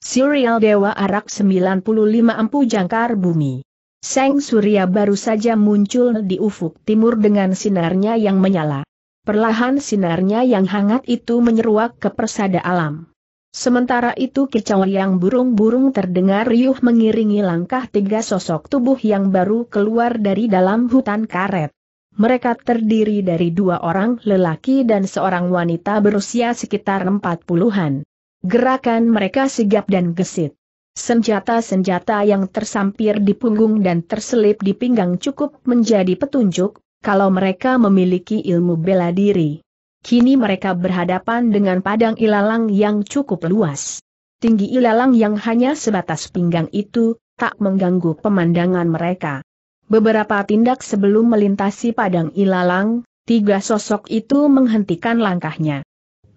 Surial Dewa Arak 95 Empu Jangkar Bumi. Seng Surya baru saja muncul di ufuk timur dengan sinarnya yang menyala. Perlahan sinarnya yang hangat itu menyeruak ke persada alam. Sementara itu kicau yang burung-burung terdengar riuh mengiringi langkah tiga sosok tubuh yang baru keluar dari dalam hutan karet. Mereka terdiri dari dua orang lelaki dan seorang wanita berusia sekitar empat puluhan. Gerakan mereka sigap dan gesit. Senjata-senjata yang tersampir di punggung dan terselip di pinggang cukup menjadi petunjuk, kalau mereka memiliki ilmu bela diri. Kini mereka berhadapan dengan padang ilalang yang cukup luas. Tinggi ilalang yang hanya sebatas pinggang itu, tak mengganggu pemandangan mereka. Beberapa tindak sebelum melintasi padang ilalang, tiga sosok itu menghentikan langkahnya.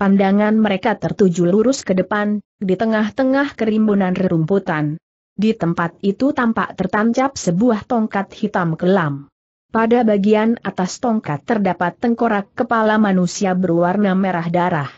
Pandangan mereka tertuju lurus ke depan, di tengah-tengah kerimbunan rerumputan. Di tempat itu tampak tertancap sebuah tongkat hitam kelam. Pada bagian atas tongkat terdapat tengkorak kepala manusia berwarna merah darah.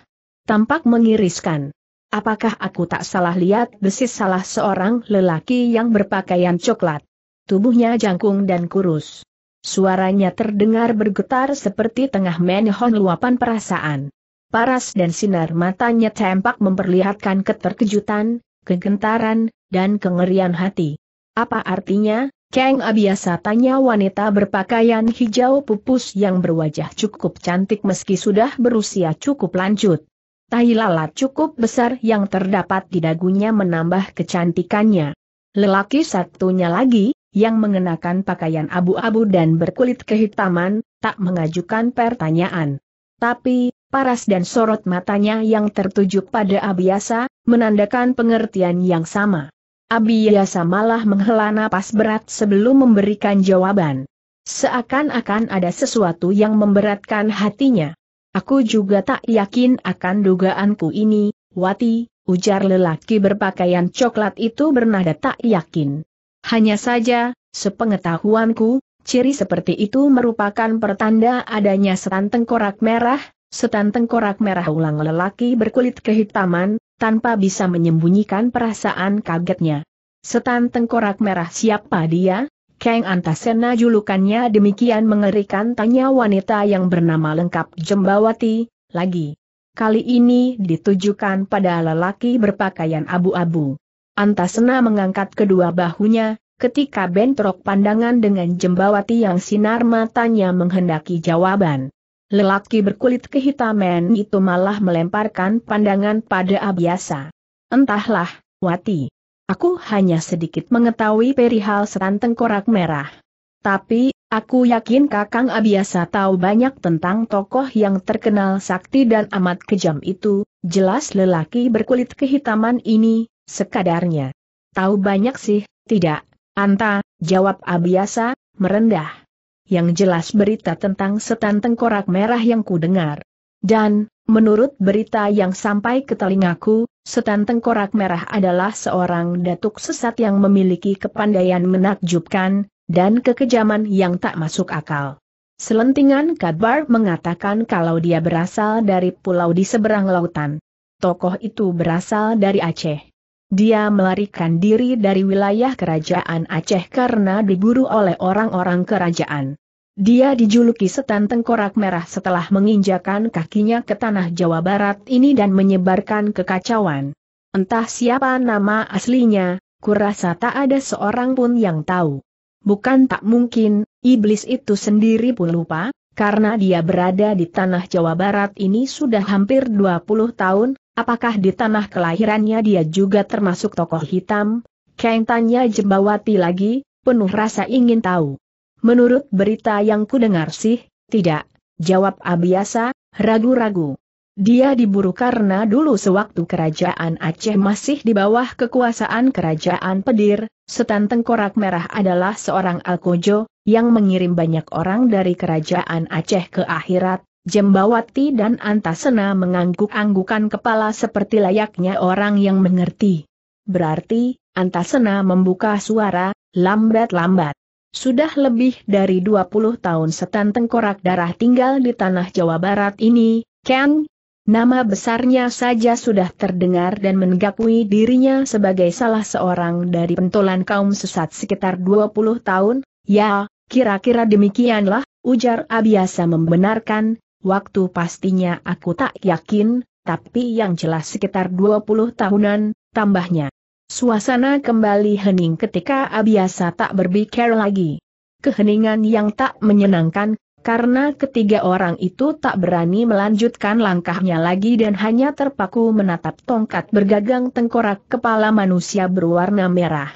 Tampak mengiriskan. Apakah aku tak salah lihat desis salah seorang lelaki yang berpakaian coklat? Tubuhnya jangkung dan kurus. Suaranya terdengar bergetar seperti tengah menhon luapan perasaan paras dan sinar matanya tampak memperlihatkan keterkejutan, kegentaran, dan kengerian hati. Apa artinya? Kang Abiasa tanya wanita berpakaian hijau pupus yang berwajah cukup cantik meski sudah berusia cukup lanjut. Tahi lalat cukup besar yang terdapat di dagunya menambah kecantikannya. Lelaki satunya lagi, yang mengenakan pakaian abu-abu dan berkulit kehitaman, tak mengajukan pertanyaan. Tapi, paras dan sorot matanya yang tertuju pada Abiyasa, menandakan pengertian yang sama. Abiyasa malah menghela napas berat sebelum memberikan jawaban. Seakan-akan ada sesuatu yang memberatkan hatinya. Aku juga tak yakin akan dugaanku ini, Wati, ujar lelaki berpakaian coklat itu bernada tak yakin. Hanya saja, sepengetahuanku, ciri seperti itu merupakan pertanda adanya setan tengkorak merah, setan tengkorak merah ulang lelaki berkulit kehitaman, tanpa bisa menyembunyikan perasaan kagetnya. Setan tengkorak merah siapa dia? Kang Antasena julukannya demikian mengerikan tanya wanita yang bernama lengkap Jembawati, lagi. Kali ini ditujukan pada lelaki berpakaian abu-abu. Antasena mengangkat kedua bahunya, ketika bentrok pandangan dengan Jembawati yang sinar matanya menghendaki jawaban. Lelaki berkulit kehitaman itu malah melemparkan pandangan pada Abiasa. Entahlah, Wati. Aku hanya sedikit mengetahui perihal setan tengkorak merah. Tapi, aku yakin Kakang Abiasa tahu banyak tentang tokoh yang terkenal sakti dan amat kejam itu, jelas lelaki berkulit kehitaman ini, sekadarnya. Tahu banyak sih, tidak, Anta, jawab Abiasa, merendah yang jelas berita tentang setan tengkorak merah yang ku dengar. Dan, menurut berita yang sampai ke telingaku, setan tengkorak merah adalah seorang datuk sesat yang memiliki kepandaian menakjubkan, dan kekejaman yang tak masuk akal. Selentingan Kadbar mengatakan kalau dia berasal dari pulau di seberang lautan. Tokoh itu berasal dari Aceh. Dia melarikan diri dari wilayah kerajaan Aceh karena diburu oleh orang-orang kerajaan. Dia dijuluki setan tengkorak merah setelah menginjakan kakinya ke tanah Jawa Barat ini dan menyebarkan kekacauan. Entah siapa nama aslinya, kurasa tak ada seorang pun yang tahu. Bukan tak mungkin, iblis itu sendiri pun lupa, karena dia berada di tanah Jawa Barat ini sudah hampir 20 tahun, Apakah di tanah kelahirannya dia juga termasuk tokoh hitam? Kang tanya Jembawati lagi, penuh rasa ingin tahu. Menurut berita yang kudengar sih, tidak, jawab Abiasa, ragu-ragu. Dia diburu karena dulu sewaktu kerajaan Aceh masih di bawah kekuasaan kerajaan Pedir, Setan Tengkorak Merah adalah seorang Alkojo, yang mengirim banyak orang dari kerajaan Aceh ke akhirat, Jembawati dan Antasena mengangguk-anggukan kepala seperti layaknya orang yang mengerti. Berarti, Antasena membuka suara, lambat-lambat. Sudah lebih dari 20 tahun setan tengkorak darah tinggal di tanah Jawa Barat ini, Ken. Nama besarnya saja sudah terdengar dan mengakui dirinya sebagai salah seorang dari pentolan kaum sesat sekitar 20 tahun, ya, kira-kira demikianlah, ujar Abiasa membenarkan, waktu pastinya aku tak yakin, tapi yang jelas sekitar 20 tahunan, tambahnya. Suasana kembali hening ketika Abiasa tak berbicara lagi. Keheningan yang tak menyenangkan, karena ketiga orang itu tak berani melanjutkan langkahnya lagi dan hanya terpaku menatap tongkat bergagang tengkorak kepala manusia berwarna merah.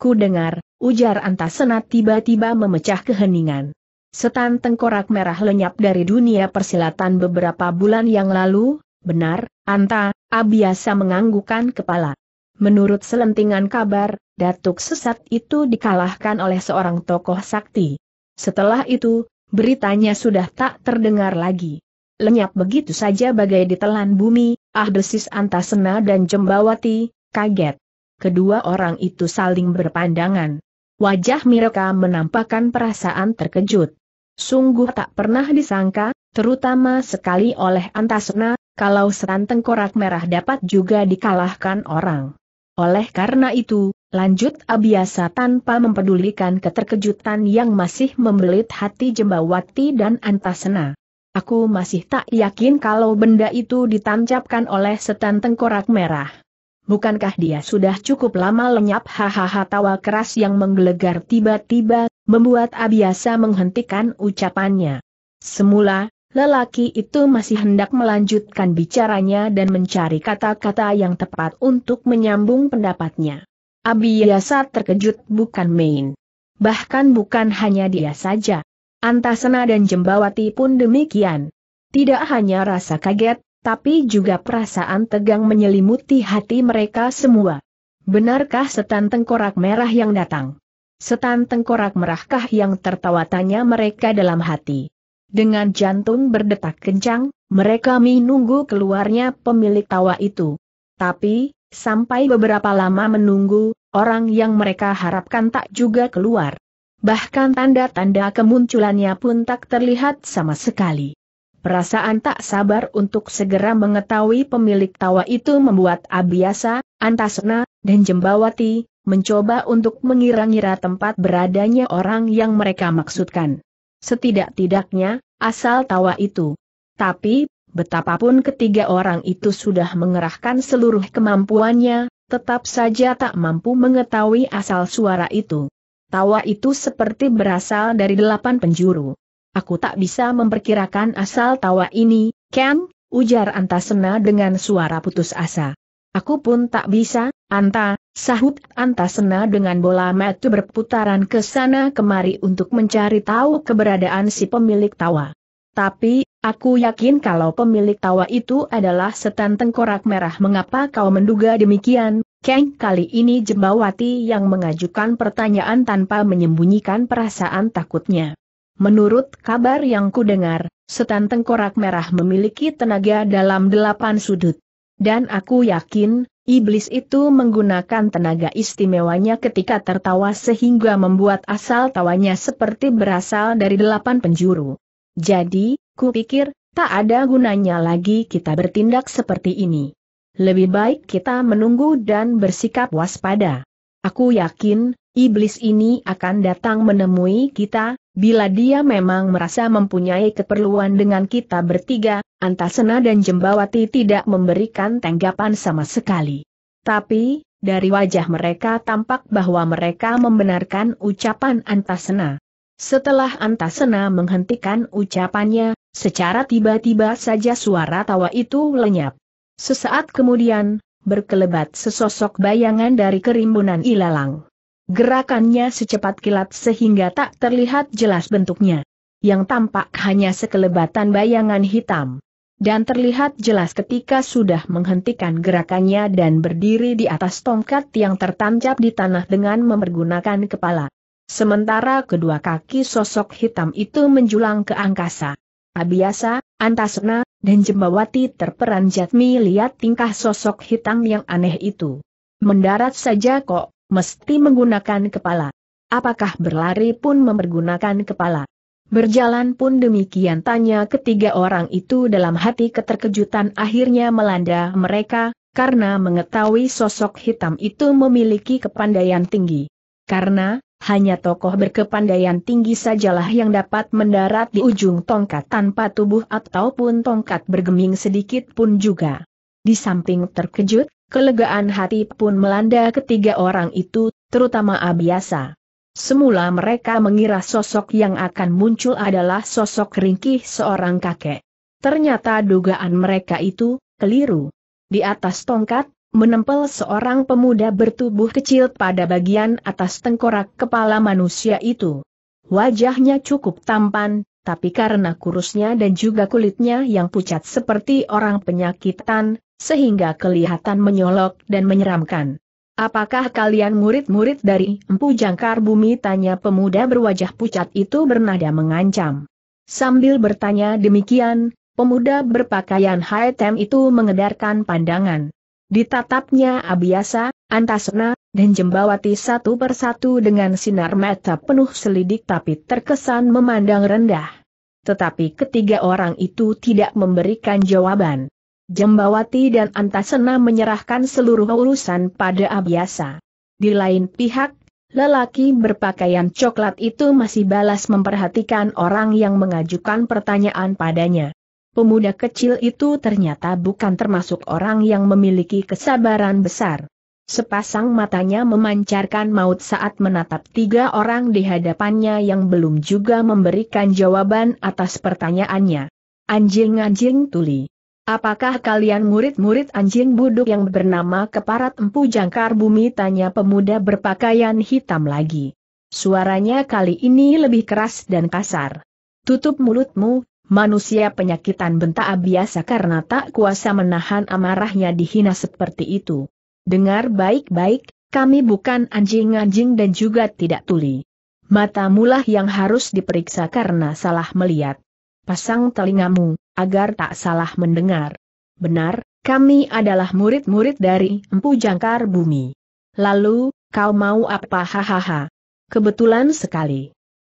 Ku dengar, ujar Antasena tiba-tiba memecah keheningan. Setan tengkorak merah lenyap dari dunia persilatan beberapa bulan yang lalu, benar, Anta, Abiasa menganggukan kepala. Menurut selentingan kabar, Datuk Sesat itu dikalahkan oleh seorang tokoh sakti. Setelah itu, beritanya sudah tak terdengar lagi. Lenyap begitu saja bagai ditelan bumi, ah desis Antasena dan Jembawati, kaget. Kedua orang itu saling berpandangan. Wajah mereka menampakkan perasaan terkejut. Sungguh tak pernah disangka, terutama sekali oleh Antasena, kalau setan tengkorak merah dapat juga dikalahkan orang. Oleh karena itu, lanjut Abiasa tanpa mempedulikan keterkejutan yang masih membelit hati Jembawati dan Antasena. Aku masih tak yakin kalau benda itu ditancapkan oleh setan tengkorak merah. Bukankah dia sudah cukup lama lenyap hahaha tawa keras yang menggelegar tiba-tiba membuat Abiasa menghentikan ucapannya. Semula, lelaki itu masih hendak melanjutkan bicaranya dan mencari kata-kata yang tepat untuk menyambung pendapatnya. Abiasa terkejut bukan main. Bahkan bukan hanya dia saja. Antasena dan Jembawati pun demikian. Tidak hanya rasa kaget, tapi juga perasaan tegang menyelimuti hati mereka semua. Benarkah setan tengkorak merah yang datang? Setan tengkorak merahkah yang tertawa tanya mereka dalam hati. Dengan jantung berdetak kencang, mereka menunggu keluarnya pemilik tawa itu. Tapi, sampai beberapa lama menunggu, orang yang mereka harapkan tak juga keluar. Bahkan tanda-tanda kemunculannya pun tak terlihat sama sekali. Perasaan tak sabar untuk segera mengetahui pemilik tawa itu membuat Abiasa, Antasena, dan Jembawati, mencoba untuk mengira-ngira tempat beradanya orang yang mereka maksudkan. Setidak-tidaknya, asal tawa itu. Tapi, betapapun ketiga orang itu sudah mengerahkan seluruh kemampuannya, tetap saja tak mampu mengetahui asal suara itu. Tawa itu seperti berasal dari delapan penjuru. Aku tak bisa memperkirakan asal tawa ini, Ken, ujar Antasena dengan suara putus asa. Aku pun tak bisa, Anta, sahut Anta sena dengan bola mata berputaran ke sana kemari untuk mencari tahu keberadaan si pemilik tawa. Tapi, aku yakin kalau pemilik tawa itu adalah setan tengkorak merah mengapa kau menduga demikian, Keng kali ini Jembawati yang mengajukan pertanyaan tanpa menyembunyikan perasaan takutnya. Menurut kabar yang kudengar, setan tengkorak merah memiliki tenaga dalam delapan sudut. Dan aku yakin, iblis itu menggunakan tenaga istimewanya ketika tertawa sehingga membuat asal tawanya seperti berasal dari delapan penjuru. Jadi, ku pikir tak ada gunanya lagi kita bertindak seperti ini. Lebih baik kita menunggu dan bersikap waspada. Aku yakin, iblis ini akan datang menemui kita, Bila dia memang merasa mempunyai keperluan dengan kita bertiga, Antasena dan Jembawati tidak memberikan tanggapan sama sekali. Tapi, dari wajah mereka tampak bahwa mereka membenarkan ucapan Antasena. Setelah Antasena menghentikan ucapannya, secara tiba-tiba saja suara tawa itu lenyap. Sesaat kemudian, berkelebat sesosok bayangan dari kerimbunan ilalang. Gerakannya secepat kilat sehingga tak terlihat jelas bentuknya. Yang tampak hanya sekelebatan bayangan hitam. Dan terlihat jelas ketika sudah menghentikan gerakannya dan berdiri di atas tongkat yang tertancap di tanah dengan mempergunakan kepala. Sementara kedua kaki sosok hitam itu menjulang ke angkasa. Abiasa, Antasena, dan Jembawati terperanjat melihat tingkah sosok hitam yang aneh itu. Mendarat saja kok, mesti menggunakan kepala. Apakah berlari pun mempergunakan kepala? Berjalan pun demikian tanya ketiga orang itu dalam hati keterkejutan akhirnya melanda mereka, karena mengetahui sosok hitam itu memiliki kepandaian tinggi. Karena, hanya tokoh berkepandaian tinggi sajalah yang dapat mendarat di ujung tongkat tanpa tubuh ataupun tongkat bergeming sedikit pun juga. Di samping terkejut, Kelegaan hati pun melanda ketiga orang itu, terutama Abiasa. Semula mereka mengira sosok yang akan muncul adalah sosok ringkih seorang kakek. Ternyata dugaan mereka itu, keliru. Di atas tongkat, menempel seorang pemuda bertubuh kecil pada bagian atas tengkorak kepala manusia itu. Wajahnya cukup tampan, tapi karena kurusnya dan juga kulitnya yang pucat seperti orang penyakitan, sehingga kelihatan menyolok dan menyeramkan. Apakah kalian murid-murid dari Empu Jangkar Bumi? Tanya pemuda berwajah pucat itu bernada mengancam. Sambil bertanya demikian, pemuda berpakaian high tem itu mengedarkan pandangan. Ditatapnya Abiasa, Antasena, dan Jembawati satu persatu dengan sinar mata penuh selidik tapi terkesan memandang rendah. Tetapi ketiga orang itu tidak memberikan jawaban. Jembawati dan Antasena menyerahkan seluruh urusan pada Abiasa. Di lain pihak, lelaki berpakaian coklat itu masih balas memperhatikan orang yang mengajukan pertanyaan padanya. Pemuda kecil itu ternyata bukan termasuk orang yang memiliki kesabaran besar. Sepasang matanya memancarkan maut saat menatap tiga orang di hadapannya yang belum juga memberikan jawaban atas pertanyaannya. Anjing-anjing tuli. Apakah kalian murid-murid anjing buduk yang bernama keparat empu jangkar bumi tanya pemuda berpakaian hitam lagi. Suaranya kali ini lebih keras dan kasar. Tutup mulutmu, Manusia penyakitan bentak biasa karena tak kuasa menahan amarahnya dihina seperti itu. Dengar baik-baik, kami bukan anjing-anjing dan juga tidak tuli. Mata mulah yang harus diperiksa karena salah melihat. Pasang telingamu, agar tak salah mendengar. Benar, kami adalah murid-murid dari Empu Jangkar Bumi. Lalu, kau mau apa hahaha? Kebetulan sekali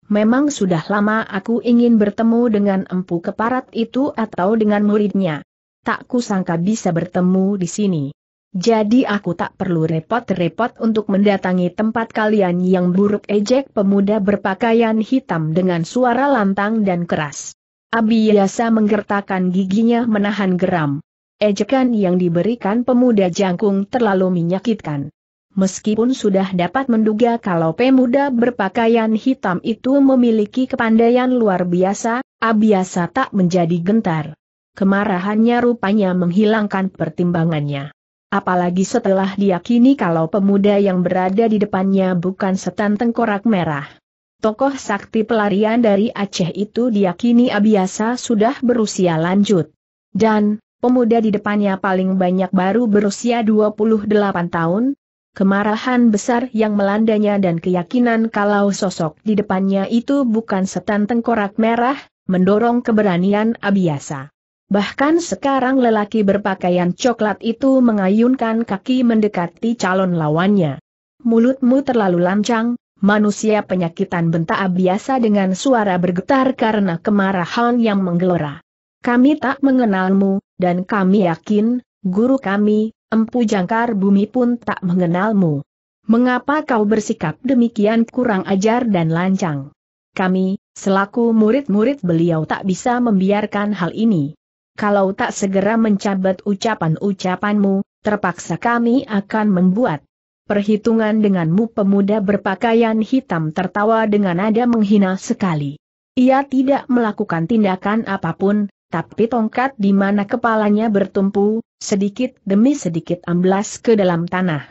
memang sudah lama aku ingin bertemu dengan empu keparat itu atau dengan muridnya. Tak kusangka bisa bertemu di sini. Jadi aku tak perlu repot-repot untuk mendatangi tempat kalian yang buruk ejek pemuda berpakaian hitam dengan suara lantang dan keras. Abi Abiyasa menggertakkan giginya menahan geram. Ejekan yang diberikan pemuda jangkung terlalu menyakitkan meskipun sudah dapat menduga kalau pemuda berpakaian hitam itu memiliki kepandaian luar biasa, Abiasa tak menjadi gentar. Kemarahannya rupanya menghilangkan pertimbangannya. Apalagi setelah diyakini kalau pemuda yang berada di depannya bukan setan tengkorak merah. Tokoh sakti pelarian dari Aceh itu diyakini Abiasa sudah berusia lanjut. Dan, pemuda di depannya paling banyak baru berusia 28 tahun, kemarahan besar yang melandanya dan keyakinan kalau sosok di depannya itu bukan setan tengkorak merah, mendorong keberanian Abiasa. Bahkan sekarang lelaki berpakaian coklat itu mengayunkan kaki mendekati calon lawannya. Mulutmu terlalu lancang, manusia penyakitan bentak abiasa dengan suara bergetar karena kemarahan yang menggelora. Kami tak mengenalmu, dan kami yakin, guru kami, Empu Jangkar Bumi pun tak mengenalmu. Mengapa kau bersikap demikian kurang ajar dan lancang? Kami, selaku murid-murid beliau tak bisa membiarkan hal ini. Kalau tak segera mencabut ucapan-ucapanmu, terpaksa kami akan membuat perhitungan denganmu pemuda berpakaian hitam tertawa dengan nada menghina sekali. Ia tidak melakukan tindakan apapun, tapi tongkat di mana kepalanya bertumpu, sedikit demi sedikit amblas ke dalam tanah.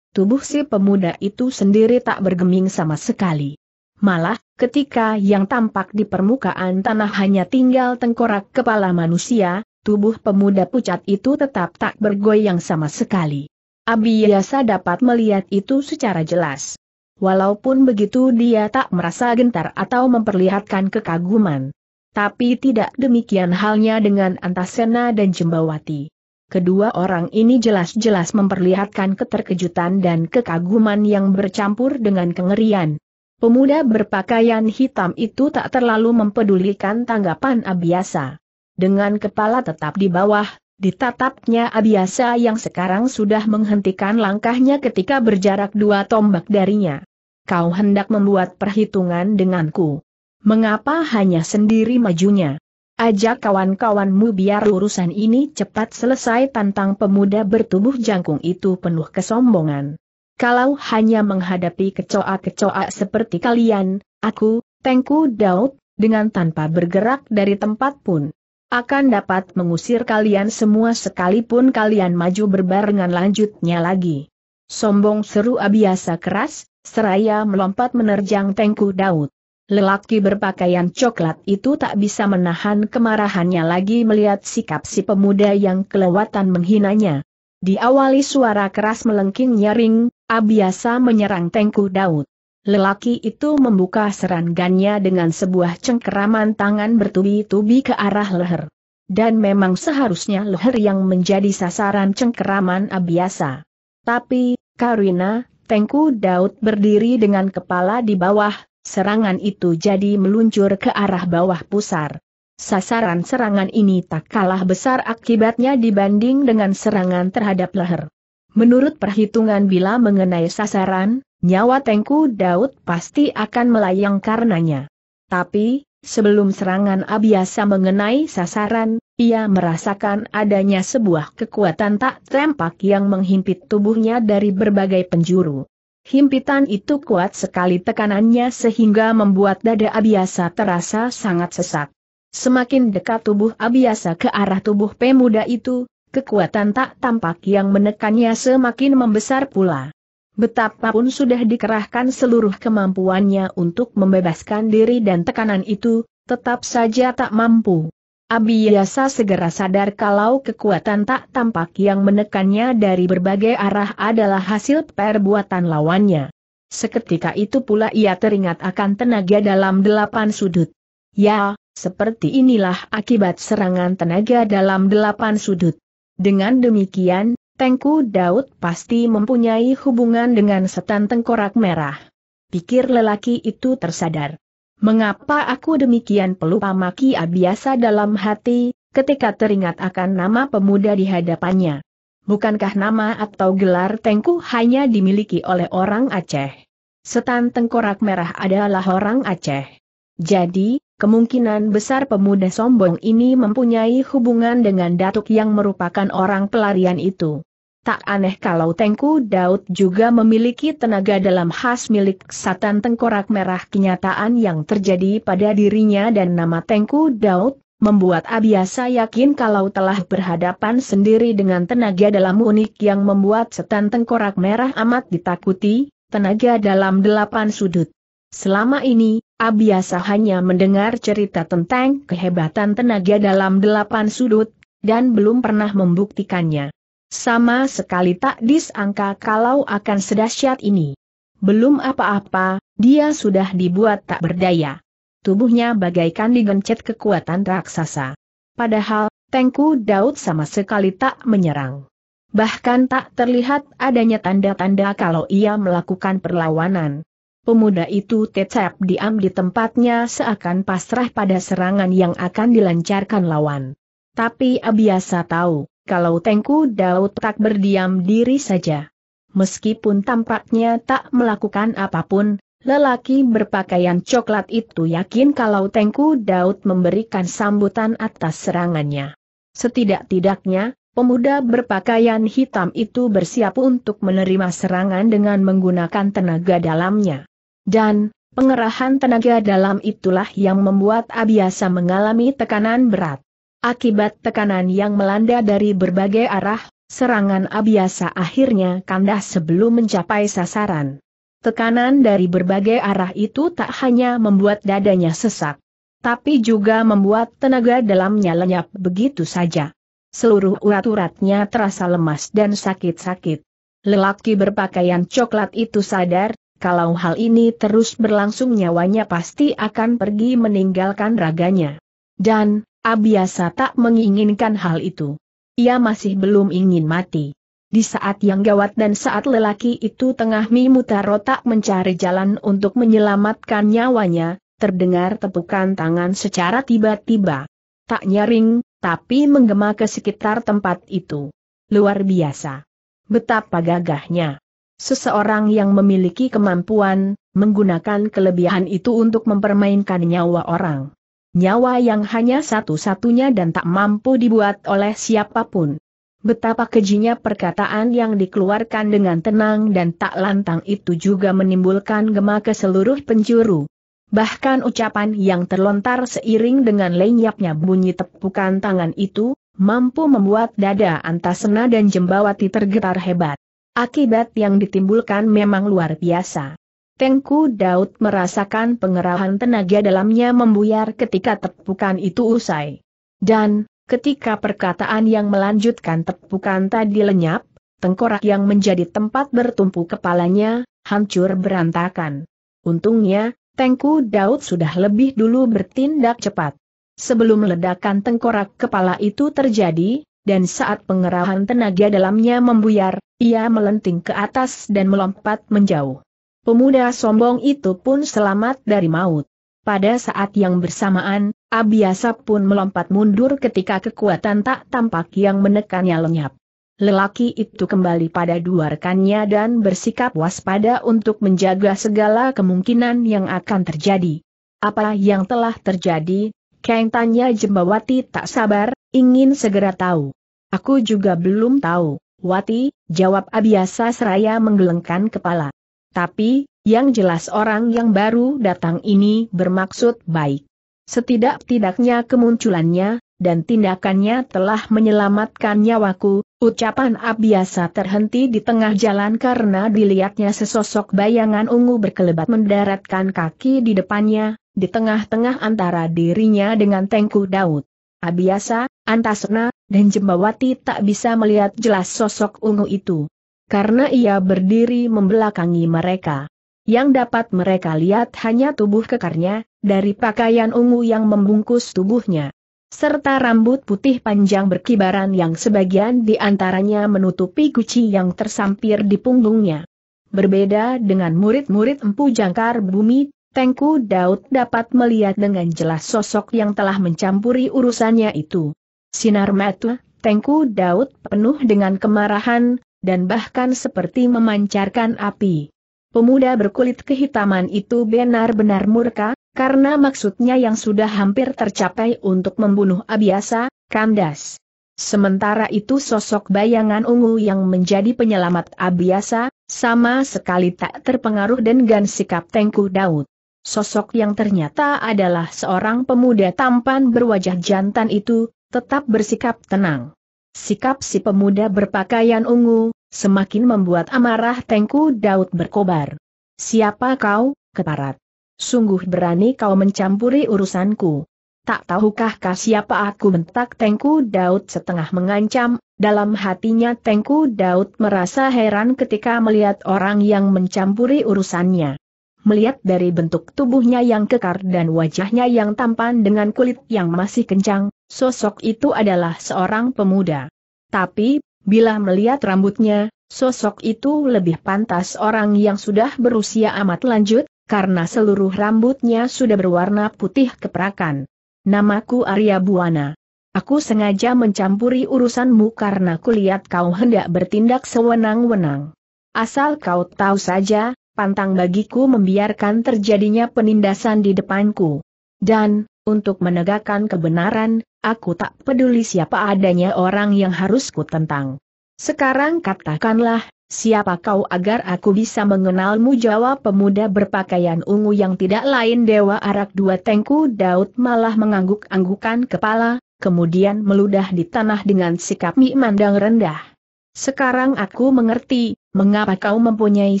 Tubuh si pemuda itu sendiri tak bergeming sama sekali. Malah, ketika yang tampak di permukaan tanah hanya tinggal tengkorak kepala manusia, tubuh pemuda pucat itu tetap tak bergoyang sama sekali. Abi Abiyasa dapat melihat itu secara jelas. Walaupun begitu dia tak merasa gentar atau memperlihatkan kekaguman. Tapi tidak demikian halnya dengan Antasena dan Jembawati kedua orang ini jelas-jelas memperlihatkan keterkejutan dan kekaguman yang bercampur dengan kengerian. Pemuda berpakaian hitam itu tak terlalu mempedulikan tanggapan Abiasa. Dengan kepala tetap di bawah, ditatapnya Abiasa yang sekarang sudah menghentikan langkahnya ketika berjarak dua tombak darinya. Kau hendak membuat perhitungan denganku. Mengapa hanya sendiri majunya? Ajak kawan-kawanmu biar urusan ini cepat selesai tantang pemuda bertubuh jangkung itu penuh kesombongan. Kalau hanya menghadapi kecoa-kecoa seperti kalian, aku, Tengku Daud, dengan tanpa bergerak dari tempat pun, akan dapat mengusir kalian semua sekalipun kalian maju berbarengan lanjutnya lagi. Sombong seru abiasa keras, seraya melompat menerjang Tengku Daud. Lelaki berpakaian coklat itu tak bisa menahan kemarahannya lagi melihat sikap si pemuda yang kelewatan menghinanya. Diawali suara keras melengking nyaring, Abiasa menyerang Tengku Daud. Lelaki itu membuka serangannya dengan sebuah cengkeraman tangan bertubi-tubi ke arah leher. Dan memang seharusnya leher yang menjadi sasaran cengkeraman Abiasa. Tapi, Karina, Tengku Daud berdiri dengan kepala di bawah, Serangan itu jadi meluncur ke arah bawah pusar. Sasaran serangan ini tak kalah besar akibatnya dibanding dengan serangan terhadap leher. Menurut perhitungan bila mengenai sasaran, nyawa Tengku Daud pasti akan melayang karenanya. Tapi, sebelum serangan Abiasa mengenai sasaran, ia merasakan adanya sebuah kekuatan tak terampak yang menghimpit tubuhnya dari berbagai penjuru. Himpitan itu kuat sekali tekanannya sehingga membuat dada Abiasa terasa sangat sesak. Semakin dekat tubuh Abiasa ke arah tubuh pemuda itu, kekuatan tak tampak yang menekannya semakin membesar pula. Betapapun sudah dikerahkan seluruh kemampuannya untuk membebaskan diri dan tekanan itu, tetap saja tak mampu. Abiyasa segera sadar kalau kekuatan tak tampak yang menekannya dari berbagai arah adalah hasil perbuatan lawannya. Seketika itu pula ia teringat akan tenaga dalam delapan sudut. Ya, seperti inilah akibat serangan tenaga dalam delapan sudut. Dengan demikian, Tengku Daud pasti mempunyai hubungan dengan setan tengkorak merah. Pikir lelaki itu tersadar. Mengapa aku demikian pelupa maki biasa dalam hati, ketika teringat akan nama pemuda di hadapannya? Bukankah nama atau gelar Tengku hanya dimiliki oleh orang Aceh? Setan Tengkorak Merah adalah orang Aceh. Jadi, kemungkinan besar pemuda sombong ini mempunyai hubungan dengan Datuk yang merupakan orang pelarian itu. Tak aneh kalau Tengku Daud juga memiliki tenaga dalam khas milik satan tengkorak merah kenyataan yang terjadi pada dirinya dan nama Tengku Daud, membuat Abiasa yakin kalau telah berhadapan sendiri dengan tenaga dalam unik yang membuat setan tengkorak merah amat ditakuti, tenaga dalam delapan sudut. Selama ini, Abiasa hanya mendengar cerita tentang kehebatan tenaga dalam delapan sudut, dan belum pernah membuktikannya. Sama sekali tak disangka kalau akan sedahsyat ini. Belum apa-apa, dia sudah dibuat tak berdaya. Tubuhnya bagaikan digencet kekuatan raksasa. Padahal, Tengku Daud sama sekali tak menyerang. Bahkan tak terlihat adanya tanda-tanda kalau ia melakukan perlawanan. Pemuda itu tetap diam di tempatnya seakan pasrah pada serangan yang akan dilancarkan lawan. Tapi Abiasa tahu, kalau Tengku Daud tak berdiam diri saja. Meskipun tampaknya tak melakukan apapun, lelaki berpakaian coklat itu yakin kalau Tengku Daud memberikan sambutan atas serangannya. Setidak-tidaknya, pemuda berpakaian hitam itu bersiap untuk menerima serangan dengan menggunakan tenaga dalamnya. Dan, pengerahan tenaga dalam itulah yang membuat Abiasa mengalami tekanan berat. Akibat tekanan yang melanda dari berbagai arah, serangan Abiasa akhirnya kandas sebelum mencapai sasaran. Tekanan dari berbagai arah itu tak hanya membuat dadanya sesak, tapi juga membuat tenaga dalamnya lenyap begitu saja. Seluruh urat-uratnya terasa lemas dan sakit-sakit. Lelaki berpakaian coklat itu sadar kalau hal ini terus berlangsung nyawanya pasti akan pergi meninggalkan raganya. Dan, Abiasa tak menginginkan hal itu. Ia masih belum ingin mati. Di saat yang gawat dan saat lelaki itu tengah memutar otak mencari jalan untuk menyelamatkan nyawanya, terdengar tepukan tangan secara tiba-tiba. Tak nyaring, tapi menggema ke sekitar tempat itu. Luar biasa. Betapa gagahnya. Seseorang yang memiliki kemampuan, menggunakan kelebihan itu untuk mempermainkan nyawa orang nyawa yang hanya satu-satunya dan tak mampu dibuat oleh siapapun. Betapa kejinya perkataan yang dikeluarkan dengan tenang dan tak lantang itu juga menimbulkan gema ke seluruh penjuru. Bahkan ucapan yang terlontar seiring dengan lenyapnya bunyi tepukan tangan itu, mampu membuat dada Antasena dan Jembawati tergetar hebat. Akibat yang ditimbulkan memang luar biasa. Tengku Daud merasakan pengerahan tenaga dalamnya membuyar ketika tepukan itu usai. Dan, ketika perkataan yang melanjutkan tepukan tadi lenyap, tengkorak yang menjadi tempat bertumpu kepalanya, hancur berantakan. Untungnya, Tengku Daud sudah lebih dulu bertindak cepat. Sebelum ledakan tengkorak kepala itu terjadi, dan saat pengerahan tenaga dalamnya membuyar, ia melenting ke atas dan melompat menjauh. Pemuda sombong itu pun selamat dari maut. Pada saat yang bersamaan, Abiasa pun melompat mundur ketika kekuatan tak tampak yang menekannya lenyap. Lelaki itu kembali pada dua rekannya dan bersikap waspada untuk menjaga segala kemungkinan yang akan terjadi. Apa yang telah terjadi? Kang tanya Jembawati tak sabar, ingin segera tahu. Aku juga belum tahu, Wati, jawab Abiasa seraya menggelengkan kepala. Tapi, yang jelas orang yang baru datang ini bermaksud baik. Setidak-tidaknya kemunculannya, dan tindakannya telah menyelamatkan nyawaku, ucapan Abiasa terhenti di tengah jalan karena dilihatnya sesosok bayangan ungu berkelebat mendaratkan kaki di depannya, di tengah-tengah antara dirinya dengan Tengku Daud. Abiasa, Antasena, dan Jembawati tak bisa melihat jelas sosok ungu itu karena ia berdiri membelakangi mereka. Yang dapat mereka lihat hanya tubuh kekarnya, dari pakaian ungu yang membungkus tubuhnya. Serta rambut putih panjang berkibaran yang sebagian di antaranya menutupi guci yang tersampir di punggungnya. Berbeda dengan murid-murid Empu Jangkar Bumi, Tengku Daud dapat melihat dengan jelas sosok yang telah mencampuri urusannya itu. Sinar mata Tengku Daud penuh dengan kemarahan, dan bahkan seperti memancarkan api. Pemuda berkulit kehitaman itu benar-benar murka, karena maksudnya yang sudah hampir tercapai untuk membunuh Abiasa, kandas. Sementara itu sosok bayangan ungu yang menjadi penyelamat Abiasa, sama sekali tak terpengaruh dengan sikap Tengku Daud. Sosok yang ternyata adalah seorang pemuda tampan berwajah jantan itu, tetap bersikap tenang. Sikap si pemuda berpakaian ungu, semakin membuat amarah Tengku Daud berkobar. Siapa kau, keparat? Sungguh berani kau mencampuri urusanku. Tak tahukah kah siapa aku bentak Tengku Daud setengah mengancam, dalam hatinya Tengku Daud merasa heran ketika melihat orang yang mencampuri urusannya. Melihat dari bentuk tubuhnya yang kekar dan wajahnya yang tampan dengan kulit yang masih kencang, sosok itu adalah seorang pemuda. Tapi, bila melihat rambutnya, sosok itu lebih pantas orang yang sudah berusia amat lanjut, karena seluruh rambutnya sudah berwarna putih keperakan. Namaku Arya Buana. Aku sengaja mencampuri urusanmu karena kulihat kau hendak bertindak sewenang-wenang. Asal kau tahu saja, pantang bagiku membiarkan terjadinya penindasan di depanku. Dan, untuk menegakkan kebenaran, aku tak peduli siapa adanya orang yang harus ku tentang. Sekarang katakanlah, siapa kau agar aku bisa mengenalmu jawab pemuda berpakaian ungu yang tidak lain Dewa Arak Dua Tengku Daud malah mengangguk-anggukan kepala, kemudian meludah di tanah dengan sikap memandang rendah. Sekarang aku mengerti, mengapa kau mempunyai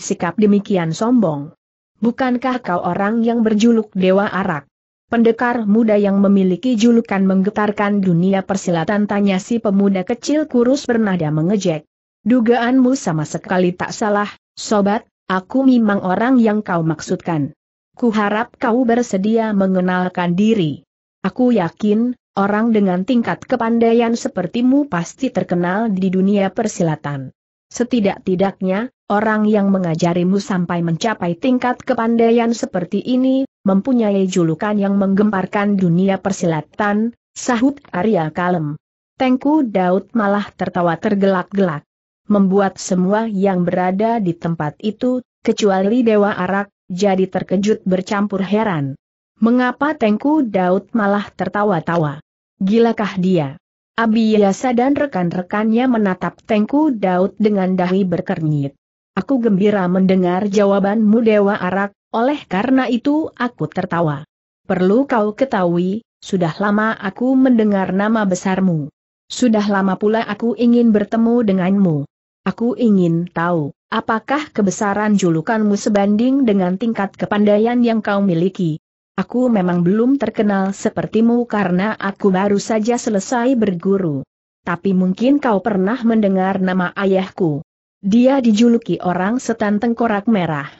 sikap demikian sombong. Bukankah kau orang yang berjuluk Dewa Arak? Pendekar muda yang memiliki julukan menggetarkan dunia persilatan tanya si pemuda kecil kurus bernada mengejek. Dugaanmu sama sekali tak salah, sobat, aku memang orang yang kau maksudkan. Kuharap kau bersedia mengenalkan diri. Aku yakin, orang dengan tingkat kepandaian sepertimu pasti terkenal di dunia persilatan. Setidak-tidaknya, orang yang mengajarimu sampai mencapai tingkat kepandaian seperti ini, mempunyai julukan yang menggemparkan dunia persilatan, sahut Arya Kalem. Tengku Daud malah tertawa tergelak-gelak. Membuat semua yang berada di tempat itu, kecuali Dewa Arak, jadi terkejut bercampur heran. Mengapa Tengku Daud malah tertawa-tawa? Gilakah dia? Abiyasa dan rekan-rekannya menatap Tengku Daud dengan dahi berkernyit. Aku gembira mendengar jawabanmu Dewa Arak, oleh karena itu aku tertawa. Perlu kau ketahui, sudah lama aku mendengar nama besarmu. Sudah lama pula aku ingin bertemu denganmu. Aku ingin tahu, apakah kebesaran julukanmu sebanding dengan tingkat kepandaian yang kau miliki. Aku memang belum terkenal sepertimu karena aku baru saja selesai berguru. Tapi mungkin kau pernah mendengar nama ayahku. Dia dijuluki orang setan tengkorak merah.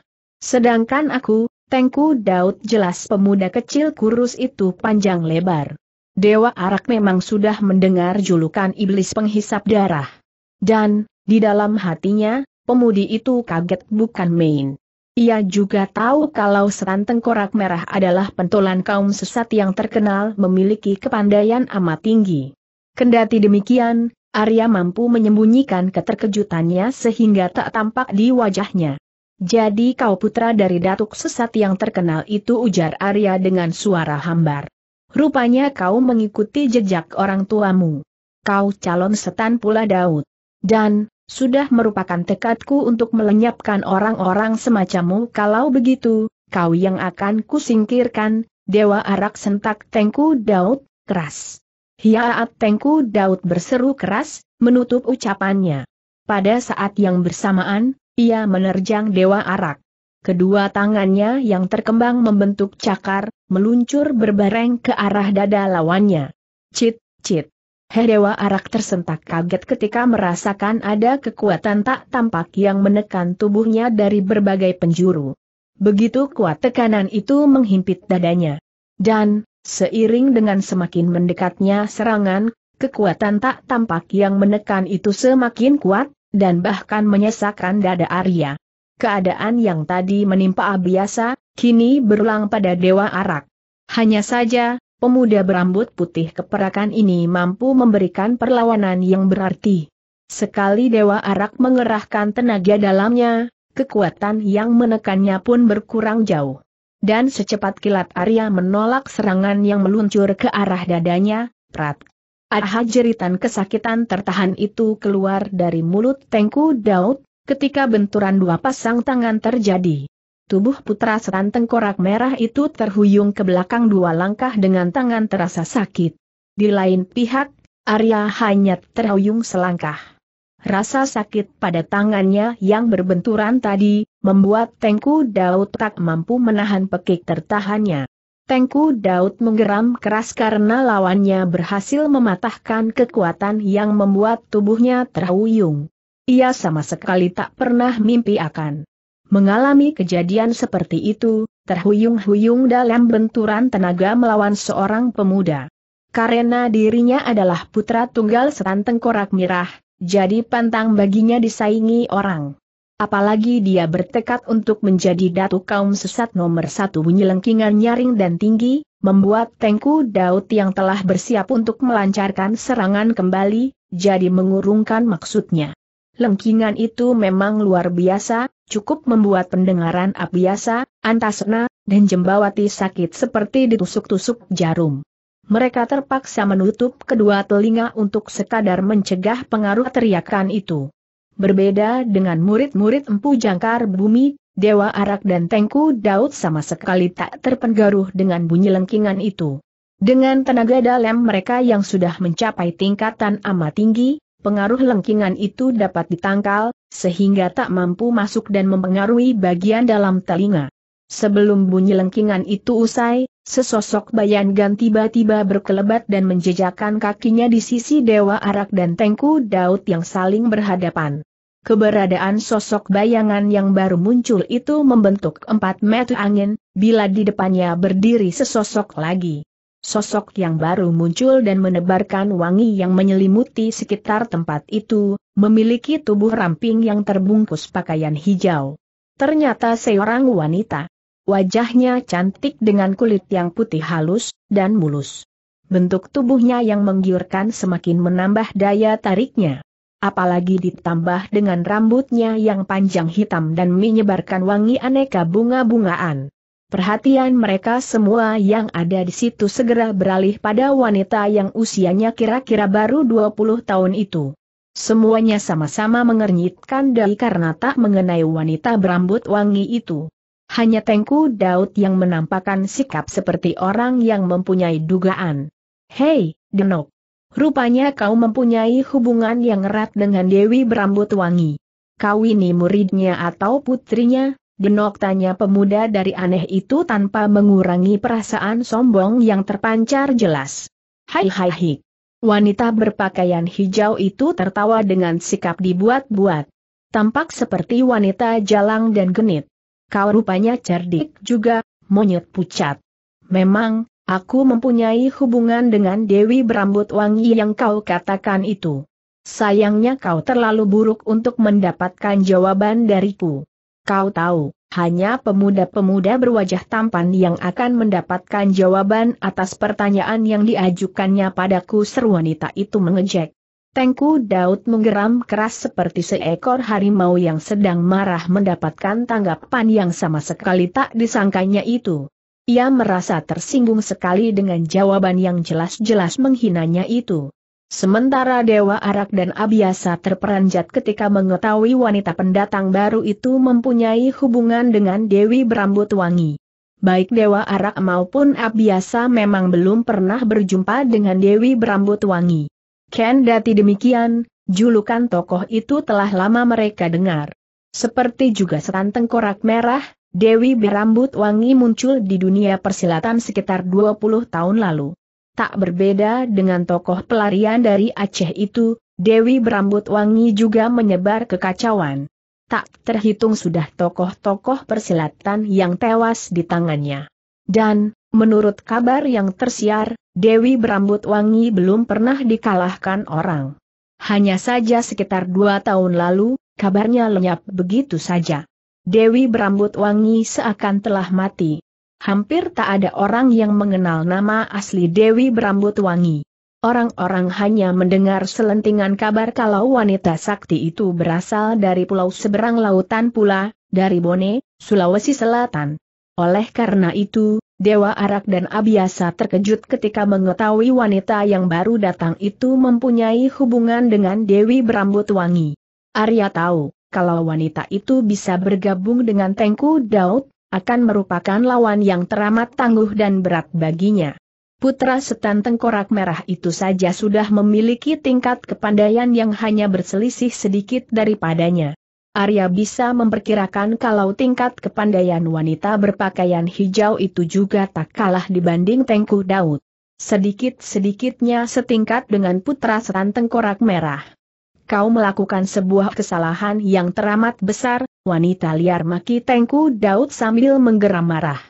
Sedangkan aku, Tengku Daud jelas pemuda kecil kurus itu panjang lebar. Dewa Arak memang sudah mendengar julukan iblis penghisap darah. Dan, di dalam hatinya, pemudi itu kaget bukan main. Ia juga tahu kalau setan tengkorak merah adalah pentolan kaum sesat yang terkenal memiliki kepandaian amat tinggi. Kendati demikian, Arya mampu menyembunyikan keterkejutannya sehingga tak tampak di wajahnya. Jadi kau putra dari datuk sesat yang terkenal itu ujar Arya dengan suara hambar. Rupanya kau mengikuti jejak orang tuamu. Kau calon setan pula Daud. Dan, sudah merupakan tekadku untuk melenyapkan orang-orang semacammu kalau begitu, kau yang akan kusingkirkan, Dewa Arak Sentak Tengku Daud, keras. Hiaat Tengku Daud berseru keras, menutup ucapannya. Pada saat yang bersamaan, ia menerjang Dewa Arak. Kedua tangannya yang terkembang membentuk cakar, meluncur berbareng ke arah dada lawannya. Cit, cit. Dewa Arak tersentak kaget ketika merasakan ada kekuatan tak tampak yang menekan tubuhnya dari berbagai penjuru. Begitu kuat tekanan itu menghimpit dadanya. Dan, seiring dengan semakin mendekatnya serangan, kekuatan tak tampak yang menekan itu semakin kuat, dan bahkan menyesakan dada Arya. Keadaan yang tadi menimpa Abiasa, kini berulang pada Dewa Arak. Hanya saja, pemuda berambut putih keperakan ini mampu memberikan perlawanan yang berarti. Sekali Dewa Arak mengerahkan tenaga dalamnya, kekuatan yang menekannya pun berkurang jauh. Dan secepat kilat Arya menolak serangan yang meluncur ke arah dadanya, prat. Arah jeritan kesakitan tertahan itu keluar dari mulut Tengku Daud, ketika benturan dua pasang tangan terjadi. Tubuh putra setan tengkorak merah itu terhuyung ke belakang dua langkah dengan tangan terasa sakit. Di lain pihak, Arya hanya terhuyung selangkah. Rasa sakit pada tangannya yang berbenturan tadi, membuat Tengku Daud tak mampu menahan pekik tertahannya. Tengku Daud menggeram keras karena lawannya berhasil mematahkan kekuatan yang membuat tubuhnya terhuyung. Ia sama sekali tak pernah mimpi akan mengalami kejadian seperti itu, terhuyung-huyung dalam benturan tenaga melawan seorang pemuda. Karena dirinya adalah putra tunggal setan tengkorak mirah, jadi pantang baginya disaingi orang. Apalagi dia bertekad untuk menjadi datu kaum sesat nomor satu menyelengkingan nyaring dan tinggi, membuat Tengku Daud yang telah bersiap untuk melancarkan serangan kembali, jadi mengurungkan maksudnya. Lengkingan itu memang luar biasa, cukup membuat pendengaran Abiasa, Antasena, dan Jembawati sakit seperti ditusuk-tusuk jarum. Mereka terpaksa menutup kedua telinga untuk sekadar mencegah pengaruh teriakan itu. Berbeda dengan murid-murid Empu Jangkar Bumi, Dewa Arak dan Tengku Daud sama sekali tak terpengaruh dengan bunyi lengkingan itu. Dengan tenaga dalam mereka yang sudah mencapai tingkatan amat tinggi, pengaruh lengkingan itu dapat ditangkal, sehingga tak mampu masuk dan mempengaruhi bagian dalam telinga. Sebelum bunyi lengkingan itu usai, Sesosok Bayangan tiba-tiba berkelebat dan menjejakkan kakinya di sisi Dewa Arak dan Tengku Daud yang saling berhadapan. Keberadaan sosok bayangan yang baru muncul itu membentuk empat meter angin, bila di depannya berdiri sesosok lagi. Sosok yang baru muncul dan menebarkan wangi yang menyelimuti sekitar tempat itu, memiliki tubuh ramping yang terbungkus pakaian hijau. Ternyata seorang wanita. Wajahnya cantik dengan kulit yang putih halus dan mulus. Bentuk tubuhnya yang menggiurkan semakin menambah daya tariknya. Apalagi ditambah dengan rambutnya yang panjang hitam dan menyebarkan wangi aneka bunga-bungaan. Perhatian mereka semua yang ada di situ segera beralih pada wanita yang usianya kira-kira baru 20 tahun itu. Semuanya sama-sama mengernyitkan dari karena tak mengenai wanita berambut wangi itu. Hanya Tengku Daud yang menampakkan sikap seperti orang yang mempunyai dugaan. Hei, Denok. Rupanya kau mempunyai hubungan yang erat dengan Dewi berambut wangi. Kau ini muridnya atau putrinya? Denok tanya pemuda dari aneh itu tanpa mengurangi perasaan sombong yang terpancar jelas. Hai hai hai. Wanita berpakaian hijau itu tertawa dengan sikap dibuat-buat. Tampak seperti wanita jalang dan genit kau rupanya cerdik juga, monyet pucat. Memang, aku mempunyai hubungan dengan Dewi berambut wangi yang kau katakan itu. Sayangnya kau terlalu buruk untuk mendapatkan jawaban dariku. Kau tahu, hanya pemuda-pemuda berwajah tampan yang akan mendapatkan jawaban atas pertanyaan yang diajukannya padaku seru wanita itu mengejek. Tengku Daud menggeram keras seperti seekor harimau yang sedang marah mendapatkan tanggapan yang sama sekali tak disangkanya itu. Ia merasa tersinggung sekali dengan jawaban yang jelas-jelas menghinanya itu. Sementara Dewa Arak dan Abiasa terperanjat ketika mengetahui wanita pendatang baru itu mempunyai hubungan dengan Dewi Berambut Wangi. Baik Dewa Arak maupun Abiasa memang belum pernah berjumpa dengan Dewi Berambut Wangi. Ken Kendati demikian, julukan tokoh itu telah lama mereka dengar. Seperti juga setan tengkorak merah, Dewi berambut wangi muncul di dunia persilatan sekitar 20 tahun lalu. Tak berbeda dengan tokoh pelarian dari Aceh itu, Dewi berambut wangi juga menyebar kekacauan. Tak terhitung sudah tokoh-tokoh persilatan yang tewas di tangannya. Dan, menurut kabar yang tersiar, Dewi berambut wangi belum pernah dikalahkan orang. Hanya saja sekitar dua tahun lalu, kabarnya lenyap begitu saja. Dewi berambut wangi seakan telah mati. Hampir tak ada orang yang mengenal nama asli Dewi berambut wangi. Orang-orang hanya mendengar selentingan kabar kalau wanita sakti itu berasal dari pulau seberang lautan pula, dari Bone, Sulawesi Selatan. Oleh karena itu, Dewa Arak dan Abiasa terkejut ketika mengetahui wanita yang baru datang itu mempunyai hubungan dengan Dewi berambut wangi. Arya tahu, kalau wanita itu bisa bergabung dengan Tengku Daud, akan merupakan lawan yang teramat tangguh dan berat baginya. Putra setan tengkorak merah itu saja sudah memiliki tingkat kepandaian yang hanya berselisih sedikit daripadanya. Arya bisa memperkirakan kalau tingkat kepandaian wanita berpakaian hijau itu juga tak kalah dibanding Tengku Daud. Sedikit-sedikitnya setingkat dengan putra setan tengkorak merah. Kau melakukan sebuah kesalahan yang teramat besar, wanita liar maki Tengku Daud sambil menggeram marah.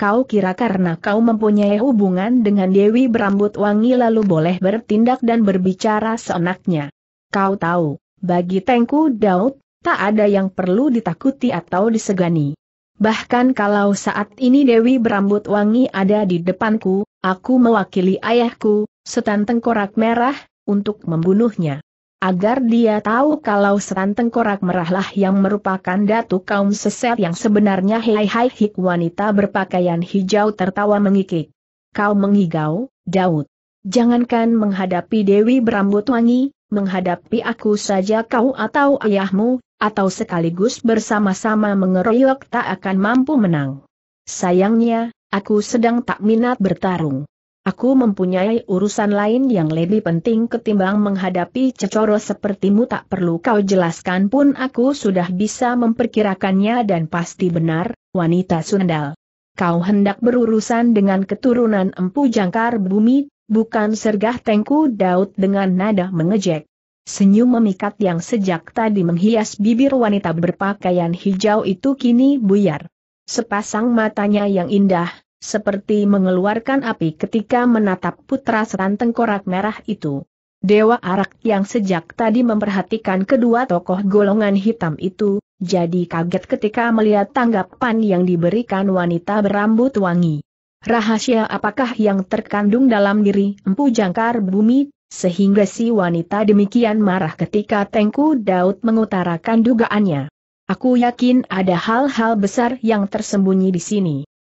Kau kira karena kau mempunyai hubungan dengan Dewi berambut wangi lalu boleh bertindak dan berbicara seenaknya. Kau tahu, bagi Tengku Daud, tak ada yang perlu ditakuti atau disegani. Bahkan kalau saat ini Dewi berambut wangi ada di depanku, aku mewakili ayahku, setan tengkorak merah, untuk membunuhnya. Agar dia tahu kalau setan tengkorak merahlah yang merupakan datu kaum seset yang sebenarnya hei hai hik wanita berpakaian hijau tertawa mengikik. Kau mengigau, Daud. Jangankan menghadapi Dewi berambut wangi, menghadapi aku saja kau atau ayahmu, atau sekaligus bersama-sama mengeroyok tak akan mampu menang. Sayangnya, aku sedang tak minat bertarung. Aku mempunyai urusan lain yang lebih penting ketimbang menghadapi cecoro sepertimu tak perlu kau jelaskan pun aku sudah bisa memperkirakannya dan pasti benar, wanita sundal. Kau hendak berurusan dengan keturunan empu jangkar bumi, bukan sergah tengku Daud dengan nada mengejek. Senyum memikat yang sejak tadi menghias bibir wanita berpakaian hijau itu kini buyar. Sepasang matanya yang indah, seperti mengeluarkan api ketika menatap putra seranteng korak merah itu. Dewa Arak yang sejak tadi memperhatikan kedua tokoh golongan hitam itu, jadi kaget ketika melihat tanggapan yang diberikan wanita berambut wangi. Rahasia apakah yang terkandung dalam diri empu jangkar bumi sehingga si wanita demikian marah ketika Tengku Daud mengutarakan dugaannya. Aku yakin ada hal-hal besar yang tersembunyi di sini.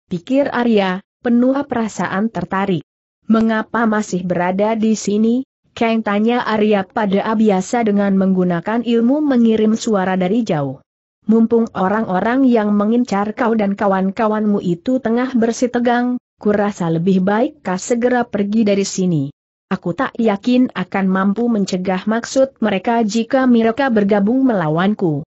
Pikir Arya, penuh perasaan tertarik. Mengapa masih berada di sini? Kang tanya Arya pada Abiasa dengan menggunakan ilmu mengirim suara dari jauh. Mumpung orang-orang yang mengincar kau dan kawan-kawanmu itu tengah bersitegang, kurasa lebih baik kau segera pergi dari sini. Aku tak yakin akan mampu mencegah maksud mereka jika mereka bergabung melawanku.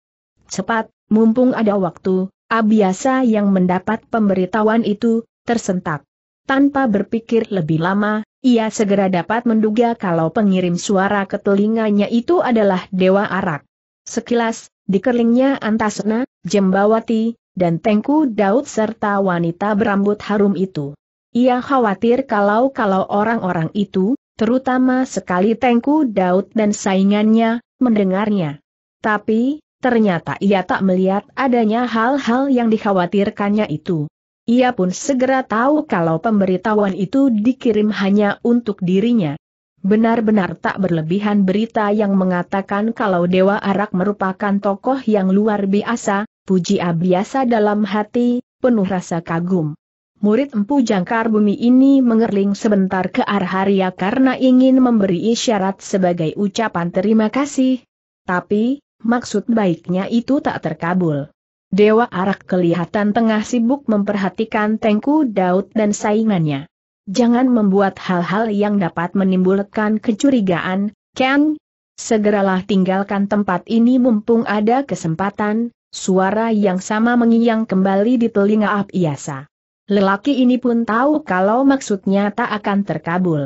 Cepat, mumpung ada waktu, Abiasa yang mendapat pemberitahuan itu, tersentak. Tanpa berpikir lebih lama, ia segera dapat menduga kalau pengirim suara ke telinganya itu adalah Dewa Arak. Sekilas, di kelingnya Antasena, Jembawati, dan Tengku Daud serta wanita berambut harum itu. Ia khawatir kalau-kalau orang-orang itu, terutama sekali Tengku Daud dan saingannya, mendengarnya. Tapi, ternyata ia tak melihat adanya hal-hal yang dikhawatirkannya itu. Ia pun segera tahu kalau pemberitahuan itu dikirim hanya untuk dirinya. Benar-benar tak berlebihan berita yang mengatakan kalau Dewa Arak merupakan tokoh yang luar biasa, puji biasa dalam hati, penuh rasa kagum murid empu jangkar bumi ini mengerling sebentar ke arah Arya karena ingin memberi isyarat sebagai ucapan terima kasih. Tapi, maksud baiknya itu tak terkabul. Dewa Arak kelihatan tengah sibuk memperhatikan Tengku Daud dan saingannya. Jangan membuat hal-hal yang dapat menimbulkan kecurigaan, Ken. Segeralah tinggalkan tempat ini mumpung ada kesempatan, suara yang sama mengiang kembali di telinga Apiasa. Lelaki ini pun tahu kalau maksudnya tak akan terkabul.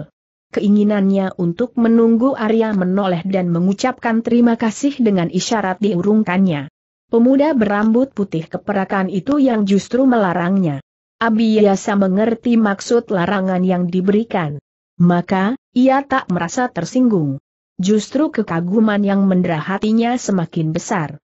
Keinginannya untuk menunggu Arya menoleh dan mengucapkan terima kasih dengan isyarat diurungkannya. Pemuda berambut putih keperakan itu yang justru melarangnya. Abiyasa mengerti maksud larangan yang diberikan. Maka, ia tak merasa tersinggung. Justru kekaguman yang mendera hatinya semakin besar.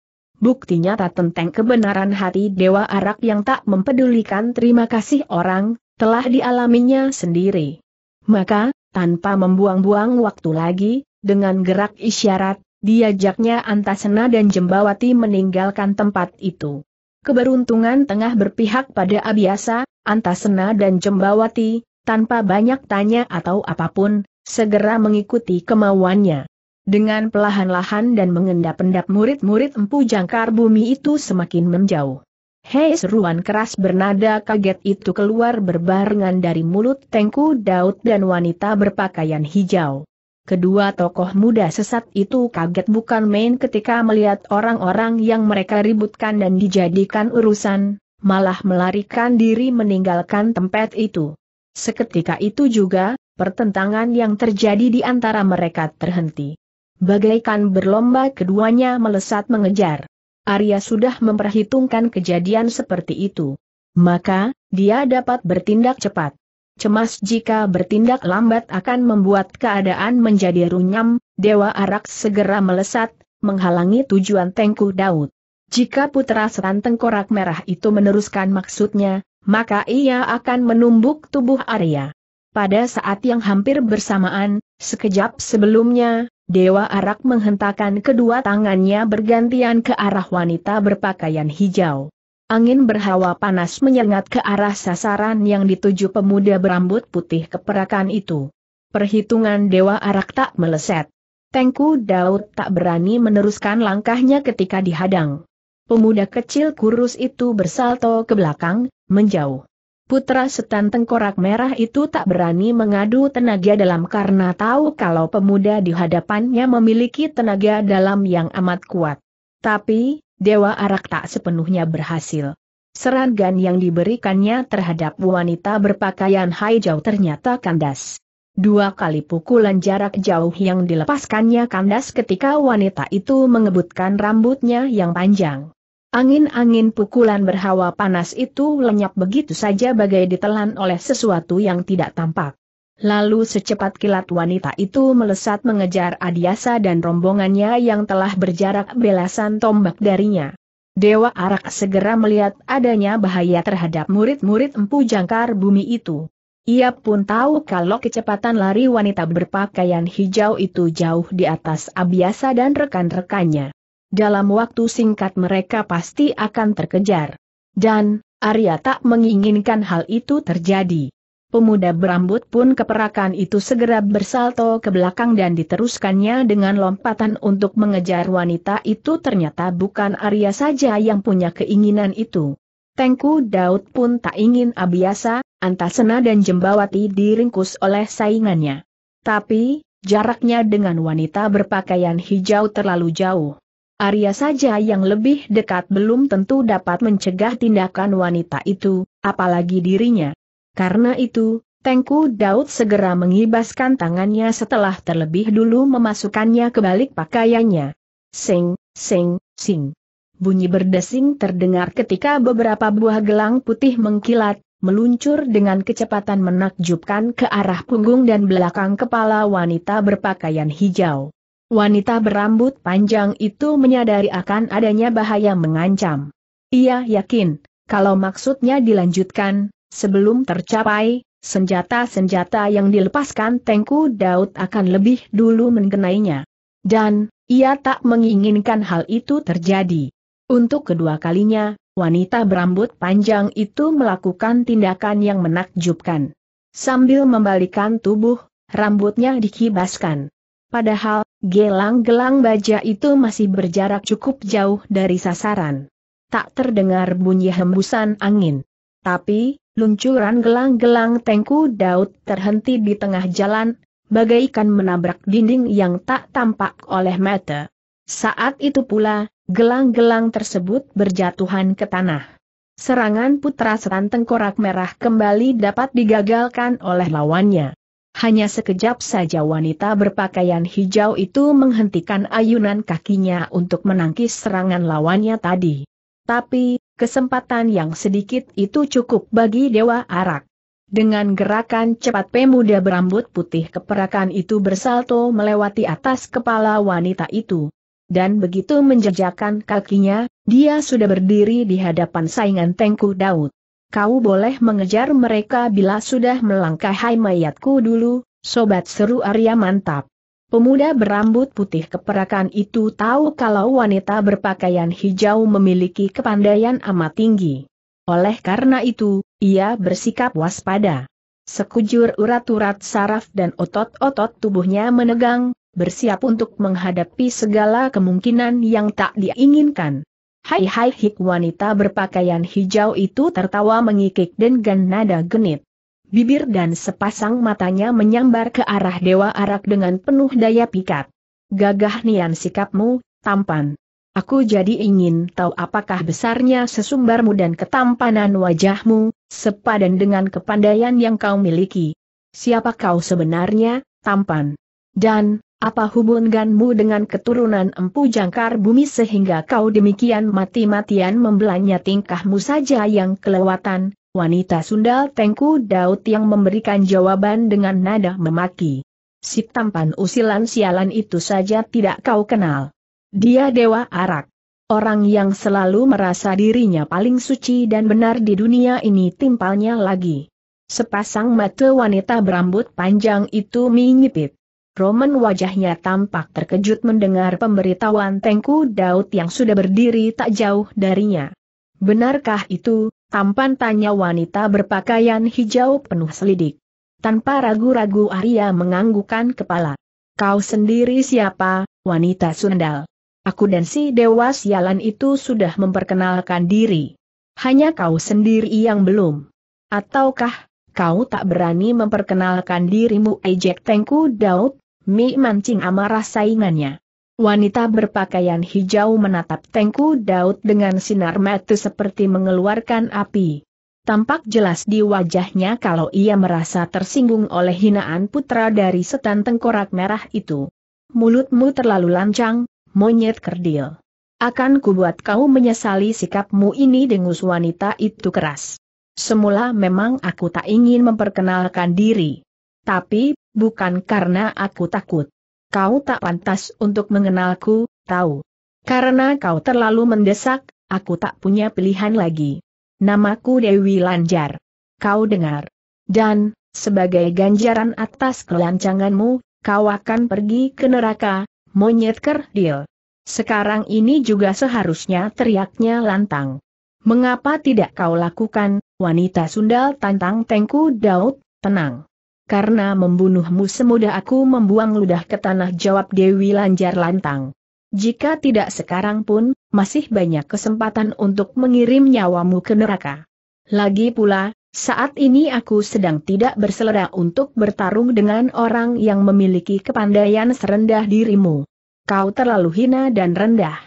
Bukti nyata tentang kebenaran hati Dewa Arak yang tak mempedulikan terima kasih orang, telah dialaminya sendiri. Maka, tanpa membuang-buang waktu lagi, dengan gerak isyarat, diajaknya Antasena dan Jembawati meninggalkan tempat itu. Keberuntungan tengah berpihak pada Abiasa, Antasena dan Jembawati, tanpa banyak tanya atau apapun, segera mengikuti kemauannya. Dengan pelahan-lahan dan mengendap-endap murid-murid empu jangkar bumi itu semakin menjauh. Hei seruan keras bernada kaget itu keluar berbarengan dari mulut Tengku Daud dan wanita berpakaian hijau. Kedua tokoh muda sesat itu kaget bukan main ketika melihat orang-orang yang mereka ributkan dan dijadikan urusan, malah melarikan diri meninggalkan tempat itu. Seketika itu juga, pertentangan yang terjadi di antara mereka terhenti. Bagaikan berlomba keduanya melesat mengejar. Arya sudah memperhitungkan kejadian seperti itu. Maka, dia dapat bertindak cepat. Cemas jika bertindak lambat akan membuat keadaan menjadi runyam, Dewa Arak segera melesat, menghalangi tujuan Tengku Daud. Jika putra setan tengkorak merah itu meneruskan maksudnya, maka ia akan menumbuk tubuh Arya. Pada saat yang hampir bersamaan, sekejap sebelumnya, Dewa Arak menghentakkan kedua tangannya bergantian ke arah wanita berpakaian hijau. Angin berhawa panas menyengat ke arah sasaran yang dituju pemuda berambut putih keperakan itu. Perhitungan Dewa Arak tak meleset. Tengku Daud tak berani meneruskan langkahnya ketika dihadang. Pemuda kecil kurus itu bersalto ke belakang, menjauh. Putra setan tengkorak merah itu tak berani mengadu tenaga dalam karena tahu kalau pemuda di hadapannya memiliki tenaga dalam yang amat kuat. Tapi, Dewa Arak tak sepenuhnya berhasil. Serangan yang diberikannya terhadap wanita berpakaian hijau ternyata kandas. Dua kali pukulan jarak jauh yang dilepaskannya kandas ketika wanita itu mengebutkan rambutnya yang panjang. Angin-angin pukulan berhawa panas itu lenyap begitu saja bagai ditelan oleh sesuatu yang tidak tampak. Lalu secepat kilat wanita itu melesat mengejar Adiasa dan rombongannya yang telah berjarak belasan tombak darinya. Dewa Arak segera melihat adanya bahaya terhadap murid-murid empu jangkar bumi itu. Ia pun tahu kalau kecepatan lari wanita berpakaian hijau itu jauh di atas Abiasa dan rekan-rekannya dalam waktu singkat mereka pasti akan terkejar. Dan, Arya tak menginginkan hal itu terjadi. Pemuda berambut pun keperakan itu segera bersalto ke belakang dan diteruskannya dengan lompatan untuk mengejar wanita itu ternyata bukan Arya saja yang punya keinginan itu. Tengku Daud pun tak ingin Abiasa, Antasena dan Jembawati diringkus oleh saingannya. Tapi, jaraknya dengan wanita berpakaian hijau terlalu jauh. Arya saja yang lebih dekat belum tentu dapat mencegah tindakan wanita itu, apalagi dirinya. Karena itu, Tengku Daud segera mengibaskan tangannya setelah terlebih dulu memasukkannya ke balik pakaiannya. Sing, sing, sing. Bunyi berdesing terdengar ketika beberapa buah gelang putih mengkilat, meluncur dengan kecepatan menakjubkan ke arah punggung dan belakang kepala wanita berpakaian hijau. Wanita berambut panjang itu menyadari akan adanya bahaya mengancam. Ia yakin, kalau maksudnya dilanjutkan, sebelum tercapai, senjata-senjata yang dilepaskan Tengku Daud akan lebih dulu mengenainya. Dan, ia tak menginginkan hal itu terjadi. Untuk kedua kalinya, wanita berambut panjang itu melakukan tindakan yang menakjubkan. Sambil membalikan tubuh, rambutnya dikibaskan. Padahal, Gelang-gelang baja itu masih berjarak cukup jauh dari sasaran. Tak terdengar bunyi hembusan angin. Tapi, luncuran gelang-gelang tengku Daud terhenti di tengah jalan, bagaikan menabrak dinding yang tak tampak oleh mata. Saat itu pula, gelang-gelang tersebut berjatuhan ke tanah. Serangan putra setan tengkorak merah kembali dapat digagalkan oleh lawannya. Hanya sekejap saja wanita berpakaian hijau itu menghentikan ayunan kakinya untuk menangkis serangan lawannya tadi. Tapi, kesempatan yang sedikit itu cukup bagi Dewa Arak. Dengan gerakan cepat pemuda berambut putih keperakan itu bersalto melewati atas kepala wanita itu. Dan begitu menjejakkan kakinya, dia sudah berdiri di hadapan saingan Tengku Daud kau boleh mengejar mereka bila sudah melangkahi mayatku dulu, sobat seru Arya mantap. Pemuda berambut putih keperakan itu tahu kalau wanita berpakaian hijau memiliki kepandaian amat tinggi. Oleh karena itu, ia bersikap waspada. Sekujur urat-urat saraf dan otot-otot tubuhnya menegang, bersiap untuk menghadapi segala kemungkinan yang tak diinginkan. Hai-hai hik wanita berpakaian hijau itu tertawa mengikik dengan nada genit. Bibir dan sepasang matanya menyambar ke arah Dewa Arak dengan penuh daya pikat. Gagah nian sikapmu, tampan. Aku jadi ingin tahu apakah besarnya sesumbarmu dan ketampanan wajahmu, sepadan dengan kepandaian yang kau miliki. Siapa kau sebenarnya, tampan? Dan, apa hubunganmu dengan keturunan empu jangkar bumi sehingga kau demikian mati-matian membelanya tingkahmu saja yang kelewatan, wanita sundal tengku Daud yang memberikan jawaban dengan nada memaki. Si tampan usilan sialan itu saja tidak kau kenal. Dia dewa arak. Orang yang selalu merasa dirinya paling suci dan benar di dunia ini timpalnya lagi. Sepasang mata wanita berambut panjang itu menyipit. Roman wajahnya tampak terkejut mendengar pemberitahuan Tengku Daud yang sudah berdiri tak jauh darinya. Benarkah itu, tampan tanya wanita berpakaian hijau penuh selidik. Tanpa ragu-ragu Arya menganggukan kepala. Kau sendiri siapa, wanita sundal? Aku dan si dewa sialan itu sudah memperkenalkan diri. Hanya kau sendiri yang belum. Ataukah, kau tak berani memperkenalkan dirimu ejek Tengku Daud? Mi mancing amarah saingannya. Wanita berpakaian hijau menatap Tengku Daud dengan sinar mata seperti mengeluarkan api. Tampak jelas di wajahnya kalau ia merasa tersinggung oleh hinaan putra dari setan tengkorak merah itu. Mulutmu terlalu lancang, monyet kerdil. Akan kubuat kau menyesali sikapmu ini dengus wanita itu keras. Semula memang aku tak ingin memperkenalkan diri. Tapi, bukan karena aku takut. Kau tak pantas untuk mengenalku, tahu. Karena kau terlalu mendesak, aku tak punya pilihan lagi. Namaku Dewi Lanjar. Kau dengar. Dan, sebagai ganjaran atas kelancanganmu, kau akan pergi ke neraka, monyet kerdil. Sekarang ini juga seharusnya teriaknya lantang. Mengapa tidak kau lakukan, wanita sundal tantang tengku Daud, tenang karena membunuhmu semudah aku membuang ludah ke tanah jawab Dewi Lanjar lantang. Jika tidak sekarang pun, masih banyak kesempatan untuk mengirim nyawamu ke neraka. Lagi pula, saat ini aku sedang tidak berselera untuk bertarung dengan orang yang memiliki kepandaian serendah dirimu. Kau terlalu hina dan rendah.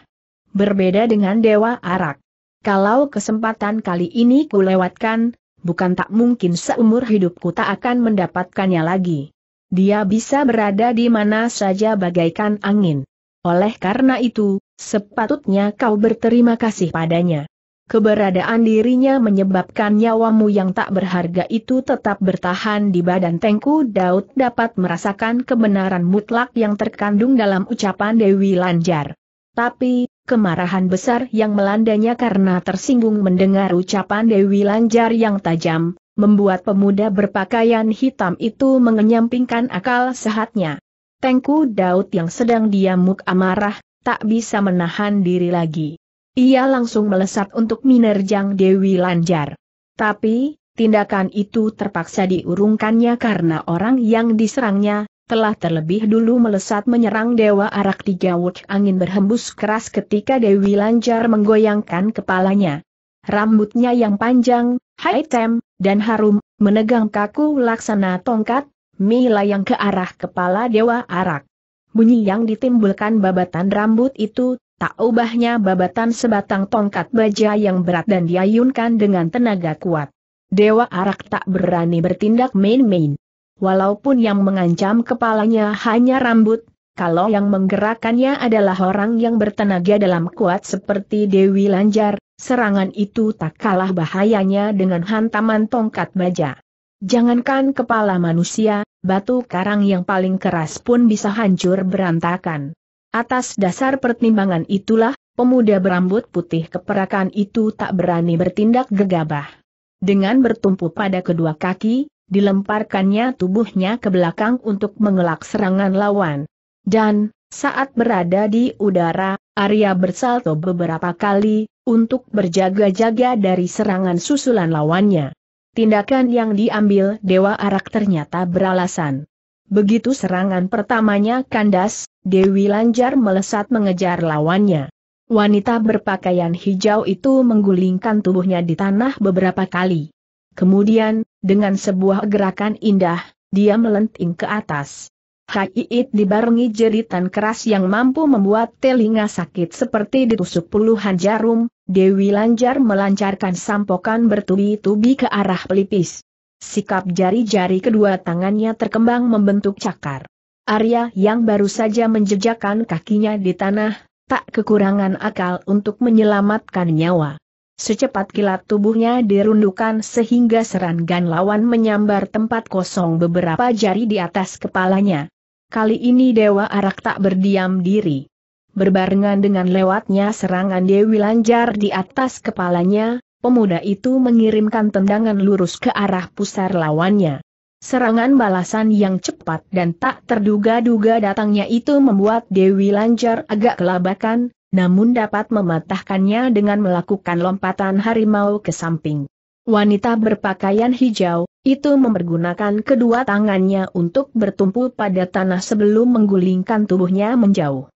Berbeda dengan Dewa Arak. Kalau kesempatan kali ini kulewatkan, bukan tak mungkin seumur hidupku tak akan mendapatkannya lagi. Dia bisa berada di mana saja bagaikan angin. Oleh karena itu, sepatutnya kau berterima kasih padanya. Keberadaan dirinya menyebabkan nyawamu yang tak berharga itu tetap bertahan di badan Tengku Daud dapat merasakan kebenaran mutlak yang terkandung dalam ucapan Dewi Lanjar. Tapi, Kemarahan besar yang melandanya karena tersinggung mendengar ucapan Dewi Lanjar yang tajam, membuat pemuda berpakaian hitam itu mengenyampingkan akal sehatnya. Tengku Daud yang sedang diamuk amarah, tak bisa menahan diri lagi. Ia langsung melesat untuk menerjang Dewi Lanjar. Tapi, tindakan itu terpaksa diurungkannya karena orang yang diserangnya, telah terlebih dulu melesat menyerang Dewa Arak di Wut angin berhembus keras ketika Dewi Lanjar menggoyangkan kepalanya. Rambutnya yang panjang, hitam, dan harum, menegang kaku laksana tongkat, melayang ke arah kepala Dewa Arak. Bunyi yang ditimbulkan babatan rambut itu, tak ubahnya babatan sebatang tongkat baja yang berat dan diayunkan dengan tenaga kuat. Dewa Arak tak berani bertindak main-main. Walaupun yang mengancam kepalanya hanya rambut, kalau yang menggerakkannya adalah orang yang bertenaga dalam kuat seperti Dewi Lanjar, serangan itu tak kalah bahayanya dengan hantaman tongkat baja. Jangankan kepala manusia, batu karang yang paling keras pun bisa hancur berantakan. Atas dasar pertimbangan itulah, pemuda berambut putih keperakan itu tak berani bertindak gegabah. Dengan bertumpu pada kedua kaki, dilemparkannya tubuhnya ke belakang untuk mengelak serangan lawan. Dan, saat berada di udara, Arya bersalto beberapa kali, untuk berjaga-jaga dari serangan susulan lawannya. Tindakan yang diambil Dewa Arak ternyata beralasan. Begitu serangan pertamanya kandas, Dewi Lanjar melesat mengejar lawannya. Wanita berpakaian hijau itu menggulingkan tubuhnya di tanah beberapa kali. Kemudian, dengan sebuah gerakan indah, dia melenting ke atas. Haiit dibarengi jeritan keras yang mampu membuat telinga sakit seperti ditusuk puluhan jarum, Dewi Lanjar melancarkan sampokan bertubi-tubi ke arah pelipis. Sikap jari-jari kedua tangannya terkembang membentuk cakar. Arya yang baru saja menjejakkan kakinya di tanah, tak kekurangan akal untuk menyelamatkan nyawa. Secepat kilat tubuhnya dirundukan sehingga serangan lawan menyambar tempat kosong beberapa jari di atas kepalanya. Kali ini Dewa Arak tak berdiam diri. Berbarengan dengan lewatnya serangan Dewi Lanjar di atas kepalanya, pemuda itu mengirimkan tendangan lurus ke arah pusar lawannya. Serangan balasan yang cepat dan tak terduga-duga datangnya itu membuat Dewi Lanjar agak kelabakan, namun dapat mematahkannya dengan melakukan lompatan harimau ke samping. Wanita berpakaian hijau, itu mempergunakan kedua tangannya untuk bertumpu pada tanah sebelum menggulingkan tubuhnya menjauh.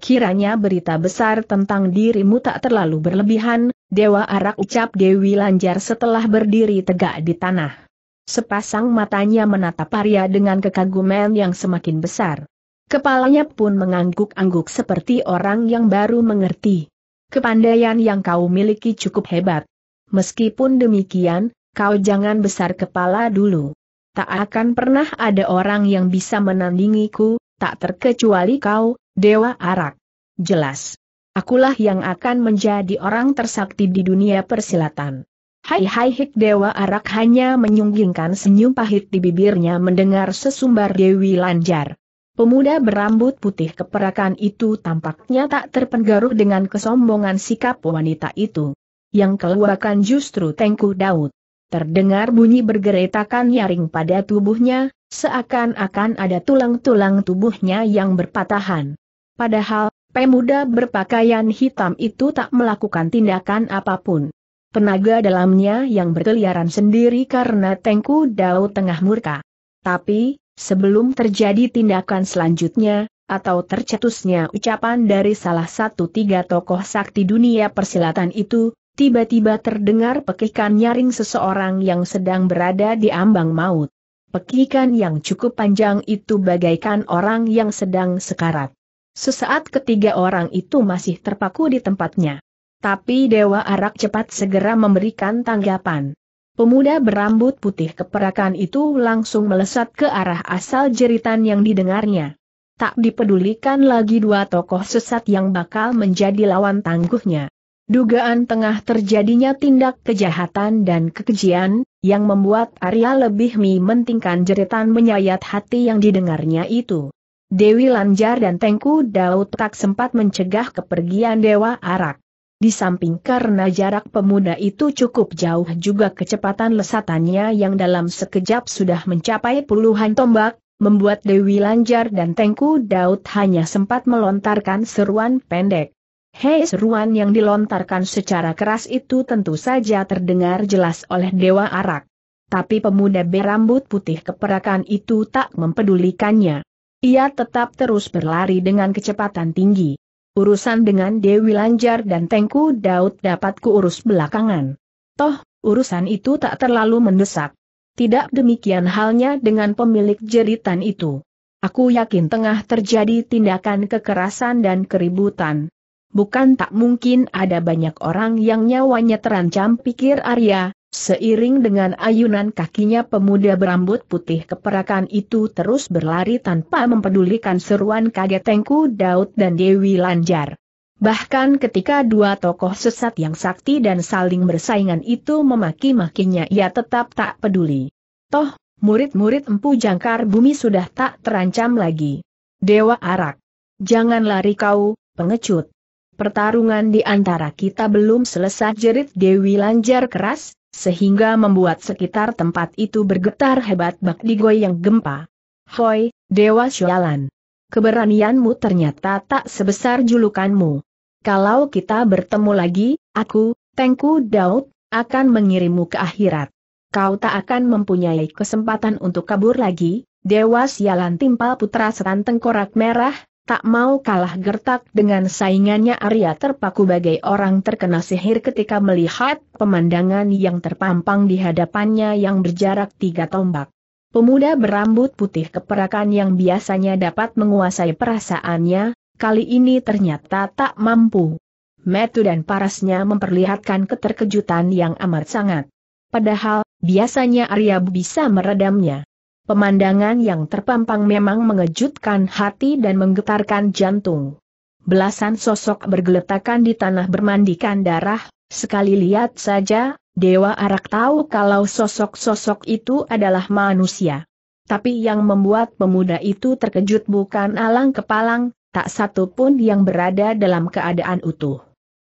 Kiranya berita besar tentang dirimu tak terlalu berlebihan, Dewa Arak ucap Dewi Lanjar setelah berdiri tegak di tanah. Sepasang matanya menatap Arya dengan kekaguman yang semakin besar. Kepalanya pun mengangguk-angguk seperti orang yang baru mengerti. Kepandaian yang kau miliki cukup hebat. Meskipun demikian, kau jangan besar kepala dulu. Tak akan pernah ada orang yang bisa menandingiku, tak terkecuali kau, Dewa Arak. Jelas. Akulah yang akan menjadi orang tersakti di dunia persilatan. Hai hai hik Dewa Arak hanya menyunggingkan senyum pahit di bibirnya mendengar sesumbar Dewi Lanjar. Pemuda berambut putih keperakan itu tampaknya tak terpengaruh dengan kesombongan sikap wanita itu. Yang keluarkan justru Tengku Daud. Terdengar bunyi bergeretakan nyaring pada tubuhnya, seakan-akan ada tulang-tulang tubuhnya yang berpatahan. Padahal, pemuda berpakaian hitam itu tak melakukan tindakan apapun. Tenaga dalamnya yang berkeliaran sendiri karena Tengku Daud tengah murka. Tapi, Sebelum terjadi tindakan selanjutnya, atau tercetusnya ucapan dari salah satu tiga tokoh sakti dunia persilatan itu, tiba-tiba terdengar pekikan nyaring seseorang yang sedang berada di ambang maut. Pekikan yang cukup panjang itu bagaikan orang yang sedang sekarat. Sesaat ketiga orang itu masih terpaku di tempatnya. Tapi Dewa Arak cepat segera memberikan tanggapan. Pemuda berambut putih keperakan itu langsung melesat ke arah asal jeritan yang didengarnya. Tak dipedulikan lagi dua tokoh sesat yang bakal menjadi lawan tangguhnya. Dugaan tengah terjadinya tindak kejahatan dan kekejian, yang membuat Arya lebih mementingkan jeritan menyayat hati yang didengarnya itu. Dewi Lanjar dan Tengku Daud tak sempat mencegah kepergian Dewa Arak. Di samping karena jarak pemuda itu cukup jauh juga kecepatan lesatannya yang dalam sekejap sudah mencapai puluhan tombak, membuat Dewi Lanjar dan Tengku Daud hanya sempat melontarkan seruan pendek. Hei seruan yang dilontarkan secara keras itu tentu saja terdengar jelas oleh Dewa Arak. Tapi pemuda berambut putih keperakan itu tak mempedulikannya. Ia tetap terus berlari dengan kecepatan tinggi. Urusan dengan Dewi Lanjar dan Tengku Daud dapat kuurus belakangan. Toh, urusan itu tak terlalu mendesak. Tidak demikian halnya dengan pemilik jeritan itu. Aku yakin tengah terjadi tindakan kekerasan dan keributan. Bukan tak mungkin ada banyak orang yang nyawanya terancam pikir Arya, Seiring dengan ayunan kakinya pemuda berambut putih keperakan itu terus berlari tanpa mempedulikan seruan kaget Tengku Daud dan Dewi Lanjar. Bahkan ketika dua tokoh sesat yang sakti dan saling bersaingan itu memaki-makinya ia tetap tak peduli. Toh, murid-murid empu jangkar bumi sudah tak terancam lagi. Dewa Arak. Jangan lari kau, pengecut. Pertarungan di antara kita belum selesai jerit Dewi Lanjar keras, sehingga membuat sekitar tempat itu bergetar hebat bak digoyang gempa. Hoi, Dewa sialan, Keberanianmu ternyata tak sebesar julukanmu. Kalau kita bertemu lagi, aku, Tengku Daud, akan mengirimmu ke akhirat. Kau tak akan mempunyai kesempatan untuk kabur lagi, Dewa Sialan timpal putra setan tengkorak merah, tak mau kalah gertak dengan saingannya Arya terpaku bagai orang terkena sihir ketika melihat pemandangan yang terpampang di hadapannya yang berjarak tiga tombak. Pemuda berambut putih keperakan yang biasanya dapat menguasai perasaannya, kali ini ternyata tak mampu. Metu dan parasnya memperlihatkan keterkejutan yang amat sangat. Padahal, biasanya Arya bisa meredamnya. Pemandangan yang terpampang memang mengejutkan hati dan menggetarkan jantung. Belasan sosok bergeletakan di tanah bermandikan darah, sekali lihat saja, Dewa Arak tahu kalau sosok-sosok itu adalah manusia. Tapi yang membuat pemuda itu terkejut bukan alang kepalang, tak satu pun yang berada dalam keadaan utuh.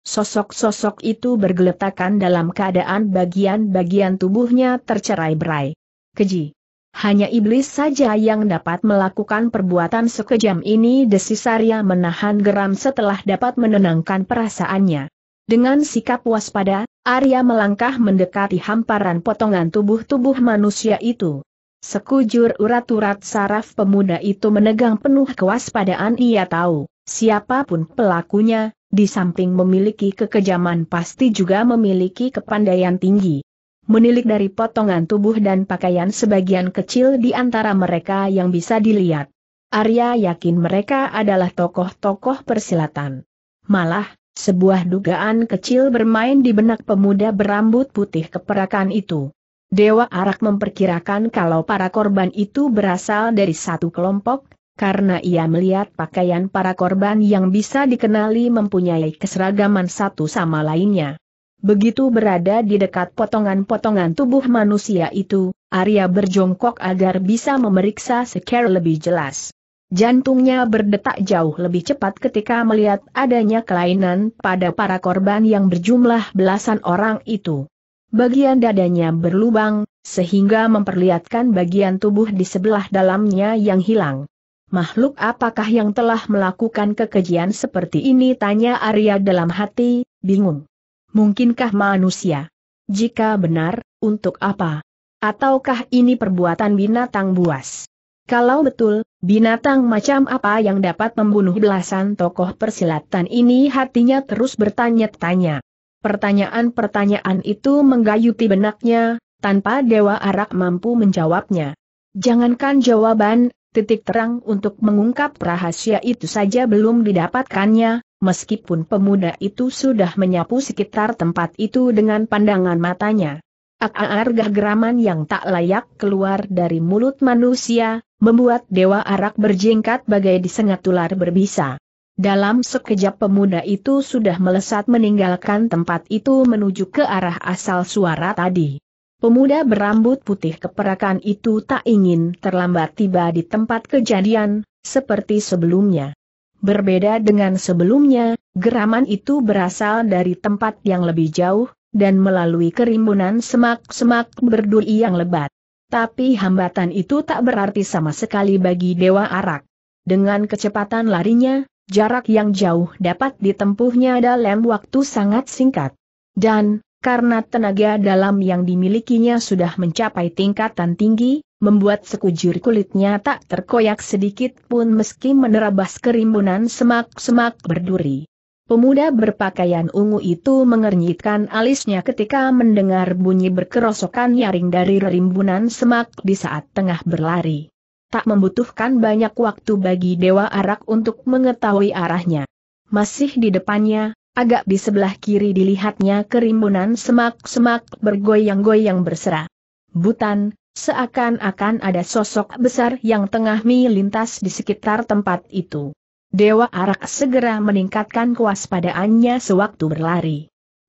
Sosok-sosok itu bergeletakan dalam keadaan bagian-bagian tubuhnya tercerai-berai. Keji. Hanya iblis saja yang dapat melakukan perbuatan sekejam ini desisarya menahan geram setelah dapat menenangkan perasaannya. Dengan sikap waspada, Arya melangkah mendekati hamparan potongan tubuh-tubuh manusia itu. Sekujur urat-urat saraf pemuda itu menegang penuh kewaspadaan ia tahu, siapapun pelakunya, di samping memiliki kekejaman pasti juga memiliki kepandaian tinggi menilik dari potongan tubuh dan pakaian sebagian kecil di antara mereka yang bisa dilihat. Arya yakin mereka adalah tokoh-tokoh persilatan. Malah, sebuah dugaan kecil bermain di benak pemuda berambut putih keperakan itu. Dewa Arak memperkirakan kalau para korban itu berasal dari satu kelompok, karena ia melihat pakaian para korban yang bisa dikenali mempunyai keseragaman satu sama lainnya. Begitu berada di dekat potongan-potongan tubuh manusia itu, Arya berjongkok agar bisa memeriksa secara lebih jelas. Jantungnya berdetak jauh lebih cepat ketika melihat adanya kelainan pada para korban yang berjumlah belasan orang itu. Bagian dadanya berlubang, sehingga memperlihatkan bagian tubuh di sebelah dalamnya yang hilang. Makhluk apakah yang telah melakukan kekejian seperti ini tanya Arya dalam hati, bingung. Mungkinkah manusia? Jika benar, untuk apa? Ataukah ini perbuatan binatang buas? Kalau betul, binatang macam apa yang dapat membunuh belasan tokoh persilatan ini hatinya terus bertanya-tanya. Pertanyaan-pertanyaan itu menggayuti benaknya, tanpa Dewa Arak mampu menjawabnya. Jangankan jawaban, titik terang untuk mengungkap rahasia itu saja belum didapatkannya, meskipun pemuda itu sudah menyapu sekitar tempat itu dengan pandangan matanya. Ak-argah geraman yang tak layak keluar dari mulut manusia, membuat Dewa Arak berjingkat bagai disengat ular berbisa. Dalam sekejap pemuda itu sudah melesat meninggalkan tempat itu menuju ke arah asal suara tadi. Pemuda berambut putih keperakan itu tak ingin terlambat tiba di tempat kejadian, seperti sebelumnya. Berbeda dengan sebelumnya, geraman itu berasal dari tempat yang lebih jauh, dan melalui kerimbunan semak-semak berduri yang lebat. Tapi hambatan itu tak berarti sama sekali bagi Dewa Arak. Dengan kecepatan larinya, jarak yang jauh dapat ditempuhnya dalam waktu sangat singkat. Dan, karena tenaga dalam yang dimilikinya sudah mencapai tingkatan tinggi, membuat sekujur kulitnya tak terkoyak sedikit pun meski menerabas kerimbunan semak-semak berduri. Pemuda berpakaian ungu itu mengernyitkan alisnya ketika mendengar bunyi berkerosokan nyaring dari rimbunan semak di saat tengah berlari. Tak membutuhkan banyak waktu bagi Dewa Arak untuk mengetahui arahnya. Masih di depannya, agak di sebelah kiri dilihatnya kerimbunan semak-semak bergoyang-goyang berserah. Butan, Seakan-akan ada sosok besar yang tengah melintas di sekitar tempat itu. Dewa Arak segera meningkatkan kewaspadaannya sewaktu berlari.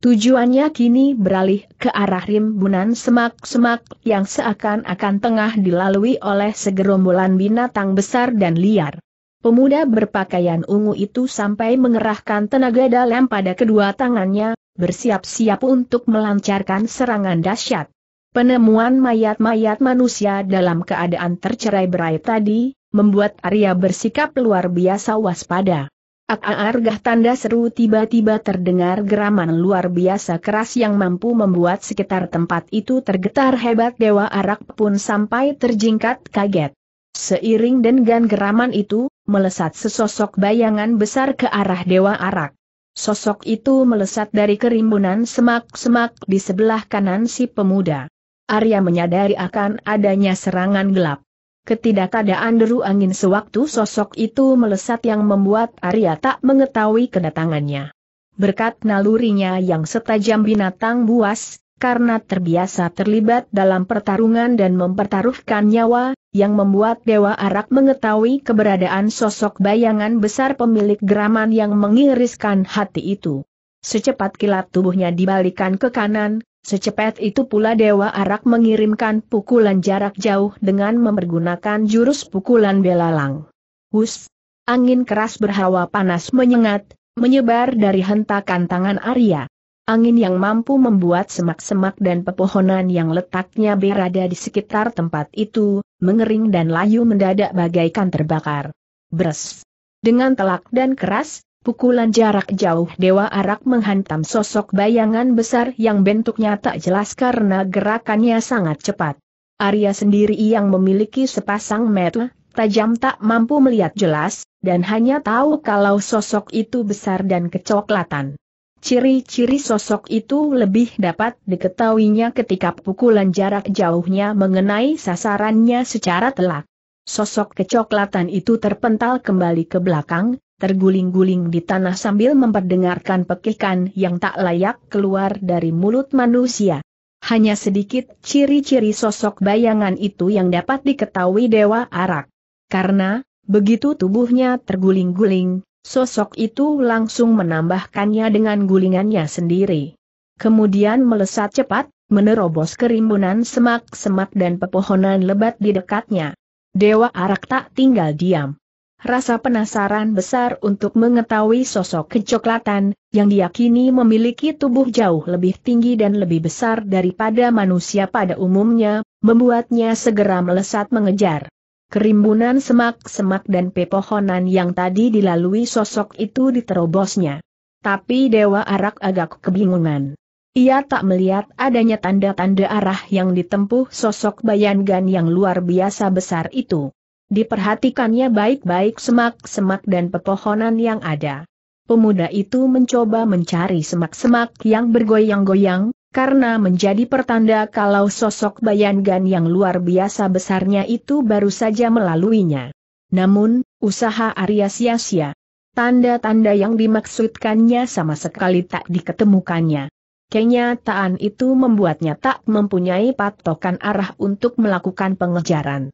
Tujuannya kini beralih ke arah rimbunan semak-semak yang seakan-akan tengah dilalui oleh segerombolan binatang besar dan liar. Pemuda berpakaian ungu itu sampai mengerahkan tenaga dalam pada kedua tangannya, bersiap-siap untuk melancarkan serangan dahsyat. Penemuan mayat-mayat manusia dalam keadaan tercerai-berai tadi, membuat Arya bersikap luar biasa waspada. Aargah tanda seru tiba-tiba terdengar geraman luar biasa keras yang mampu membuat sekitar tempat itu tergetar hebat Dewa Arak pun sampai terjingkat kaget. Seiring dengan geraman itu, melesat sesosok bayangan besar ke arah Dewa Arak. Sosok itu melesat dari kerimbunan semak-semak di sebelah kanan si pemuda. Arya menyadari akan adanya serangan gelap. Ketidakadaan deru angin sewaktu sosok itu melesat yang membuat Arya tak mengetahui kedatangannya. Berkat nalurinya yang setajam binatang buas, karena terbiasa terlibat dalam pertarungan dan mempertaruhkan nyawa, yang membuat Dewa Arak mengetahui keberadaan sosok bayangan besar pemilik geraman yang mengiriskan hati itu. Secepat kilat tubuhnya dibalikan ke kanan, Secepat itu pula Dewa Arak mengirimkan pukulan jarak jauh dengan memergunakan jurus pukulan belalang. Hus! Angin keras berhawa panas menyengat, menyebar dari hentakan tangan Arya. Angin yang mampu membuat semak-semak dan pepohonan yang letaknya berada di sekitar tempat itu, mengering dan layu mendadak bagaikan terbakar. Bres! Dengan telak dan keras, Pukulan jarak jauh Dewa Arak menghantam sosok bayangan besar yang bentuknya tak jelas karena gerakannya sangat cepat. Arya sendiri yang memiliki sepasang mata, tajam tak mampu melihat jelas, dan hanya tahu kalau sosok itu besar dan kecoklatan. Ciri-ciri sosok itu lebih dapat diketahuinya ketika pukulan jarak jauhnya mengenai sasarannya secara telak. Sosok kecoklatan itu terpental kembali ke belakang, terguling-guling di tanah sambil memperdengarkan pekikan yang tak layak keluar dari mulut manusia. Hanya sedikit ciri-ciri sosok bayangan itu yang dapat diketahui Dewa Arak. Karena, begitu tubuhnya terguling-guling, sosok itu langsung menambahkannya dengan gulingannya sendiri. Kemudian melesat cepat, menerobos kerimbunan semak-semak dan pepohonan lebat di dekatnya. Dewa Arak tak tinggal diam rasa penasaran besar untuk mengetahui sosok kecoklatan, yang diyakini memiliki tubuh jauh lebih tinggi dan lebih besar daripada manusia pada umumnya, membuatnya segera melesat mengejar. Kerimbunan semak-semak dan pepohonan yang tadi dilalui sosok itu diterobosnya. Tapi Dewa Arak agak kebingungan. Ia tak melihat adanya tanda-tanda arah yang ditempuh sosok bayangan yang luar biasa besar itu. Diperhatikannya baik-baik semak-semak dan pepohonan yang ada. Pemuda itu mencoba mencari semak-semak yang bergoyang-goyang, karena menjadi pertanda kalau sosok bayangan yang luar biasa besarnya itu baru saja melaluinya. Namun, usaha Arya sia-sia. Tanda-tanda yang dimaksudkannya sama sekali tak diketemukannya. Kenyataan itu membuatnya tak mempunyai patokan arah untuk melakukan pengejaran.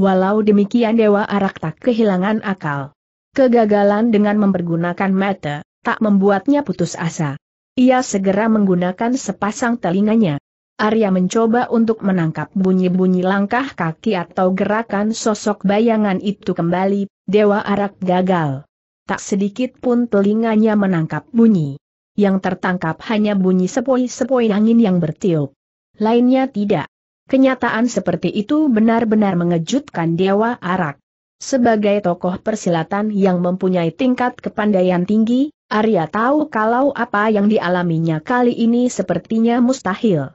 Walau demikian Dewa Arak tak kehilangan akal. Kegagalan dengan mempergunakan mata, tak membuatnya putus asa. Ia segera menggunakan sepasang telinganya. Arya mencoba untuk menangkap bunyi-bunyi langkah kaki atau gerakan sosok bayangan itu kembali, Dewa Arak gagal. Tak sedikit pun telinganya menangkap bunyi. Yang tertangkap hanya bunyi sepoi-sepoi angin yang bertiup. Lainnya tidak. Kenyataan seperti itu benar-benar mengejutkan Dewa Arak. Sebagai tokoh persilatan yang mempunyai tingkat kepandaian tinggi, Arya tahu kalau apa yang dialaminya kali ini sepertinya mustahil.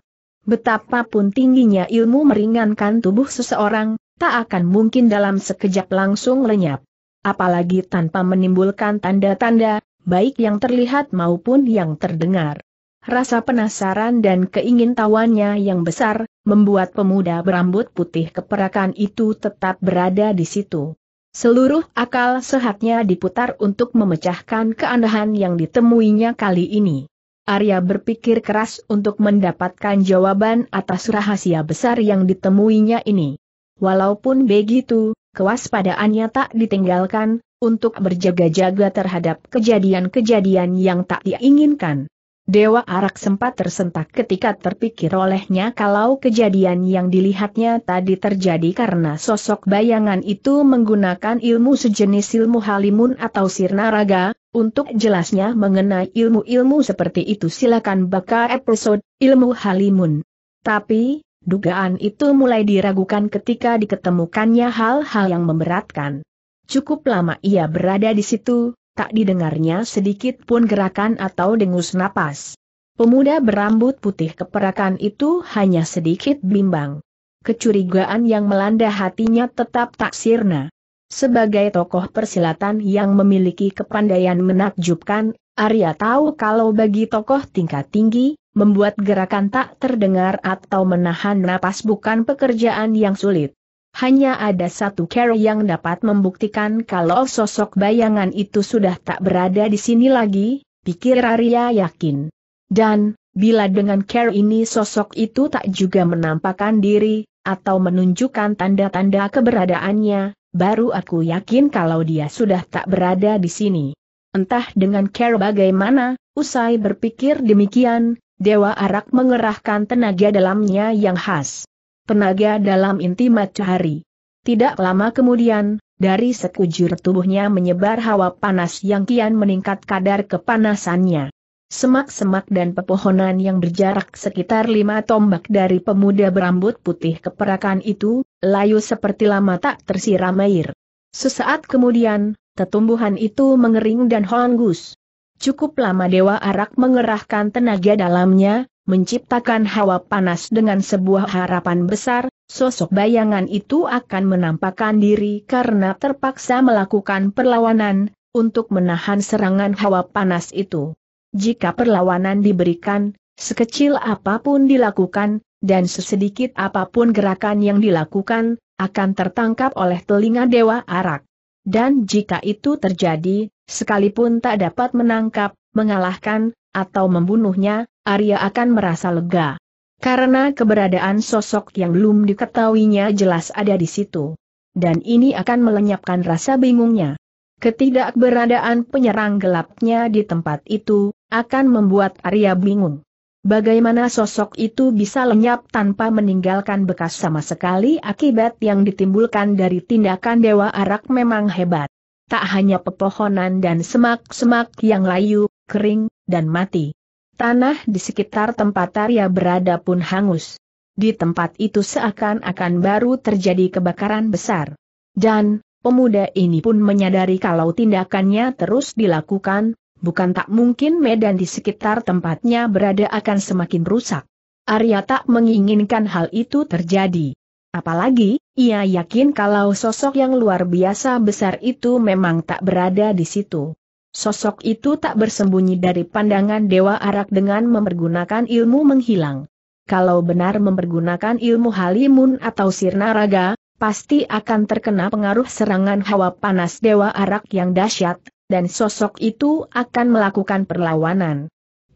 Betapapun tingginya ilmu meringankan tubuh seseorang, tak akan mungkin dalam sekejap langsung lenyap. Apalagi tanpa menimbulkan tanda-tanda, baik yang terlihat maupun yang terdengar. Rasa penasaran dan keingintahuannya yang besar, membuat pemuda berambut putih keperakan itu tetap berada di situ. Seluruh akal sehatnya diputar untuk memecahkan keanehan yang ditemuinya kali ini. Arya berpikir keras untuk mendapatkan jawaban atas rahasia besar yang ditemuinya ini. Walaupun begitu, kewaspadaannya tak ditinggalkan, untuk berjaga-jaga terhadap kejadian-kejadian yang tak diinginkan. Dewa Arak sempat tersentak ketika terpikir olehnya kalau kejadian yang dilihatnya tadi terjadi karena sosok bayangan itu menggunakan ilmu sejenis ilmu halimun atau sirnaraga, untuk jelasnya mengenai ilmu-ilmu seperti itu silakan baca episode ilmu halimun. Tapi, dugaan itu mulai diragukan ketika diketemukannya hal-hal yang memberatkan. Cukup lama ia berada di situ, tak didengarnya sedikit pun gerakan atau dengus napas. Pemuda berambut putih keperakan itu hanya sedikit bimbang. Kecurigaan yang melanda hatinya tetap tak sirna. Sebagai tokoh persilatan yang memiliki kepandaian menakjubkan, Arya tahu kalau bagi tokoh tingkat tinggi, membuat gerakan tak terdengar atau menahan napas bukan pekerjaan yang sulit hanya ada satu cara yang dapat membuktikan kalau sosok bayangan itu sudah tak berada di sini lagi, pikir Arya yakin. Dan, bila dengan cara ini sosok itu tak juga menampakkan diri, atau menunjukkan tanda-tanda keberadaannya, baru aku yakin kalau dia sudah tak berada di sini. Entah dengan cara bagaimana, usai berpikir demikian, Dewa Arak mengerahkan tenaga dalamnya yang khas. Tenaga dalam inti matahari. Tidak lama kemudian, dari sekujur tubuhnya menyebar hawa panas yang kian meningkat kadar kepanasannya. Semak-semak dan pepohonan yang berjarak sekitar lima tombak dari pemuda berambut putih keperakan itu, layu seperti lama tak tersiram air. Sesaat kemudian, tetumbuhan itu mengering dan honggus. Cukup lama Dewa Arak mengerahkan tenaga dalamnya, menciptakan hawa panas dengan sebuah harapan besar, sosok bayangan itu akan menampakkan diri karena terpaksa melakukan perlawanan, untuk menahan serangan hawa panas itu. Jika perlawanan diberikan, sekecil apapun dilakukan, dan sesedikit apapun gerakan yang dilakukan, akan tertangkap oleh telinga Dewa Arak. Dan jika itu terjadi, sekalipun tak dapat menangkap, mengalahkan, atau membunuhnya, Arya akan merasa lega. Karena keberadaan sosok yang belum diketahuinya jelas ada di situ. Dan ini akan melenyapkan rasa bingungnya. Ketidakberadaan penyerang gelapnya di tempat itu, akan membuat Arya bingung. Bagaimana sosok itu bisa lenyap tanpa meninggalkan bekas sama sekali akibat yang ditimbulkan dari tindakan Dewa Arak memang hebat. Tak hanya pepohonan dan semak-semak yang layu, kering, dan mati. Tanah di sekitar tempat Arya berada pun hangus. Di tempat itu seakan-akan baru terjadi kebakaran besar. Dan, pemuda ini pun menyadari kalau tindakannya terus dilakukan, bukan tak mungkin medan di sekitar tempatnya berada akan semakin rusak. Arya tak menginginkan hal itu terjadi. Apalagi, ia yakin kalau sosok yang luar biasa besar itu memang tak berada di situ. Sosok itu tak bersembunyi dari pandangan Dewa Arak dengan mempergunakan ilmu menghilang. Kalau benar mempergunakan ilmu halimun atau sirna raga, pasti akan terkena pengaruh serangan hawa panas Dewa Arak yang dahsyat, dan sosok itu akan melakukan perlawanan.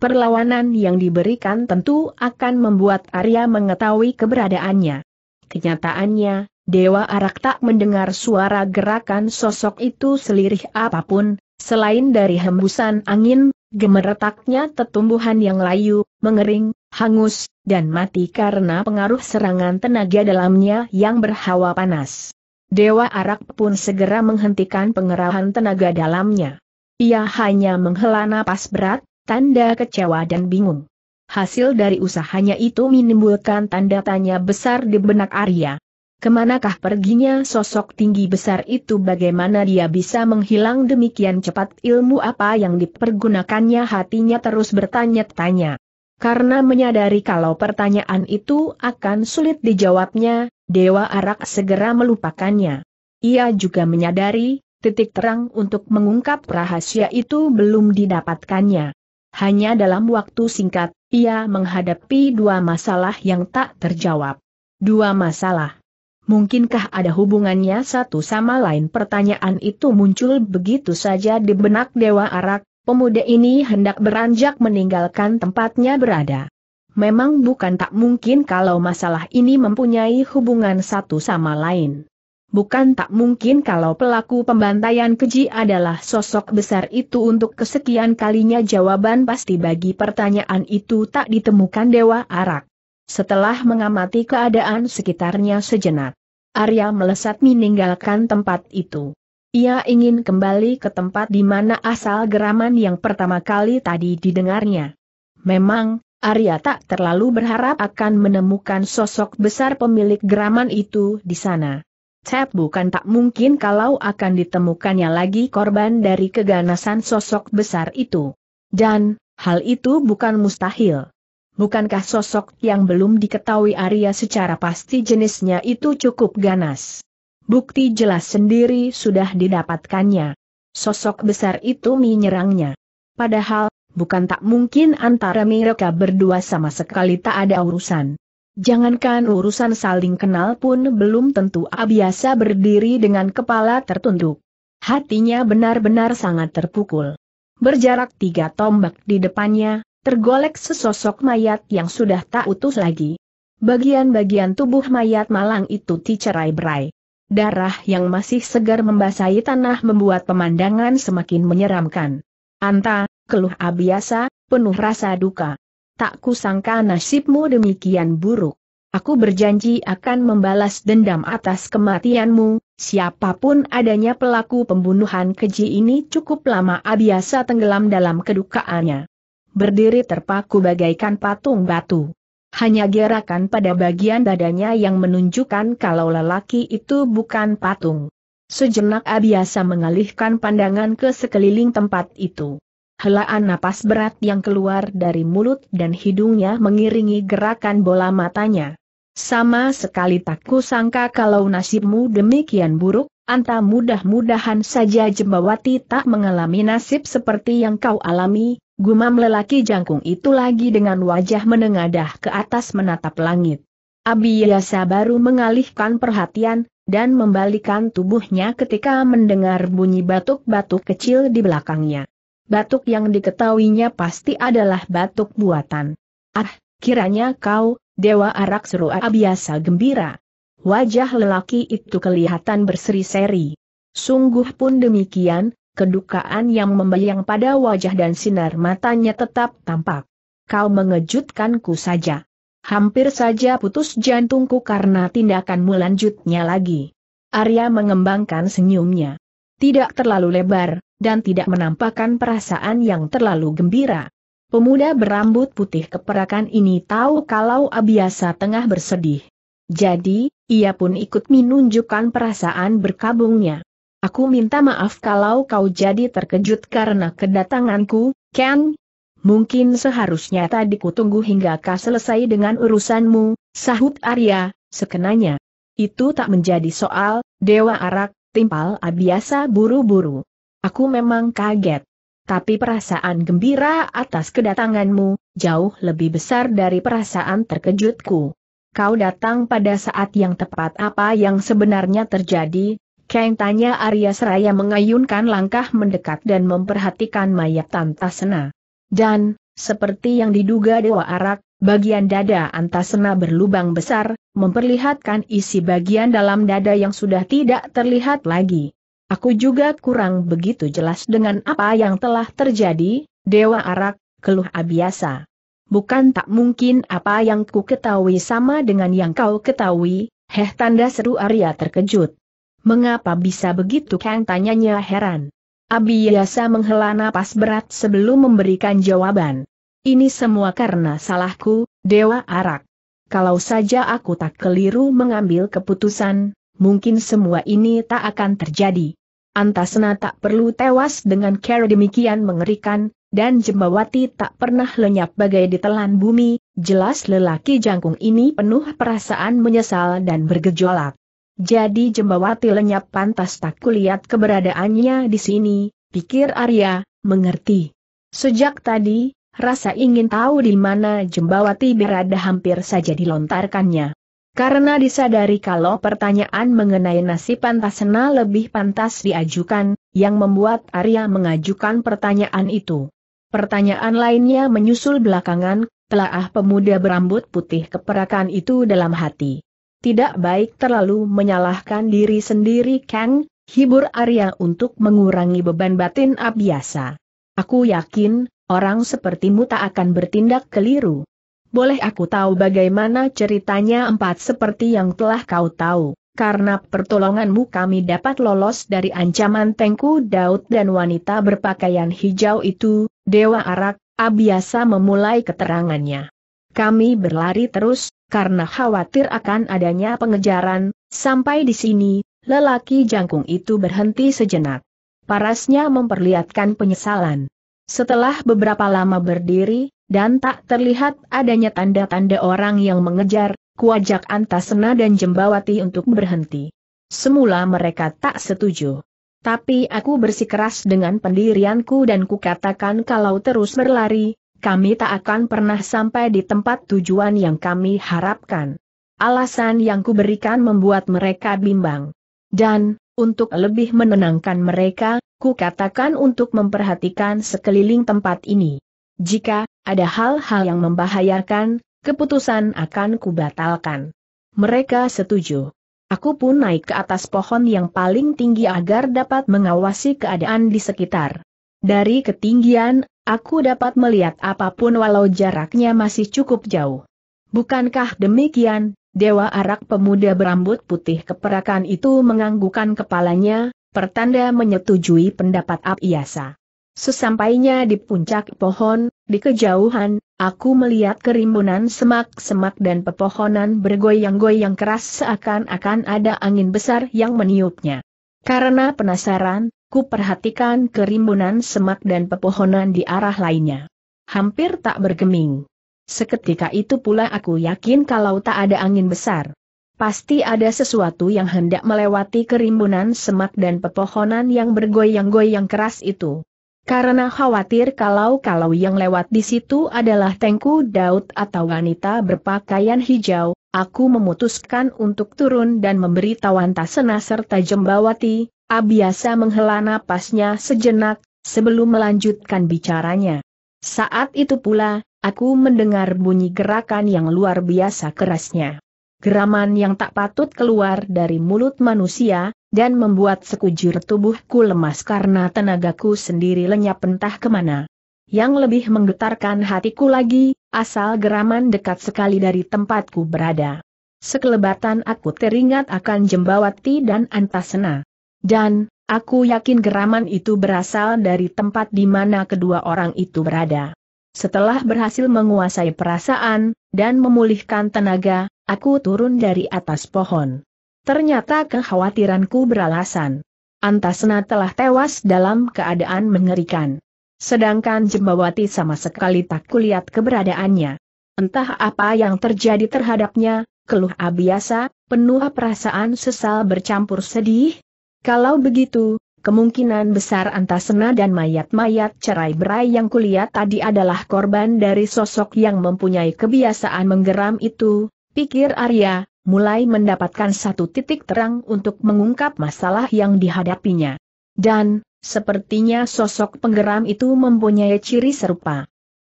Perlawanan yang diberikan tentu akan membuat Arya mengetahui keberadaannya. Kenyataannya, Dewa Arak tak mendengar suara gerakan sosok itu selirih apapun, selain dari hembusan angin, gemeretaknya tetumbuhan yang layu, mengering, hangus, dan mati karena pengaruh serangan tenaga dalamnya yang berhawa panas. Dewa Arak pun segera menghentikan pengerahan tenaga dalamnya. Ia hanya menghela napas berat, tanda kecewa dan bingung. Hasil dari usahanya itu menimbulkan tanda tanya besar di benak Arya. Kemanakah perginya sosok tinggi besar itu bagaimana dia bisa menghilang demikian cepat ilmu apa yang dipergunakannya hatinya terus bertanya-tanya. Karena menyadari kalau pertanyaan itu akan sulit dijawabnya, Dewa Arak segera melupakannya. Ia juga menyadari, titik terang untuk mengungkap rahasia itu belum didapatkannya. Hanya dalam waktu singkat, ia menghadapi dua masalah yang tak terjawab. Dua masalah Mungkinkah ada hubungannya satu sama lain pertanyaan itu muncul begitu saja di benak Dewa Arak, pemuda ini hendak beranjak meninggalkan tempatnya berada. Memang bukan tak mungkin kalau masalah ini mempunyai hubungan satu sama lain. Bukan tak mungkin kalau pelaku pembantaian keji adalah sosok besar itu untuk kesekian kalinya jawaban pasti bagi pertanyaan itu tak ditemukan Dewa Arak setelah mengamati keadaan sekitarnya sejenak. Arya melesat meninggalkan tempat itu. Ia ingin kembali ke tempat di mana asal geraman yang pertama kali tadi didengarnya. Memang, Arya tak terlalu berharap akan menemukan sosok besar pemilik geraman itu di sana. Cep bukan tak mungkin kalau akan ditemukannya lagi korban dari keganasan sosok besar itu. Dan, hal itu bukan mustahil bukankah sosok yang belum diketahui Arya secara pasti jenisnya itu cukup ganas? Bukti jelas sendiri sudah didapatkannya. Sosok besar itu menyerangnya. Padahal, bukan tak mungkin antara mereka berdua sama sekali tak ada urusan. Jangankan urusan saling kenal pun belum tentu biasa berdiri dengan kepala tertunduk. Hatinya benar-benar sangat terpukul. Berjarak tiga tombak di depannya, tergolek sesosok mayat yang sudah tak utuh lagi. Bagian-bagian tubuh mayat malang itu dicerai-berai. Darah yang masih segar membasahi tanah membuat pemandangan semakin menyeramkan. Anta, keluh abiasa, penuh rasa duka. Tak kusangka nasibmu demikian buruk. Aku berjanji akan membalas dendam atas kematianmu, siapapun adanya pelaku pembunuhan keji ini cukup lama Abiasa tenggelam dalam kedukaannya berdiri terpaku bagaikan patung batu. Hanya gerakan pada bagian dadanya yang menunjukkan kalau lelaki itu bukan patung. Sejenak Abiasa mengalihkan pandangan ke sekeliling tempat itu. Helaan napas berat yang keluar dari mulut dan hidungnya mengiringi gerakan bola matanya. Sama sekali tak kusangka kalau nasibmu demikian buruk, Anta mudah-mudahan saja Jembawati tak mengalami nasib seperti yang kau alami, Gumam lelaki jangkung itu lagi dengan wajah menengadah ke atas menatap langit. Abiyasa baru mengalihkan perhatian, dan membalikan tubuhnya ketika mendengar bunyi batuk-batuk kecil di belakangnya. Batuk yang diketahuinya pasti adalah batuk buatan. Ah, kiranya kau, Dewa Arak seru Abiyasa gembira. Wajah lelaki itu kelihatan berseri-seri. Sungguh pun demikian, kedukaan yang membayang pada wajah dan sinar matanya tetap tampak. Kau mengejutkanku saja. Hampir saja putus jantungku karena tindakanmu lanjutnya lagi. Arya mengembangkan senyumnya. Tidak terlalu lebar, dan tidak menampakkan perasaan yang terlalu gembira. Pemuda berambut putih keperakan ini tahu kalau Abiasa tengah bersedih. Jadi, ia pun ikut menunjukkan perasaan berkabungnya. Aku minta maaf kalau kau jadi terkejut karena kedatanganku, Ken. Mungkin seharusnya tadi kutunggu hingga kau selesai dengan urusanmu, sahut Arya, sekenanya. Itu tak menjadi soal, Dewa Arak, timpal Abiasa buru-buru. Aku memang kaget. Tapi perasaan gembira atas kedatanganmu, jauh lebih besar dari perasaan terkejutku. Kau datang pada saat yang tepat apa yang sebenarnya terjadi, Keng tanya Arya Seraya mengayunkan langkah mendekat dan memperhatikan mayat Antasena. Dan, seperti yang diduga Dewa Arak, bagian dada Antasena berlubang besar, memperlihatkan isi bagian dalam dada yang sudah tidak terlihat lagi. Aku juga kurang begitu jelas dengan apa yang telah terjadi, Dewa Arak, keluh Abiasa. Bukan tak mungkin apa yang ku ketahui sama dengan yang kau ketahui, heh tanda seru Arya terkejut. Mengapa bisa begitu Kang tanyanya heran. Abi Abiyasa menghela napas berat sebelum memberikan jawaban. Ini semua karena salahku, Dewa Arak. Kalau saja aku tak keliru mengambil keputusan, mungkin semua ini tak akan terjadi. Antasena tak perlu tewas dengan cara demikian mengerikan, dan Jembawati tak pernah lenyap bagai ditelan bumi, jelas lelaki jangkung ini penuh perasaan menyesal dan bergejolak. Jadi Jembawati lenyap pantas tak kulihat keberadaannya di sini, pikir Arya, mengerti. Sejak tadi, rasa ingin tahu di mana Jembawati berada hampir saja dilontarkannya. Karena disadari kalau pertanyaan mengenai nasib Pantasena lebih pantas diajukan, yang membuat Arya mengajukan pertanyaan itu. Pertanyaan lainnya menyusul belakangan, telah ah pemuda berambut putih keperakan itu dalam hati. Tidak baik terlalu menyalahkan diri sendiri Kang, hibur Arya untuk mengurangi beban batin Abiasa. Aku yakin, orang sepertimu tak akan bertindak keliru. Boleh aku tahu bagaimana ceritanya empat seperti yang telah kau tahu, karena pertolonganmu kami dapat lolos dari ancaman Tengku Daud dan wanita berpakaian hijau itu, Dewa Arak, Abiasa memulai keterangannya. Kami berlari terus, karena khawatir akan adanya pengejaran, sampai di sini, lelaki jangkung itu berhenti sejenak. Parasnya memperlihatkan penyesalan. Setelah beberapa lama berdiri, dan tak terlihat adanya tanda-tanda orang yang mengejar, kuajak Antasena dan Jembawati untuk berhenti. Semula mereka tak setuju. Tapi aku bersikeras dengan pendirianku dan kukatakan kalau terus berlari, kami tak akan pernah sampai di tempat tujuan yang kami harapkan. Alasan yang kuberikan membuat mereka bimbang. Dan, untuk lebih menenangkan mereka, kukatakan untuk memperhatikan sekeliling tempat ini. Jika ada hal-hal yang membahayakan, keputusan akan kubatalkan. Mereka setuju. Aku pun naik ke atas pohon yang paling tinggi agar dapat mengawasi keadaan di sekitar. Dari ketinggian, Aku dapat melihat apapun walau jaraknya masih cukup jauh. Bukankah demikian, Dewa Arak pemuda berambut putih keperakan itu menganggukan kepalanya, pertanda menyetujui pendapat Abiyasa. Sesampainya di puncak pohon, di kejauhan, aku melihat kerimbunan semak-semak dan pepohonan bergoyang-goyang keras seakan-akan ada angin besar yang meniupnya. Karena penasaran, Ku perhatikan kerimbunan semak dan pepohonan di arah lainnya. Hampir tak bergeming. Seketika itu pula aku yakin kalau tak ada angin besar. Pasti ada sesuatu yang hendak melewati kerimbunan semak dan pepohonan yang bergoyang-goyang keras itu. Karena khawatir kalau-kalau yang lewat di situ adalah tengku Daud atau wanita berpakaian hijau, aku memutuskan untuk turun dan memberi Antasena serta Jembawati, Abiasa menghela napasnya sejenak, sebelum melanjutkan bicaranya. Saat itu pula, aku mendengar bunyi gerakan yang luar biasa kerasnya. Geraman yang tak patut keluar dari mulut manusia, dan membuat sekujur tubuhku lemas karena tenagaku sendiri lenyap entah kemana. Yang lebih menggetarkan hatiku lagi, asal geraman dekat sekali dari tempatku berada. Sekelebatan aku teringat akan Jembawati dan Antasena. Dan, aku yakin geraman itu berasal dari tempat di mana kedua orang itu berada. Setelah berhasil menguasai perasaan, dan memulihkan tenaga, aku turun dari atas pohon. Ternyata kekhawatiranku beralasan. Antasena telah tewas dalam keadaan mengerikan. Sedangkan Jembawati sama sekali tak kulihat keberadaannya. Entah apa yang terjadi terhadapnya, keluh abiasa, penuh perasaan sesal bercampur sedih, kalau begitu, kemungkinan besar antasena dan mayat-mayat cerai berai yang kulihat tadi adalah korban dari sosok yang mempunyai kebiasaan menggeram itu, pikir Arya, mulai mendapatkan satu titik terang untuk mengungkap masalah yang dihadapinya. Dan, sepertinya sosok penggeram itu mempunyai ciri serupa.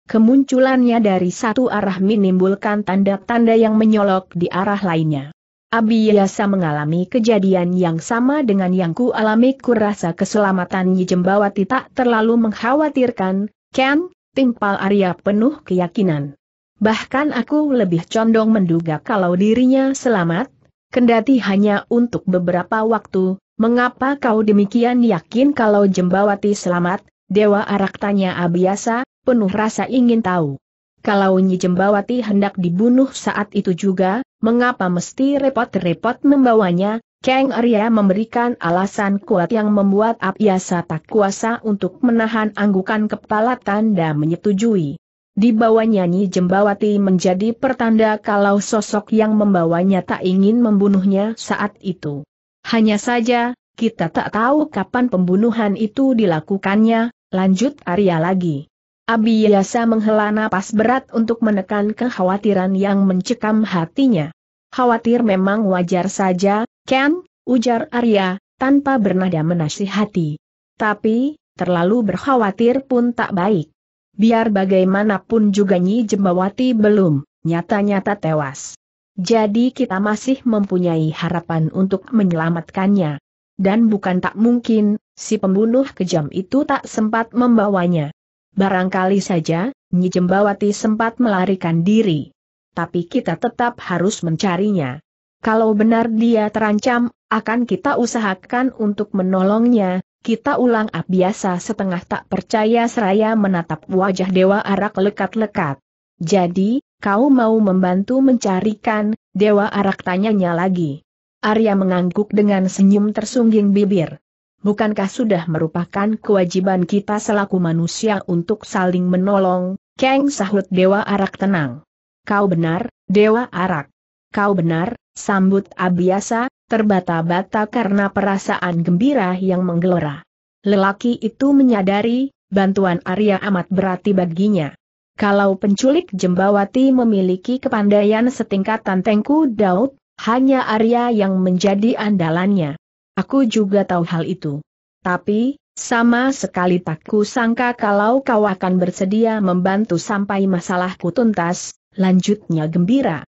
Kemunculannya dari satu arah menimbulkan tanda-tanda yang menyolok di arah lainnya. Abi biasa mengalami kejadian yang sama dengan yang ku alami ku rasa keselamatan Jembawati tak terlalu mengkhawatirkan, Ken, timpal Arya penuh keyakinan. Bahkan aku lebih condong menduga kalau dirinya selamat, kendati hanya untuk beberapa waktu, mengapa kau demikian yakin kalau Jembawati selamat, Dewa Arak tanya Abiasa, penuh rasa ingin tahu. Kalau Nyi Jembawati hendak dibunuh saat itu juga, mengapa mesti repot-repot membawanya? Kang Arya memberikan alasan kuat yang membuat Apiasa tak kuasa untuk menahan anggukan kepala tanda menyetujui. Dibawanya Nyi Jembawati menjadi pertanda kalau sosok yang membawanya tak ingin membunuhnya saat itu. Hanya saja, kita tak tahu kapan pembunuhan itu dilakukannya, lanjut Arya lagi. Abi Abiyasa menghela napas berat untuk menekan kekhawatiran yang mencekam hatinya. Khawatir memang wajar saja, Ken, ujar Arya, tanpa bernada menasihati. Tapi, terlalu berkhawatir pun tak baik. Biar bagaimanapun juga Nyi Jembawati belum, nyata-nyata tewas. Jadi kita masih mempunyai harapan untuk menyelamatkannya. Dan bukan tak mungkin, si pembunuh kejam itu tak sempat membawanya. Barangkali saja, Nyi Jembawati sempat melarikan diri. Tapi kita tetap harus mencarinya. Kalau benar dia terancam, akan kita usahakan untuk menolongnya, kita ulang ah biasa setengah tak percaya seraya menatap wajah Dewa Arak lekat-lekat. Jadi, kau mau membantu mencarikan, Dewa Arak tanyanya lagi. Arya mengangguk dengan senyum tersungging bibir bukankah sudah merupakan kewajiban kita selaku manusia untuk saling menolong, Kang sahut Dewa Arak tenang. Kau benar, Dewa Arak. Kau benar, sambut Abiasa, terbata-bata karena perasaan gembira yang menggelora. Lelaki itu menyadari, bantuan Arya amat berarti baginya. Kalau penculik Jembawati memiliki kepandaian setingkatan Tengku Daud, hanya Arya yang menjadi andalannya. Aku juga tahu hal itu. Tapi, sama sekali tak ku sangka kalau kau akan bersedia membantu sampai masalahku tuntas, lanjutnya gembira.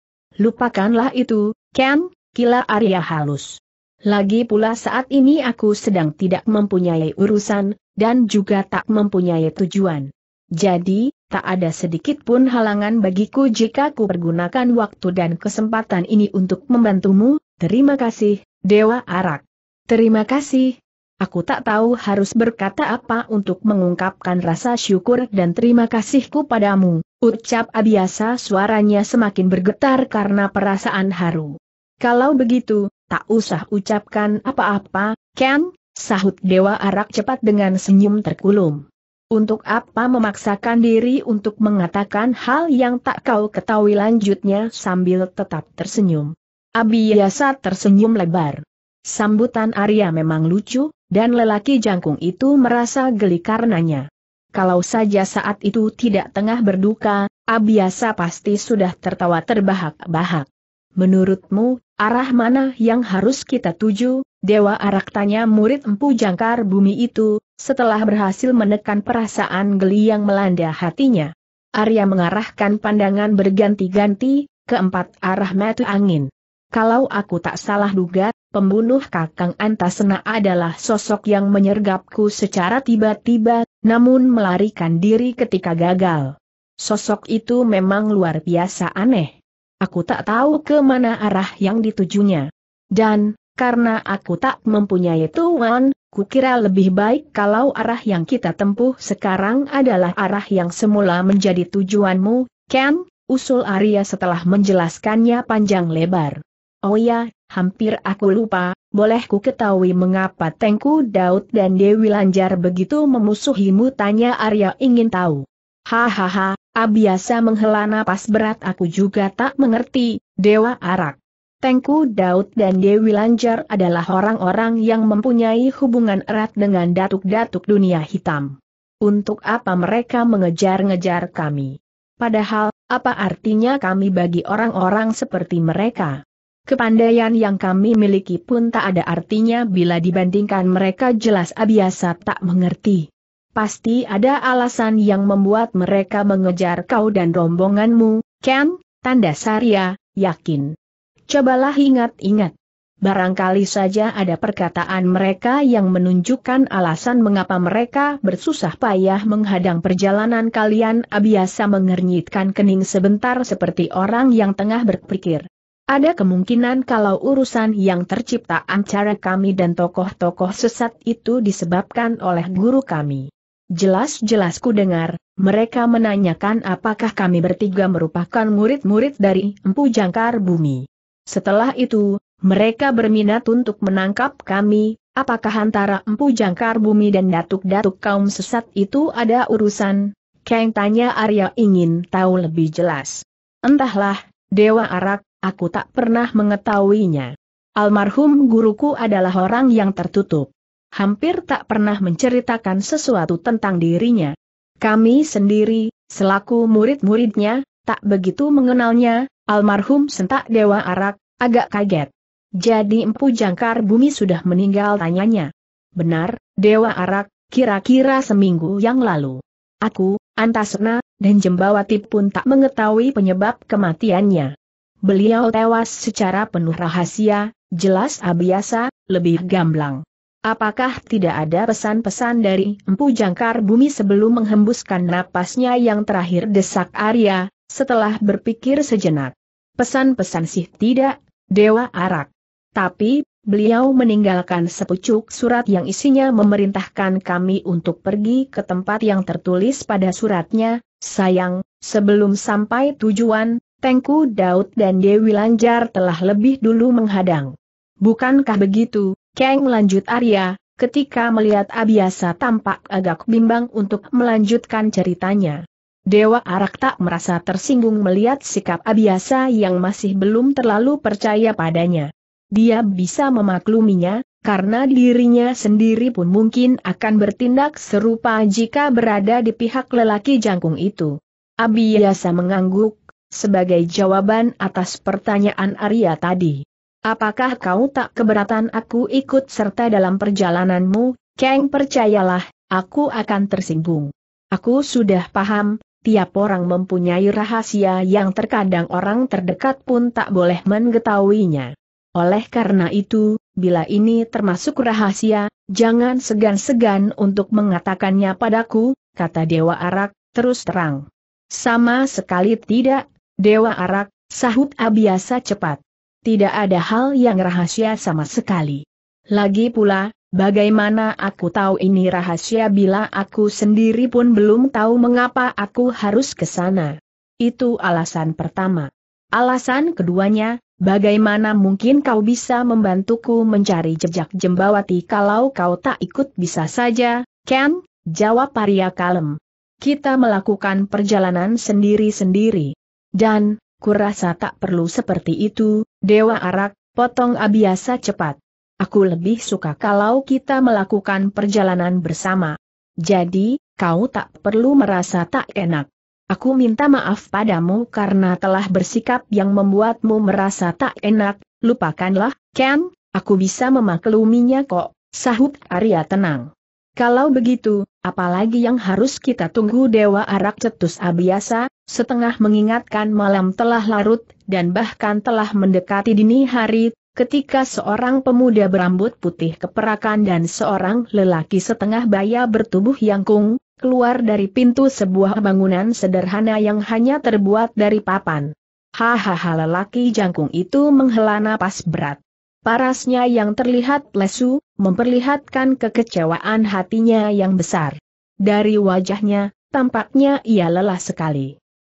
Lupakanlah itu, Ken, kila Arya halus. Lagi pula saat ini aku sedang tidak mempunyai urusan, dan juga tak mempunyai tujuan. Jadi, tak ada sedikit pun halangan bagiku jika ku pergunakan waktu dan kesempatan ini untuk membantumu, terima kasih, Dewa Arak. Terima kasih. Aku tak tahu harus berkata apa untuk mengungkapkan rasa syukur dan terima kasihku padamu, ucap Abiasa suaranya semakin bergetar karena perasaan haru. Kalau begitu, tak usah ucapkan apa-apa, Ken, sahut Dewa Arak cepat dengan senyum terkulum. Untuk apa memaksakan diri untuk mengatakan hal yang tak kau ketahui lanjutnya sambil tetap tersenyum. Abiasa tersenyum lebar. Sambutan Arya memang lucu, dan lelaki jangkung itu merasa geli karenanya. Kalau saja saat itu tidak tengah berduka, Abiasa pasti sudah tertawa terbahak-bahak. Menurutmu, arah mana yang harus kita tuju? Dewa Arak tanya murid empu jangkar bumi itu, setelah berhasil menekan perasaan geli yang melanda hatinya. Arya mengarahkan pandangan berganti-ganti, keempat arah metu angin. Kalau aku tak salah duga, pembunuh Kakang Antasena adalah sosok yang menyergapku secara tiba-tiba, namun melarikan diri ketika gagal. Sosok itu memang luar biasa aneh. Aku tak tahu ke mana arah yang ditujunya. Dan, karena aku tak mempunyai tuan, kukira lebih baik kalau arah yang kita tempuh sekarang adalah arah yang semula menjadi tujuanmu, Ken, usul Arya setelah menjelaskannya panjang lebar. Oh ya, hampir aku lupa, boleh ku ketahui mengapa Tengku Daud dan Dewi Lanjar begitu memusuhimu tanya Arya ingin tahu. Hahaha, abiasa menghela napas berat aku juga tak mengerti, Dewa Arak. Tengku Daud dan Dewi Lanjar adalah orang-orang yang mempunyai hubungan erat dengan datuk-datuk dunia hitam. Untuk apa mereka mengejar-ngejar kami? Padahal, apa artinya kami bagi orang-orang seperti mereka? Kepandaian yang kami miliki pun tak ada artinya bila dibandingkan mereka jelas biasa tak mengerti. Pasti ada alasan yang membuat mereka mengejar kau dan rombonganmu, Ken, tanda Sarya, yakin. Cobalah ingat-ingat. Barangkali saja ada perkataan mereka yang menunjukkan alasan mengapa mereka bersusah payah menghadang perjalanan kalian abiasa mengernyitkan kening sebentar seperti orang yang tengah berpikir. Ada kemungkinan kalau urusan yang tercipta antara kami dan tokoh-tokoh sesat itu disebabkan oleh guru kami. Jelas-jelas ku dengar, mereka menanyakan apakah kami bertiga merupakan murid-murid dari Empu Jangkar Bumi. Setelah itu, mereka berminat untuk menangkap kami, apakah antara Empu Jangkar Bumi dan datuk-datuk kaum sesat itu ada urusan? Keng tanya Arya ingin tahu lebih jelas. Entahlah, Dewa Arak, Aku tak pernah mengetahuinya. Almarhum guruku adalah orang yang tertutup. Hampir tak pernah menceritakan sesuatu tentang dirinya. Kami sendiri, selaku murid-muridnya, tak begitu mengenalnya, almarhum sentak dewa arak, agak kaget. Jadi empu jangkar bumi sudah meninggal tanyanya. Benar, dewa arak, kira-kira seminggu yang lalu. Aku, Antasena, dan Jembawati pun tak mengetahui penyebab kematiannya. Beliau tewas secara penuh rahasia, jelas abiasa, lebih gamblang. Apakah tidak ada pesan-pesan dari Empu Jangkar Bumi sebelum menghembuskan napasnya yang terakhir desak Arya, setelah berpikir sejenak? Pesan-pesan sih tidak, Dewa Arak. Tapi, beliau meninggalkan sepucuk surat yang isinya memerintahkan kami untuk pergi ke tempat yang tertulis pada suratnya, sayang, sebelum sampai tujuan, Tengku Daud dan Dewi Lanjar telah lebih dulu menghadang. Bukankah begitu, Kang lanjut Arya, ketika melihat Abiasa tampak agak bimbang untuk melanjutkan ceritanya. Dewa Arak tak merasa tersinggung melihat sikap Abiasa yang masih belum terlalu percaya padanya. Dia bisa memakluminya, karena dirinya sendiri pun mungkin akan bertindak serupa jika berada di pihak lelaki jangkung itu. Abiasa mengangguk, sebagai jawaban atas pertanyaan Arya tadi. Apakah kau tak keberatan aku ikut serta dalam perjalananmu, Kang percayalah, aku akan tersinggung. Aku sudah paham, tiap orang mempunyai rahasia yang terkadang orang terdekat pun tak boleh mengetahuinya. Oleh karena itu, bila ini termasuk rahasia, jangan segan-segan untuk mengatakannya padaku, kata Dewa Arak, terus terang. Sama sekali tidak Dewa Arak, sahut Abiasa cepat. Tidak ada hal yang rahasia sama sekali. Lagi pula, bagaimana aku tahu ini rahasia bila aku sendiri pun belum tahu mengapa aku harus ke sana. Itu alasan pertama. Alasan keduanya, bagaimana mungkin kau bisa membantuku mencari jejak Jembawati kalau kau tak ikut bisa saja, Ken? Jawab Arya kalem. Kita melakukan perjalanan sendiri-sendiri. Dan, kurasa tak perlu seperti itu, Dewa Arak, potong Abiasa cepat. Aku lebih suka kalau kita melakukan perjalanan bersama. Jadi, kau tak perlu merasa tak enak. Aku minta maaf padamu karena telah bersikap yang membuatmu merasa tak enak, lupakanlah, Ken, aku bisa memakluminya kok, sahut Arya tenang. Kalau begitu, apalagi yang harus kita tunggu Dewa Arak cetus Abiasa, setengah mengingatkan malam telah larut, dan bahkan telah mendekati dini hari, ketika seorang pemuda berambut putih keperakan dan seorang lelaki setengah baya bertubuh yang kung, keluar dari pintu sebuah bangunan sederhana yang hanya terbuat dari papan. Hahaha lelaki jangkung itu menghela napas berat. Parasnya yang terlihat lesu, memperlihatkan kekecewaan hatinya yang besar. Dari wajahnya, tampaknya ia lelah sekali.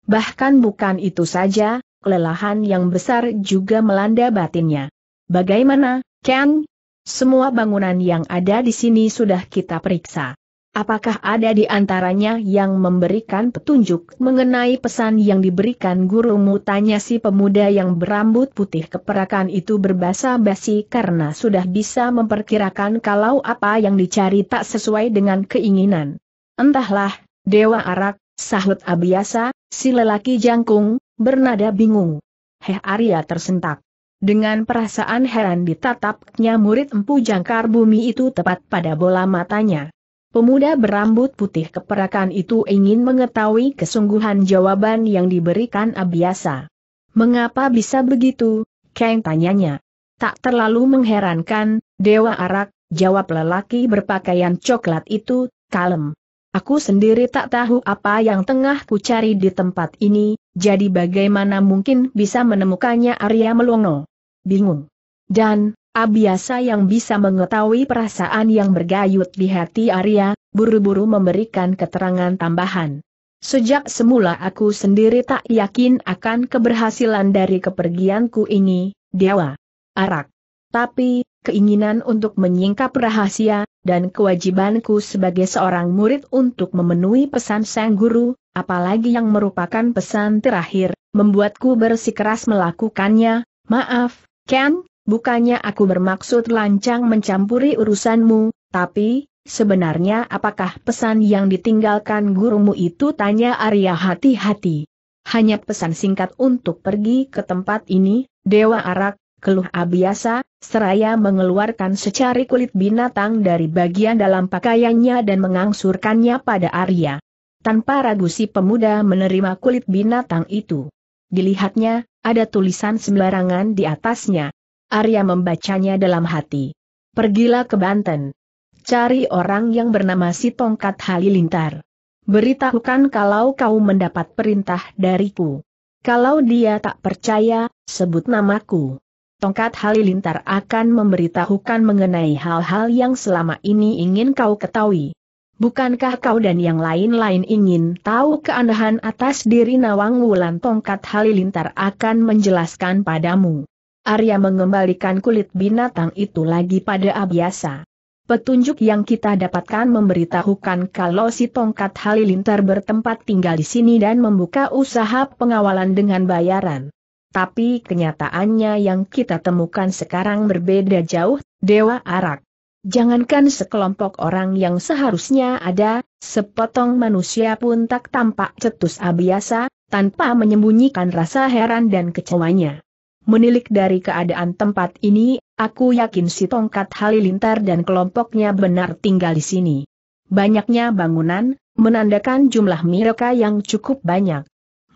Bahkan bukan itu saja, kelelahan yang besar juga melanda batinnya. Bagaimana, Ken? Semua bangunan yang ada di sini sudah kita periksa. Apakah ada di antaranya yang memberikan petunjuk mengenai pesan yang diberikan gurumu? Tanya si pemuda yang berambut putih keperakan itu berbahasa basi karena sudah bisa memperkirakan kalau apa yang dicari tak sesuai dengan keinginan. Entahlah, Dewa Arak, sahut Abiasa, Si lelaki jangkung, bernada bingung. Heh Arya tersentak. Dengan perasaan heran ditatapnya murid empu jangkar bumi itu tepat pada bola matanya. Pemuda berambut putih keperakan itu ingin mengetahui kesungguhan jawaban yang diberikan Abiasa. Mengapa bisa begitu? Kang tanyanya. Tak terlalu mengherankan, Dewa Arak, jawab lelaki berpakaian coklat itu, kalem. Aku sendiri tak tahu apa yang tengah ku cari di tempat ini, jadi bagaimana mungkin bisa menemukannya Arya Melongo? Bingung. Dan, Abiasa yang bisa mengetahui perasaan yang bergayut di hati Arya, buru-buru memberikan keterangan tambahan. Sejak semula aku sendiri tak yakin akan keberhasilan dari kepergianku ini, Dewa. Arak. Tapi, keinginan untuk menyingkap rahasia, dan kewajibanku sebagai seorang murid untuk memenuhi pesan sang guru, apalagi yang merupakan pesan terakhir, membuatku bersikeras melakukannya, maaf, Ken, bukannya aku bermaksud lancang mencampuri urusanmu, tapi, sebenarnya apakah pesan yang ditinggalkan gurumu itu tanya Arya hati-hati. Hanya pesan singkat untuk pergi ke tempat ini, Dewa Arak, keluh abiasa, Seraya mengeluarkan secari kulit binatang dari bagian dalam pakaiannya dan mengangsurkannya pada Arya. Tanpa ragu si pemuda menerima kulit binatang itu. Dilihatnya, ada tulisan sembarangan di atasnya. Arya membacanya dalam hati. Pergilah ke Banten. Cari orang yang bernama si Tongkat Halilintar. Beritahukan kalau kau mendapat perintah dariku. Kalau dia tak percaya, sebut namaku tongkat halilintar akan memberitahukan mengenai hal-hal yang selama ini ingin kau ketahui. Bukankah kau dan yang lain-lain ingin tahu keanehan atas diri Nawang Wulan tongkat halilintar akan menjelaskan padamu. Arya mengembalikan kulit binatang itu lagi pada Abiasa. Petunjuk yang kita dapatkan memberitahukan kalau si tongkat halilintar bertempat tinggal di sini dan membuka usaha pengawalan dengan bayaran tapi kenyataannya yang kita temukan sekarang berbeda jauh, Dewa Arak. Jangankan sekelompok orang yang seharusnya ada, sepotong manusia pun tak tampak cetus abiasa, tanpa menyembunyikan rasa heran dan kecewanya. Menilik dari keadaan tempat ini, aku yakin si tongkat halilintar dan kelompoknya benar tinggal di sini. Banyaknya bangunan, menandakan jumlah mereka yang cukup banyak.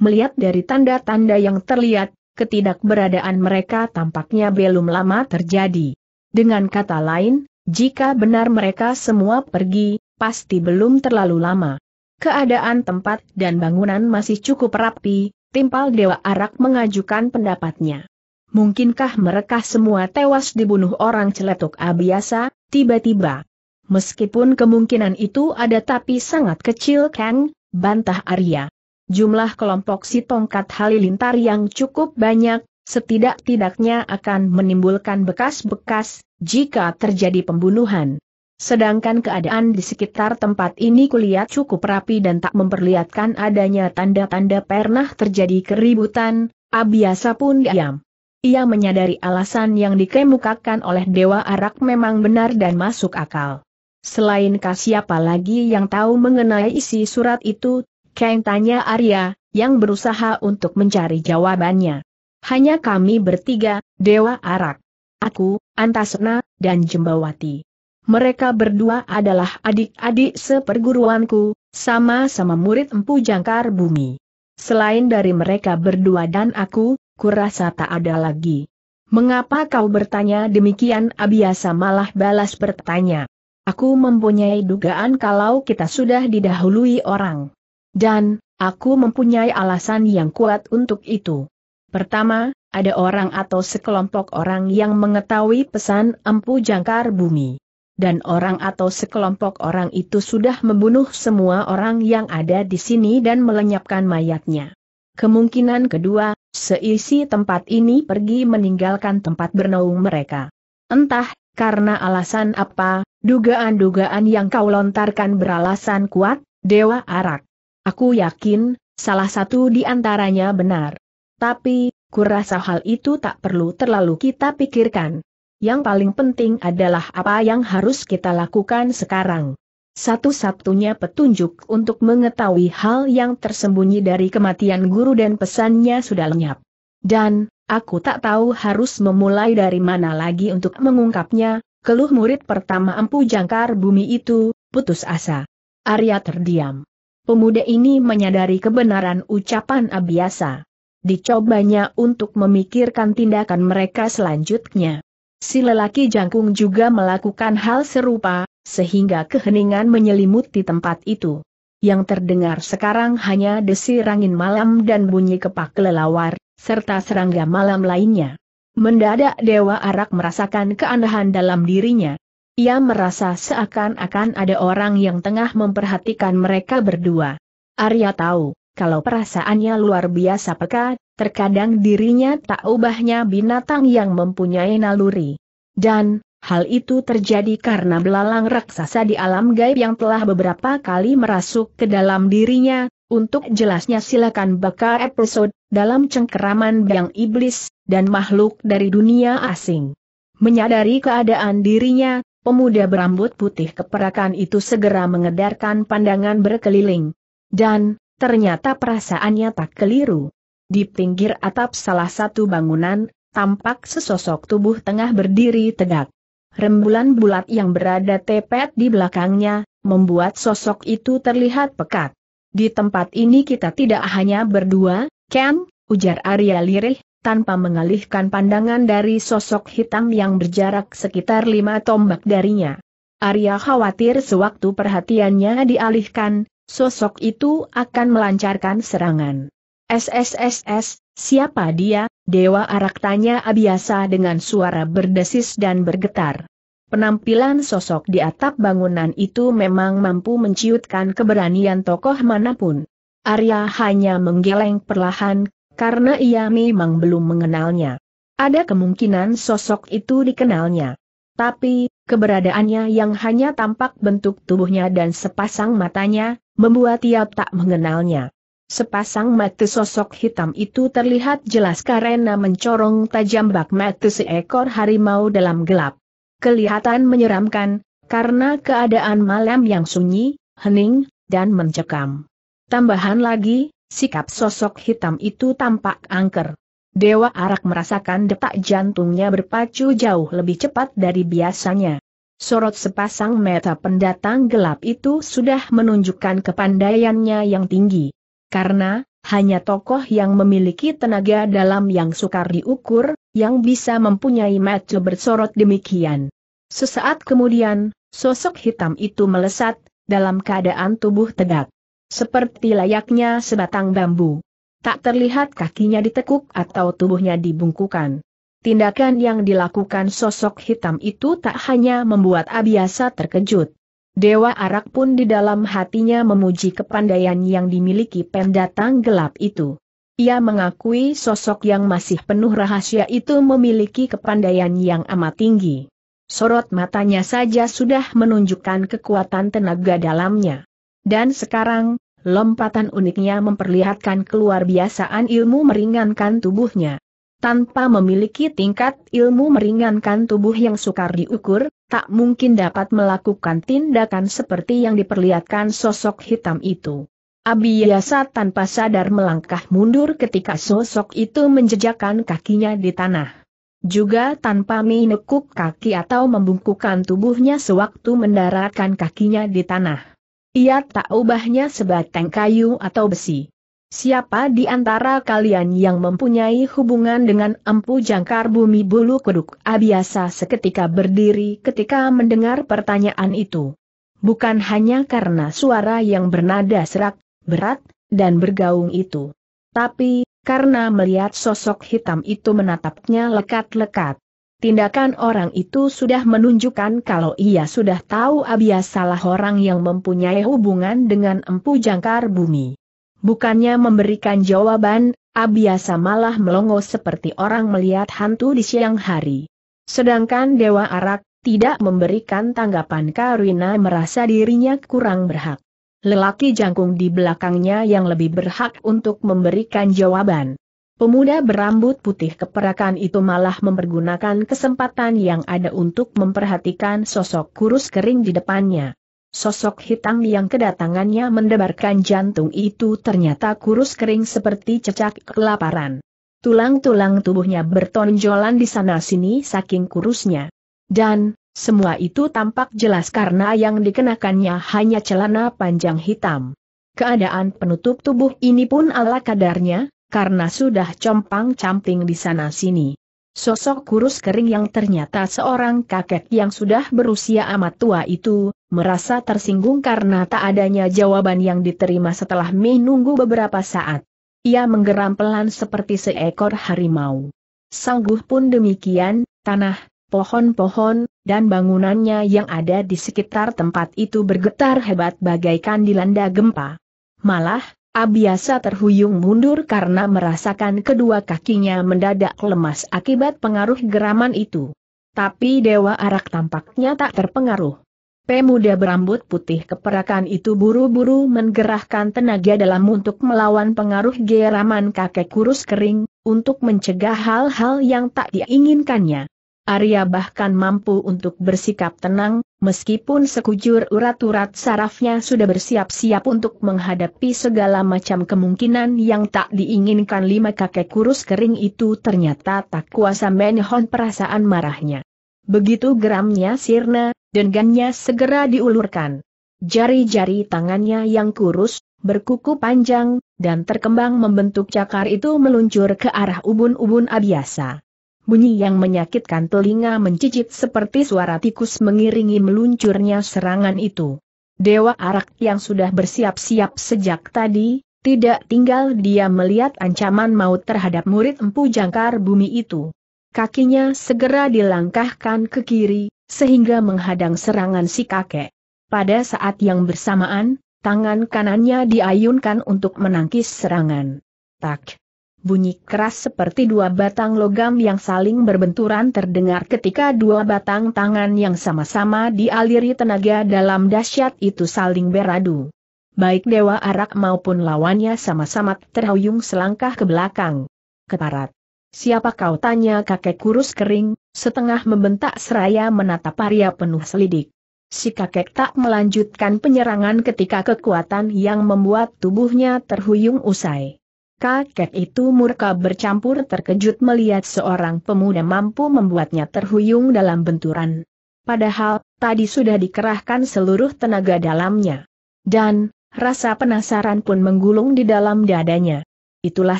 Melihat dari tanda-tanda yang terlihat, ketidakberadaan mereka tampaknya belum lama terjadi. Dengan kata lain, jika benar mereka semua pergi, pasti belum terlalu lama. Keadaan tempat dan bangunan masih cukup rapi, timpal Dewa Arak mengajukan pendapatnya. Mungkinkah mereka semua tewas dibunuh orang celetuk abiasa, tiba-tiba? Meskipun kemungkinan itu ada tapi sangat kecil Kang, bantah Arya. Jumlah kelompok si tongkat halilintar yang cukup banyak, setidak-tidaknya akan menimbulkan bekas-bekas jika terjadi pembunuhan. Sedangkan keadaan di sekitar tempat ini kulihat cukup rapi dan tak memperlihatkan adanya tanda-tanda pernah terjadi keributan, Abiasa pun diam. Ia menyadari alasan yang dikemukakan oleh Dewa Arak memang benar dan masuk akal. Selain kasih apa lagi yang tahu mengenai isi surat itu, Kang tanya Arya, yang berusaha untuk mencari jawabannya. Hanya kami bertiga, Dewa Arak. Aku, Antasena, dan Jembawati. Mereka berdua adalah adik-adik seperguruanku, sama-sama murid Empu Jangkar Bumi. Selain dari mereka berdua dan aku, kurasa tak ada lagi. Mengapa kau bertanya demikian Abiasa malah balas bertanya. Aku mempunyai dugaan kalau kita sudah didahului orang. Dan, aku mempunyai alasan yang kuat untuk itu. Pertama, ada orang atau sekelompok orang yang mengetahui pesan empu jangkar bumi. Dan orang atau sekelompok orang itu sudah membunuh semua orang yang ada di sini dan melenyapkan mayatnya. Kemungkinan kedua, seisi tempat ini pergi meninggalkan tempat bernaung mereka. Entah, karena alasan apa, dugaan-dugaan yang kau lontarkan beralasan kuat, Dewa Arak. Aku yakin, salah satu di antaranya benar. Tapi, kurasa hal itu tak perlu terlalu kita pikirkan. Yang paling penting adalah apa yang harus kita lakukan sekarang. Satu-satunya petunjuk untuk mengetahui hal yang tersembunyi dari kematian guru dan pesannya sudah lenyap. Dan, aku tak tahu harus memulai dari mana lagi untuk mengungkapnya, keluh murid pertama empu jangkar bumi itu, putus asa. Arya terdiam. Pemuda ini menyadari kebenaran ucapan Abiasa. Dicobanya untuk memikirkan tindakan mereka selanjutnya. Si lelaki jangkung juga melakukan hal serupa, sehingga keheningan menyelimuti tempat itu. Yang terdengar sekarang hanya desir angin malam dan bunyi kepak kelelawar, serta serangga malam lainnya. Mendadak Dewa Arak merasakan keanehan dalam dirinya. Ia merasa seakan-akan ada orang yang tengah memperhatikan mereka berdua. Arya tahu, kalau perasaannya luar biasa peka, terkadang dirinya tak ubahnya binatang yang mempunyai naluri. Dan, hal itu terjadi karena belalang raksasa di alam gaib yang telah beberapa kali merasuk ke dalam dirinya, untuk jelasnya silakan baca episode, dalam cengkeraman biang iblis, dan makhluk dari dunia asing. Menyadari keadaan dirinya, Pemuda berambut putih keperakan itu segera mengedarkan pandangan berkeliling. Dan, ternyata perasaannya tak keliru. Di pinggir atap salah satu bangunan, tampak sesosok tubuh tengah berdiri tegak. Rembulan bulat yang berada tepet di belakangnya, membuat sosok itu terlihat pekat. Di tempat ini kita tidak hanya berdua, Ken, ujar Arya lirih, tanpa mengalihkan pandangan dari sosok hitam yang berjarak sekitar lima tombak darinya. Arya khawatir sewaktu perhatiannya dialihkan, sosok itu akan melancarkan serangan. SSSS, siapa dia? Dewa Arak tanya Abiasa dengan suara berdesis dan bergetar. Penampilan sosok di atap bangunan itu memang mampu menciutkan keberanian tokoh manapun. Arya hanya menggeleng perlahan karena ia memang belum mengenalnya. Ada kemungkinan sosok itu dikenalnya. Tapi, keberadaannya yang hanya tampak bentuk tubuhnya dan sepasang matanya, membuat ia tak mengenalnya. Sepasang mata sosok hitam itu terlihat jelas karena mencorong tajam bak mata seekor harimau dalam gelap. Kelihatan menyeramkan, karena keadaan malam yang sunyi, hening, dan mencekam. Tambahan lagi, sikap sosok hitam itu tampak angker. Dewa Arak merasakan detak jantungnya berpacu jauh lebih cepat dari biasanya. Sorot sepasang mata pendatang gelap itu sudah menunjukkan kepandaiannya yang tinggi. Karena, hanya tokoh yang memiliki tenaga dalam yang sukar diukur, yang bisa mempunyai mata bersorot demikian. Sesaat kemudian, sosok hitam itu melesat, dalam keadaan tubuh tegak. Seperti layaknya sebatang bambu. Tak terlihat kakinya ditekuk atau tubuhnya dibungkukan. Tindakan yang dilakukan sosok hitam itu tak hanya membuat Abiasa terkejut. Dewa Arak pun di dalam hatinya memuji kepandaian yang dimiliki pendatang gelap itu. Ia mengakui sosok yang masih penuh rahasia itu memiliki kepandaian yang amat tinggi. Sorot matanya saja sudah menunjukkan kekuatan tenaga dalamnya. Dan sekarang, lompatan uniknya memperlihatkan keluar biasaan ilmu meringankan tubuhnya. Tanpa memiliki tingkat ilmu meringankan tubuh yang sukar diukur, tak mungkin dapat melakukan tindakan seperti yang diperlihatkan sosok hitam itu. Abiyasa tanpa sadar melangkah mundur ketika sosok itu menjejakkan kakinya di tanah. Juga tanpa menekuk kaki atau membungkukkan tubuhnya sewaktu mendaratkan kakinya di tanah. Ia tak ubahnya sebatang kayu atau besi. Siapa di antara kalian yang mempunyai hubungan dengan empu jangkar bumi bulu kuduk abiasa seketika berdiri ketika mendengar pertanyaan itu. Bukan hanya karena suara yang bernada serak, berat, dan bergaung itu. Tapi, karena melihat sosok hitam itu menatapnya lekat-lekat. Tindakan orang itu sudah menunjukkan kalau ia sudah tahu Abia salah orang yang mempunyai hubungan dengan empu jangkar bumi. Bukannya memberikan jawaban, Abiasa malah melongo seperti orang melihat hantu di siang hari. Sedangkan Dewa Arak tidak memberikan tanggapan Karina merasa dirinya kurang berhak. Lelaki jangkung di belakangnya yang lebih berhak untuk memberikan jawaban. Pemuda berambut putih keperakan itu malah mempergunakan kesempatan yang ada untuk memperhatikan sosok kurus kering di depannya. Sosok hitam yang kedatangannya mendebarkan jantung itu ternyata kurus kering seperti cecak kelaparan. Tulang-tulang tubuhnya bertonjolan di sana-sini saking kurusnya. Dan, semua itu tampak jelas karena yang dikenakannya hanya celana panjang hitam. Keadaan penutup tubuh ini pun ala kadarnya, karena sudah compang-camping di sana-sini. Sosok kurus kering yang ternyata seorang kakek yang sudah berusia amat tua itu, merasa tersinggung karena tak adanya jawaban yang diterima setelah menunggu beberapa saat. Ia menggeram pelan seperti seekor harimau. Sangguh pun demikian, tanah, pohon-pohon, dan bangunannya yang ada di sekitar tempat itu bergetar hebat bagaikan dilanda gempa. Malah, Abiasa terhuyung mundur karena merasakan kedua kakinya mendadak lemas akibat pengaruh geraman itu. Tapi Dewa Arak tampaknya tak terpengaruh. Pemuda berambut putih keperakan itu buru-buru menggerahkan tenaga dalam untuk melawan pengaruh geraman kakek kurus kering, untuk mencegah hal-hal yang tak diinginkannya. Arya bahkan mampu untuk bersikap tenang, meskipun sekujur urat-urat sarafnya sudah bersiap-siap untuk menghadapi segala macam kemungkinan yang tak diinginkan lima kakek kurus kering itu ternyata tak kuasa menahan perasaan marahnya. Begitu geramnya sirna, dengannya segera diulurkan. Jari-jari tangannya yang kurus, berkuku panjang, dan terkembang membentuk cakar itu meluncur ke arah ubun-ubun abiasa. Bunyi yang menyakitkan telinga mencicit seperti suara tikus mengiringi meluncurnya serangan itu. Dewa Arak yang sudah bersiap-siap sejak tadi, tidak tinggal dia melihat ancaman maut terhadap murid empu jangkar bumi itu. Kakinya segera dilangkahkan ke kiri, sehingga menghadang serangan si kakek. Pada saat yang bersamaan, tangan kanannya diayunkan untuk menangkis serangan. Tak, bunyi keras seperti dua batang logam yang saling berbenturan terdengar ketika dua batang tangan yang sama-sama dialiri tenaga dalam dahsyat itu saling beradu. Baik Dewa Arak maupun lawannya sama-sama terhuyung selangkah ke belakang. Keparat. Siapa kau tanya kakek kurus kering, setengah membentak seraya menatap Arya penuh selidik. Si kakek tak melanjutkan penyerangan ketika kekuatan yang membuat tubuhnya terhuyung usai. Kakek itu murka bercampur terkejut melihat seorang pemuda mampu membuatnya terhuyung dalam benturan. Padahal, tadi sudah dikerahkan seluruh tenaga dalamnya. Dan, rasa penasaran pun menggulung di dalam dadanya. Itulah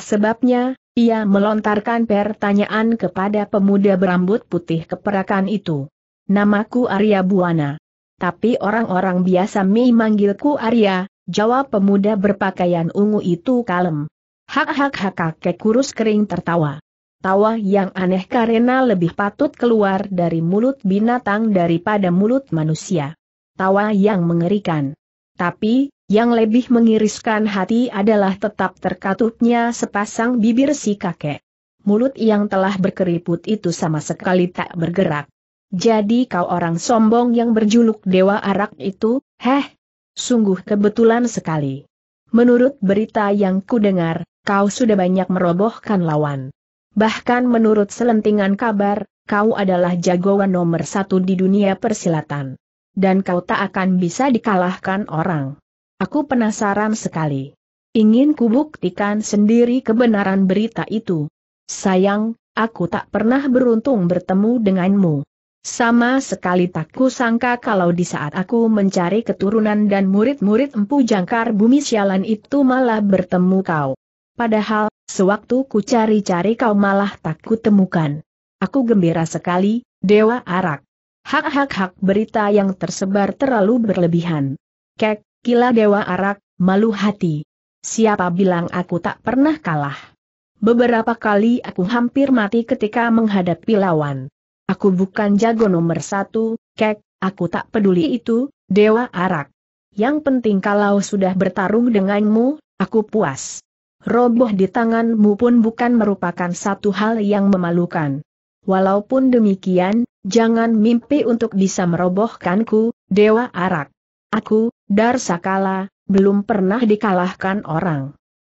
sebabnya, ia melontarkan pertanyaan kepada pemuda berambut putih keperakan itu. Namaku Arya Buana. Tapi orang-orang biasa memanggilku Arya, jawab pemuda berpakaian ungu itu kalem. Hak hak hak kakek kurus kering tertawa. Tawa yang aneh karena lebih patut keluar dari mulut binatang daripada mulut manusia. Tawa yang mengerikan. Tapi, yang lebih mengiriskan hati adalah tetap terkatupnya sepasang bibir si kakek. Mulut yang telah berkeriput itu sama sekali tak bergerak. Jadi kau orang sombong yang berjuluk Dewa Arak itu, heh? Sungguh kebetulan sekali. Menurut berita yang kudengar, kau sudah banyak merobohkan lawan. Bahkan menurut selentingan kabar, kau adalah jagoan nomor satu di dunia persilatan. Dan kau tak akan bisa dikalahkan orang. Aku penasaran sekali. Ingin kubuktikan sendiri kebenaran berita itu. Sayang, aku tak pernah beruntung bertemu denganmu. Sama sekali tak kusangka kalau di saat aku mencari keturunan dan murid-murid empu jangkar bumi sialan itu malah bertemu kau. Padahal, sewaktu ku cari-cari kau malah tak kutemukan. Aku gembira sekali, Dewa Arak. Hak-hak-hak berita yang tersebar terlalu berlebihan. Kek, gila Dewa Arak, malu hati. Siapa bilang aku tak pernah kalah? Beberapa kali aku hampir mati ketika menghadapi lawan. Aku bukan jago nomor satu, kek, aku tak peduli itu, dewa arak. Yang penting kalau sudah bertarung denganmu, aku puas. Roboh di tanganmu pun bukan merupakan satu hal yang memalukan. Walaupun demikian, jangan mimpi untuk bisa merobohkanku, Dewa Arak. Aku, Darsakala, belum pernah dikalahkan orang.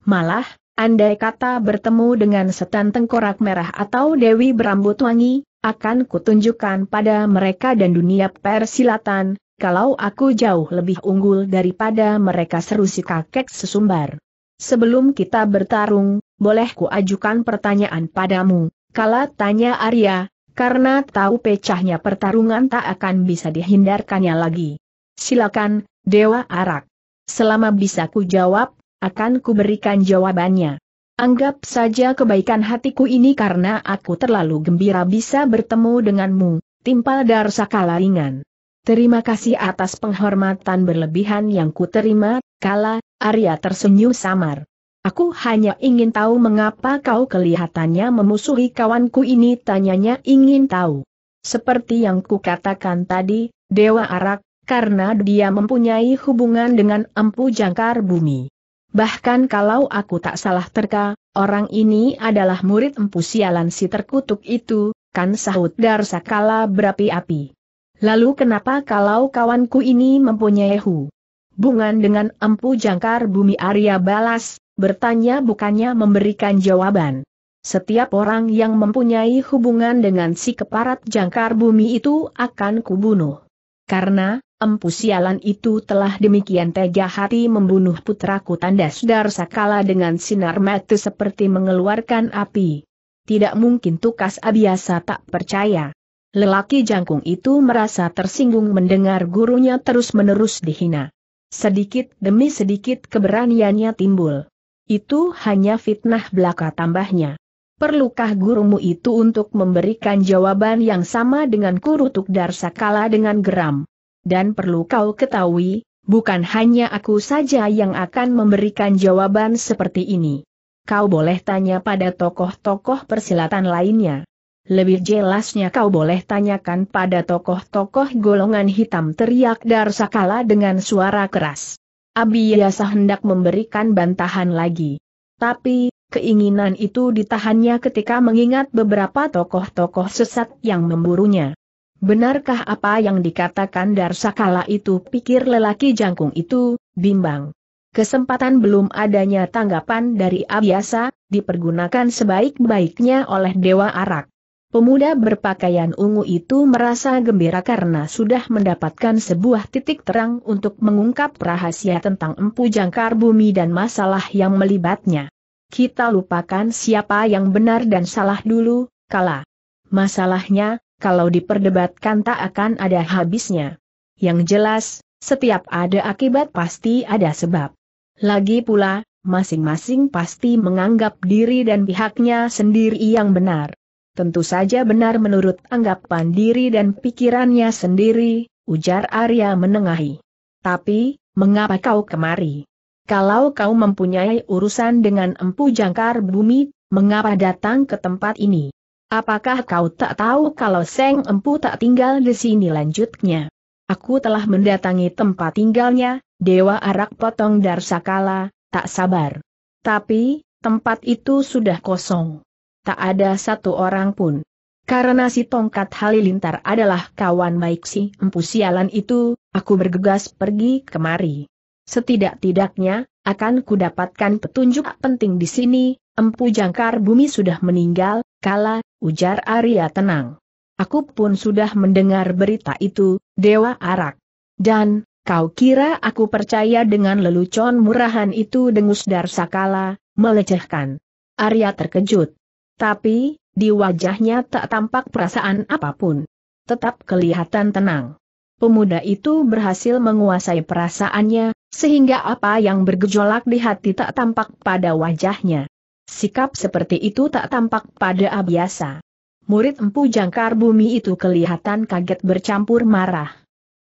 Malah, andai kata bertemu dengan setan tengkorak merah atau Dewi berambut wangi, akan kutunjukkan pada mereka dan dunia persilatan, kalau aku jauh lebih unggul daripada mereka seru si kakek sesumbar. Sebelum kita bertarung, boleh kuajukan pertanyaan padamu, kala tanya Arya, karena tahu pecahnya pertarungan tak akan bisa dihindarkannya lagi. Silakan, Dewa Arak. Selama bisa ku jawab, akan kuberikan jawabannya. Anggap saja kebaikan hatiku ini karena aku terlalu gembira bisa bertemu denganmu, timpal darsakala ringan. Terima kasih atas penghormatan berlebihan yang kuterima, kala, Arya tersenyum samar. Aku hanya ingin tahu mengapa kau kelihatannya memusuhi kawanku ini tanyanya ingin tahu. Seperti yang kukatakan tadi, Dewa Arak, karena dia mempunyai hubungan dengan empu jangkar bumi. Bahkan kalau aku tak salah terka, orang ini adalah murid empu sialan si terkutuk itu, kan sahut Darsakala berapi-api. Lalu kenapa kalau kawanku ini mempunyai hu? Bungan dengan empu jangkar bumi Arya balas, bertanya bukannya memberikan jawaban. Setiap orang yang mempunyai hubungan dengan si keparat jangkar bumi itu akan kubunuh. Karena, empu sialan itu telah demikian tega hati membunuh putraku tandas darsakala dengan sinar mata seperti mengeluarkan api. Tidak mungkin tukas abiasa tak percaya. Lelaki jangkung itu merasa tersinggung mendengar gurunya terus-menerus dihina. Sedikit demi sedikit keberaniannya timbul. Itu hanya fitnah belaka tambahnya. Perlukah gurumu itu untuk memberikan jawaban yang sama dengan kurutuk darsakala dengan geram? dan perlu kau ketahui, bukan hanya aku saja yang akan memberikan jawaban seperti ini. Kau boleh tanya pada tokoh-tokoh persilatan lainnya. Lebih jelasnya kau boleh tanyakan pada tokoh-tokoh golongan hitam teriak Darsakala dengan suara keras. Abiyasa hendak memberikan bantahan lagi. Tapi, keinginan itu ditahannya ketika mengingat beberapa tokoh-tokoh sesat yang memburunya. Benarkah apa yang dikatakan Darsakala itu pikir lelaki jangkung itu, bimbang. Kesempatan belum adanya tanggapan dari Abiasa, dipergunakan sebaik-baiknya oleh Dewa Arak. Pemuda berpakaian ungu itu merasa gembira karena sudah mendapatkan sebuah titik terang untuk mengungkap rahasia tentang empu jangkar bumi dan masalah yang melibatnya. Kita lupakan siapa yang benar dan salah dulu, kala. Masalahnya, kalau diperdebatkan tak akan ada habisnya. Yang jelas, setiap ada akibat pasti ada sebab. Lagi pula, masing-masing pasti menganggap diri dan pihaknya sendiri yang benar. Tentu saja benar menurut anggapan diri dan pikirannya sendiri, ujar Arya menengahi. Tapi, mengapa kau kemari? Kalau kau mempunyai urusan dengan empu jangkar bumi, mengapa datang ke tempat ini? Apakah kau tak tahu kalau Seng Empu tak tinggal di sini lanjutnya? Aku telah mendatangi tempat tinggalnya, Dewa Arak Potong Darsakala, tak sabar. Tapi, tempat itu sudah kosong. Tak ada satu orang pun. Karena si tongkat halilintar adalah kawan baik si empu sialan itu, aku bergegas pergi kemari. Setidak-tidaknya, akan kudapatkan petunjuk penting di sini, empu jangkar bumi sudah meninggal, Kala, ujar Arya tenang. Aku pun sudah mendengar berita itu, Dewa Arak. Dan, kau kira aku percaya dengan lelucon murahan itu dengus Darsakala, melecehkan. Arya terkejut. Tapi, di wajahnya tak tampak perasaan apapun. Tetap kelihatan tenang. Pemuda itu berhasil menguasai perasaannya, sehingga apa yang bergejolak di hati tak tampak pada wajahnya. Sikap seperti itu tak tampak pada abiasa. Murid empu jangkar bumi itu kelihatan kaget bercampur marah.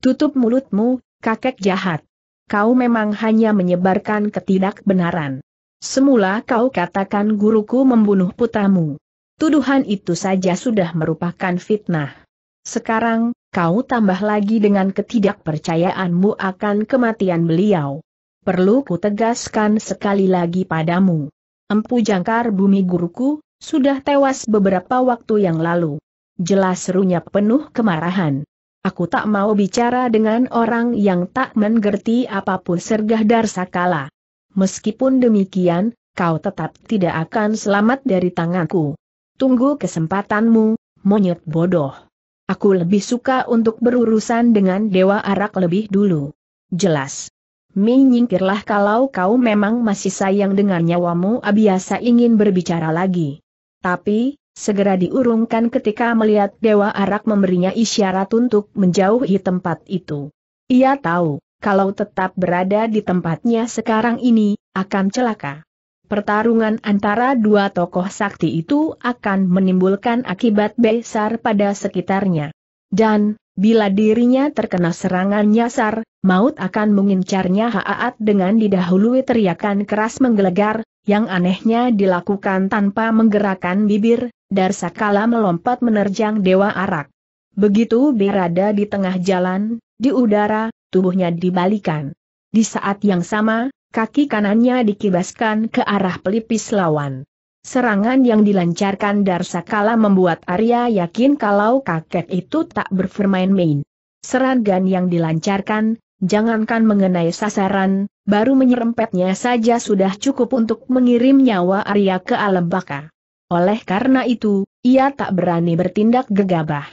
Tutup mulutmu, kakek jahat. Kau memang hanya menyebarkan ketidakbenaran. Semula kau katakan guruku membunuh putamu. Tuduhan itu saja sudah merupakan fitnah. Sekarang, kau tambah lagi dengan ketidakpercayaanmu akan kematian beliau. Perlu kutegaskan sekali lagi padamu Empu Jangkar Bumi Guruku, sudah tewas beberapa waktu yang lalu. Jelas serunya penuh kemarahan. Aku tak mau bicara dengan orang yang tak mengerti apapun sergah darsakala. Meskipun demikian, kau tetap tidak akan selamat dari tanganku. Tunggu kesempatanmu, monyet bodoh. Aku lebih suka untuk berurusan dengan Dewa Arak lebih dulu. Jelas. Menyingkirlah kalau kau memang masih sayang dengan nyawamu Abiasa ingin berbicara lagi. Tapi, segera diurungkan ketika melihat Dewa Arak memberinya isyarat untuk menjauhi tempat itu. Ia tahu, kalau tetap berada di tempatnya sekarang ini, akan celaka. Pertarungan antara dua tokoh sakti itu akan menimbulkan akibat besar pada sekitarnya. Dan, Bila dirinya terkena serangan nyasar, maut akan mengincarnya Haat dengan didahului teriakan keras menggelegar, yang anehnya dilakukan tanpa menggerakkan bibir, Darsakala melompat menerjang Dewa Arak. Begitu berada di tengah jalan, di udara, tubuhnya dibalikan. Di saat yang sama, kaki kanannya dikibaskan ke arah pelipis lawan. Serangan yang dilancarkan Darsakala membuat Arya yakin kalau kakek itu tak bermain-main. Serangan yang dilancarkan, jangankan mengenai sasaran, baru menyerempetnya saja sudah cukup untuk mengirim nyawa Arya ke alam baka. Oleh karena itu, ia tak berani bertindak gegabah.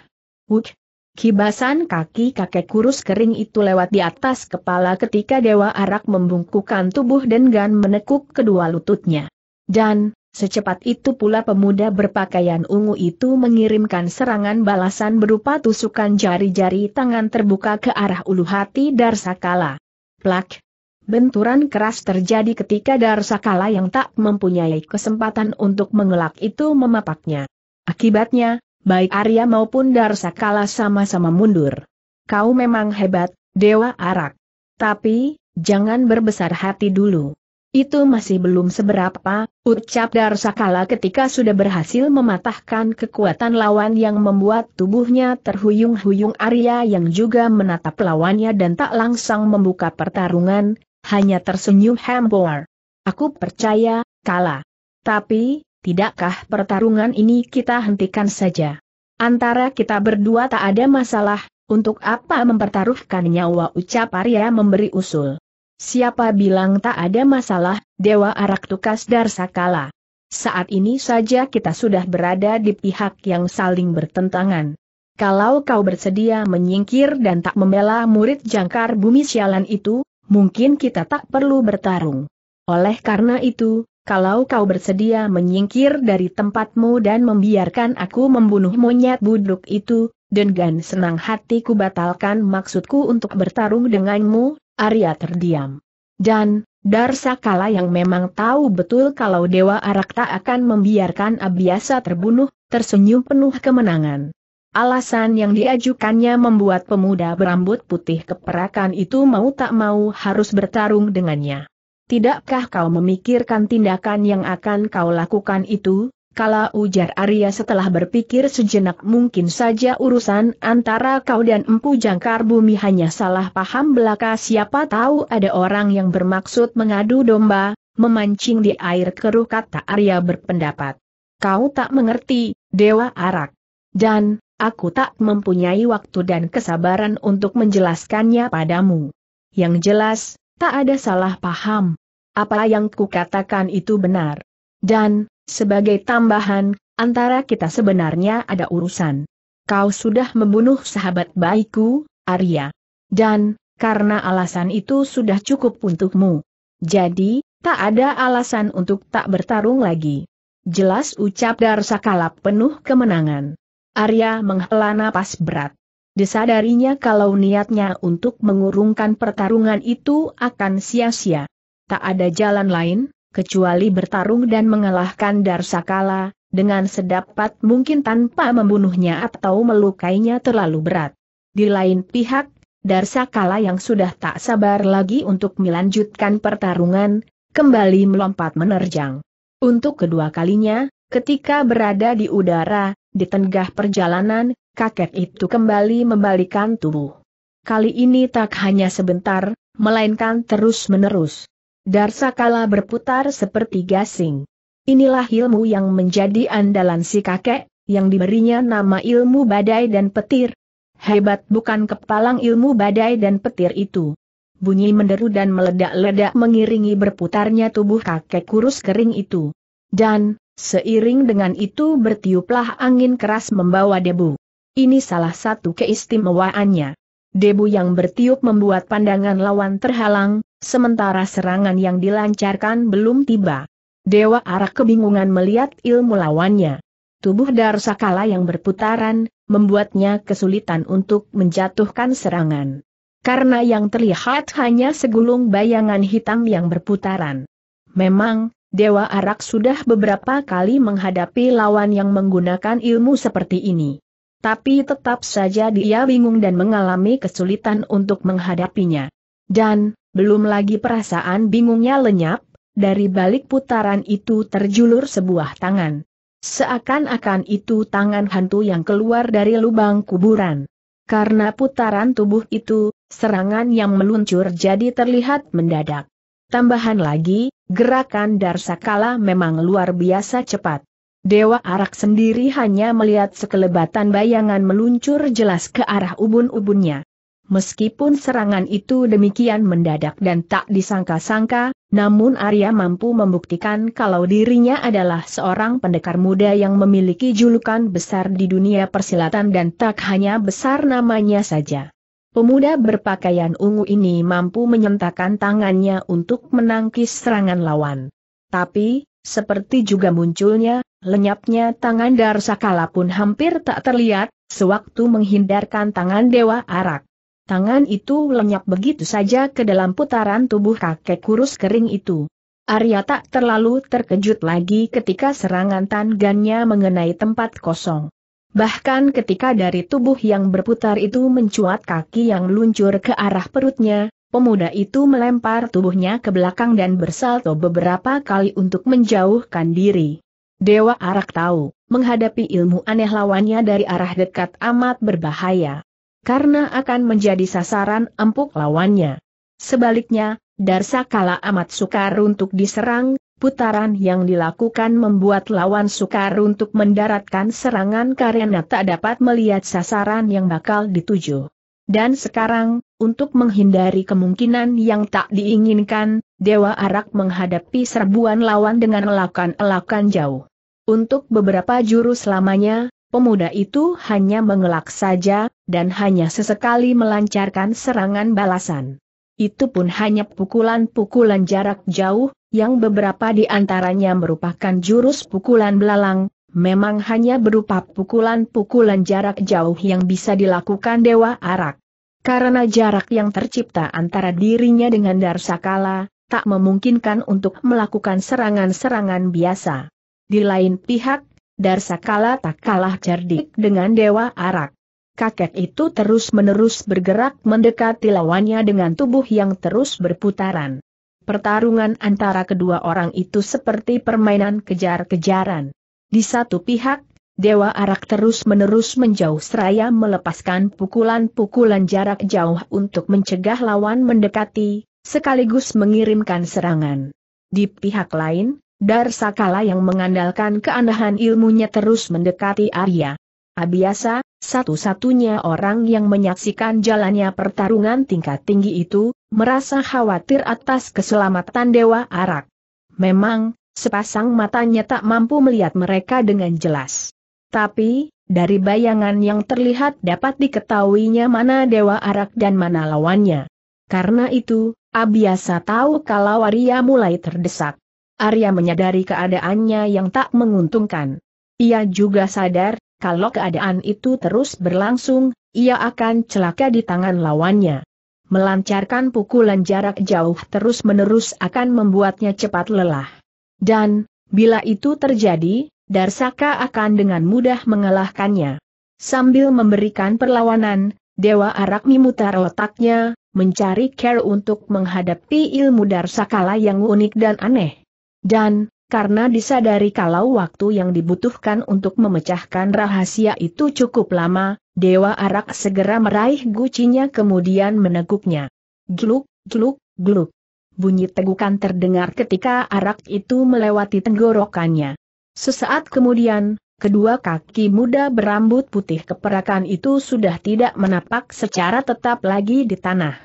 Wuk! Kibasan kaki kakek kurus kering itu lewat di atas kepala ketika Dewa Arak membungkukan tubuh dan gan menekuk kedua lututnya. Dan, Secepat itu pula pemuda berpakaian ungu itu mengirimkan serangan balasan berupa tusukan jari-jari tangan terbuka ke arah ulu hati Darsakala. Plak! Benturan keras terjadi ketika Darsakala yang tak mempunyai kesempatan untuk mengelak itu memapaknya. Akibatnya, baik Arya maupun Darsakala sama-sama mundur. Kau memang hebat, Dewa Arak. Tapi, jangan berbesar hati dulu. Itu masih belum seberapa, ucap Darsakala ketika sudah berhasil mematahkan kekuatan lawan yang membuat tubuhnya terhuyung-huyung Arya yang juga menatap lawannya dan tak langsung membuka pertarungan, hanya tersenyum Hambor. Aku percaya, Kala. Tapi, tidakkah pertarungan ini kita hentikan saja? Antara kita berdua tak ada masalah, untuk apa mempertaruhkan nyawa ucap Arya memberi usul. Siapa bilang tak ada masalah, Dewa Arak Tukas Darsakala. Saat ini saja kita sudah berada di pihak yang saling bertentangan. Kalau kau bersedia menyingkir dan tak membela murid jangkar bumi sialan itu, mungkin kita tak perlu bertarung. Oleh karena itu, kalau kau bersedia menyingkir dari tempatmu dan membiarkan aku membunuh monyet buduk itu, Dengan senang hatiku batalkan maksudku untuk bertarung denganmu, Arya terdiam. Dan, Darsakala yang memang tahu betul kalau Dewa Arak tak akan membiarkan Abiasa terbunuh, tersenyum penuh kemenangan. Alasan yang diajukannya membuat pemuda berambut putih keperakan itu mau tak mau harus bertarung dengannya. Tidakkah kau memikirkan tindakan yang akan kau lakukan itu? Kala ujar Arya setelah berpikir sejenak mungkin saja urusan antara kau dan Empu Jangkar Bumi hanya salah paham belaka siapa tahu ada orang yang bermaksud mengadu domba, memancing di air keruh kata Arya berpendapat. Kau tak mengerti, Dewa Arak. Dan, aku tak mempunyai waktu dan kesabaran untuk menjelaskannya padamu. Yang jelas, tak ada salah paham. Apa yang kukatakan itu benar. Dan, sebagai tambahan, antara kita sebenarnya ada urusan. Kau sudah membunuh sahabat baikku, Arya. Dan, karena alasan itu sudah cukup untukmu. Jadi, tak ada alasan untuk tak bertarung lagi. Jelas ucap Kalap penuh kemenangan. Arya menghela napas berat. Disadarinya kalau niatnya untuk mengurungkan pertarungan itu akan sia-sia. Tak ada jalan lain, kecuali bertarung dan mengalahkan Darsakala, dengan sedapat mungkin tanpa membunuhnya atau melukainya terlalu berat. Di lain pihak, Darsakala yang sudah tak sabar lagi untuk melanjutkan pertarungan, kembali melompat menerjang. Untuk kedua kalinya, ketika berada di udara, di tengah perjalanan, kakek itu kembali membalikan tubuh. Kali ini tak hanya sebentar, melainkan terus-menerus. Darsakala berputar seperti gasing. Inilah ilmu yang menjadi andalan si kakek, yang diberinya nama ilmu badai dan petir. Hebat bukan kepalang ilmu badai dan petir itu. Bunyi menderu dan meledak-ledak mengiringi berputarnya tubuh kakek kurus kering itu. Dan, seiring dengan itu bertiuplah angin keras membawa debu. Ini salah satu keistimewaannya. Debu yang bertiup membuat pandangan lawan terhalang, sementara serangan yang dilancarkan belum tiba. Dewa Arak kebingungan melihat ilmu lawannya. Tubuh Darsakala yang berputaran, membuatnya kesulitan untuk menjatuhkan serangan. Karena yang terlihat hanya segulung bayangan hitam yang berputaran. Memang, Dewa Arak sudah beberapa kali menghadapi lawan yang menggunakan ilmu seperti ini. Tapi tetap saja dia bingung dan mengalami kesulitan untuk menghadapinya. Dan, belum lagi perasaan bingungnya lenyap, dari balik putaran itu terjulur sebuah tangan. Seakan-akan itu tangan hantu yang keluar dari lubang kuburan. Karena putaran tubuh itu, serangan yang meluncur jadi terlihat mendadak. Tambahan lagi, gerakan Darsakala memang luar biasa cepat. Dewa Arak sendiri hanya melihat sekelebatan bayangan meluncur jelas ke arah ubun-ubunnya. Meskipun serangan itu demikian mendadak dan tak disangka-sangka, namun Arya mampu membuktikan kalau dirinya adalah seorang pendekar muda yang memiliki julukan besar di dunia persilatan dan tak hanya besar namanya saja. Pemuda berpakaian ungu ini mampu menyentakkan tangannya untuk menangkis serangan lawan. Tapi, seperti juga munculnya, lenyapnya tangan Darsakala pun hampir tak terlihat, sewaktu menghindarkan tangan Dewa Arak. Tangan itu lenyap begitu saja ke dalam putaran tubuh kakek kurus kering itu. Arya tak terlalu terkejut lagi ketika serangan tangannya mengenai tempat kosong. Bahkan ketika dari tubuh yang berputar itu mencuat kaki yang luncur ke arah perutnya, pemuda itu melempar tubuhnya ke belakang dan bersalto beberapa kali untuk menjauhkan diri. Dewa Arak tahu, menghadapi ilmu aneh lawannya dari arah dekat amat berbahaya karena akan menjadi sasaran empuk lawannya. Sebaliknya, Darsakala amat sukar untuk diserang, putaran yang dilakukan membuat lawan sukar untuk mendaratkan serangan karena tak dapat melihat sasaran yang bakal dituju. Dan sekarang, untuk menghindari kemungkinan yang tak diinginkan, Dewa Arak menghadapi serbuan lawan dengan elakan-elakan jauh. Untuk beberapa jurus lamanya, pemuda itu hanya mengelak saja, dan hanya sesekali melancarkan serangan balasan. Itu pun hanya pukulan-pukulan jarak jauh, yang beberapa di antaranya merupakan jurus pukulan belalang, memang hanya berupa pukulan-pukulan jarak jauh yang bisa dilakukan Dewa Arak. Karena jarak yang tercipta antara dirinya dengan Darsakala, tak memungkinkan untuk melakukan serangan-serangan biasa. Di lain pihak, Darsakala tak kalah cerdik dengan Dewa Arak kakek itu terus-menerus bergerak mendekati lawannya dengan tubuh yang terus berputaran. Pertarungan antara kedua orang itu seperti permainan kejar-kejaran. Di satu pihak, Dewa Arak terus-menerus menjauh seraya melepaskan pukulan-pukulan jarak jauh untuk mencegah lawan mendekati, sekaligus mengirimkan serangan. Di pihak lain, Darsakala yang mengandalkan keanehan ilmunya terus mendekati Arya. Abiasa, satu-satunya orang yang menyaksikan jalannya pertarungan tingkat tinggi itu, merasa khawatir atas keselamatan Dewa Arak. Memang, sepasang matanya tak mampu melihat mereka dengan jelas. Tapi, dari bayangan yang terlihat dapat diketahuinya mana Dewa Arak dan mana lawannya. Karena itu, Abiasa tahu kalau Arya mulai terdesak. Arya menyadari keadaannya yang tak menguntungkan. Ia juga sadar kalau keadaan itu terus berlangsung, ia akan celaka di tangan lawannya. Melancarkan pukulan jarak jauh terus-menerus akan membuatnya cepat lelah. Dan, bila itu terjadi, Darsaka akan dengan mudah mengalahkannya. Sambil memberikan perlawanan, Dewa Arak memutar otaknya, mencari care untuk menghadapi ilmu Darsakala yang unik dan aneh. Dan, karena disadari kalau waktu yang dibutuhkan untuk memecahkan rahasia itu cukup lama, Dewa Arak segera meraih gucinya kemudian meneguknya. Gluk, gluk, gluk. Bunyi tegukan terdengar ketika arak itu melewati tenggorokannya. Sesaat kemudian, kedua kaki muda berambut putih keperakan itu sudah tidak menapak secara tetap lagi di tanah.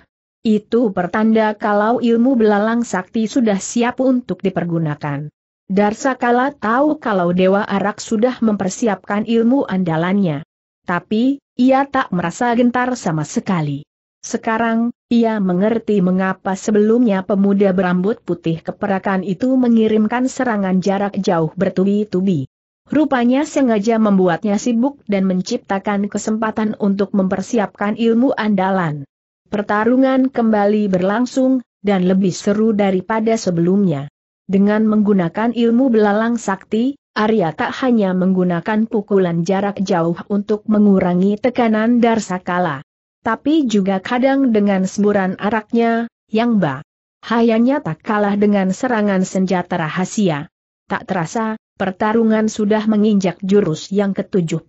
Itu pertanda kalau ilmu belalang sakti sudah siap untuk dipergunakan. Darsakala tahu kalau Dewa Arak sudah mempersiapkan ilmu andalannya. Tapi, ia tak merasa gentar sama sekali. Sekarang, ia mengerti mengapa sebelumnya pemuda berambut putih keperakan itu mengirimkan serangan jarak jauh bertubi-tubi. Rupanya sengaja membuatnya sibuk dan menciptakan kesempatan untuk mempersiapkan ilmu andalan. Pertarungan kembali berlangsung, dan lebih seru daripada sebelumnya. Dengan menggunakan ilmu belalang sakti, Arya tak hanya menggunakan pukulan jarak jauh untuk mengurangi tekanan Darsakala. Tapi juga kadang dengan semburan araknya, yang bah. Hayanya tak kalah dengan serangan senjata rahasia. Tak terasa, pertarungan sudah menginjak jurus yang ke-70.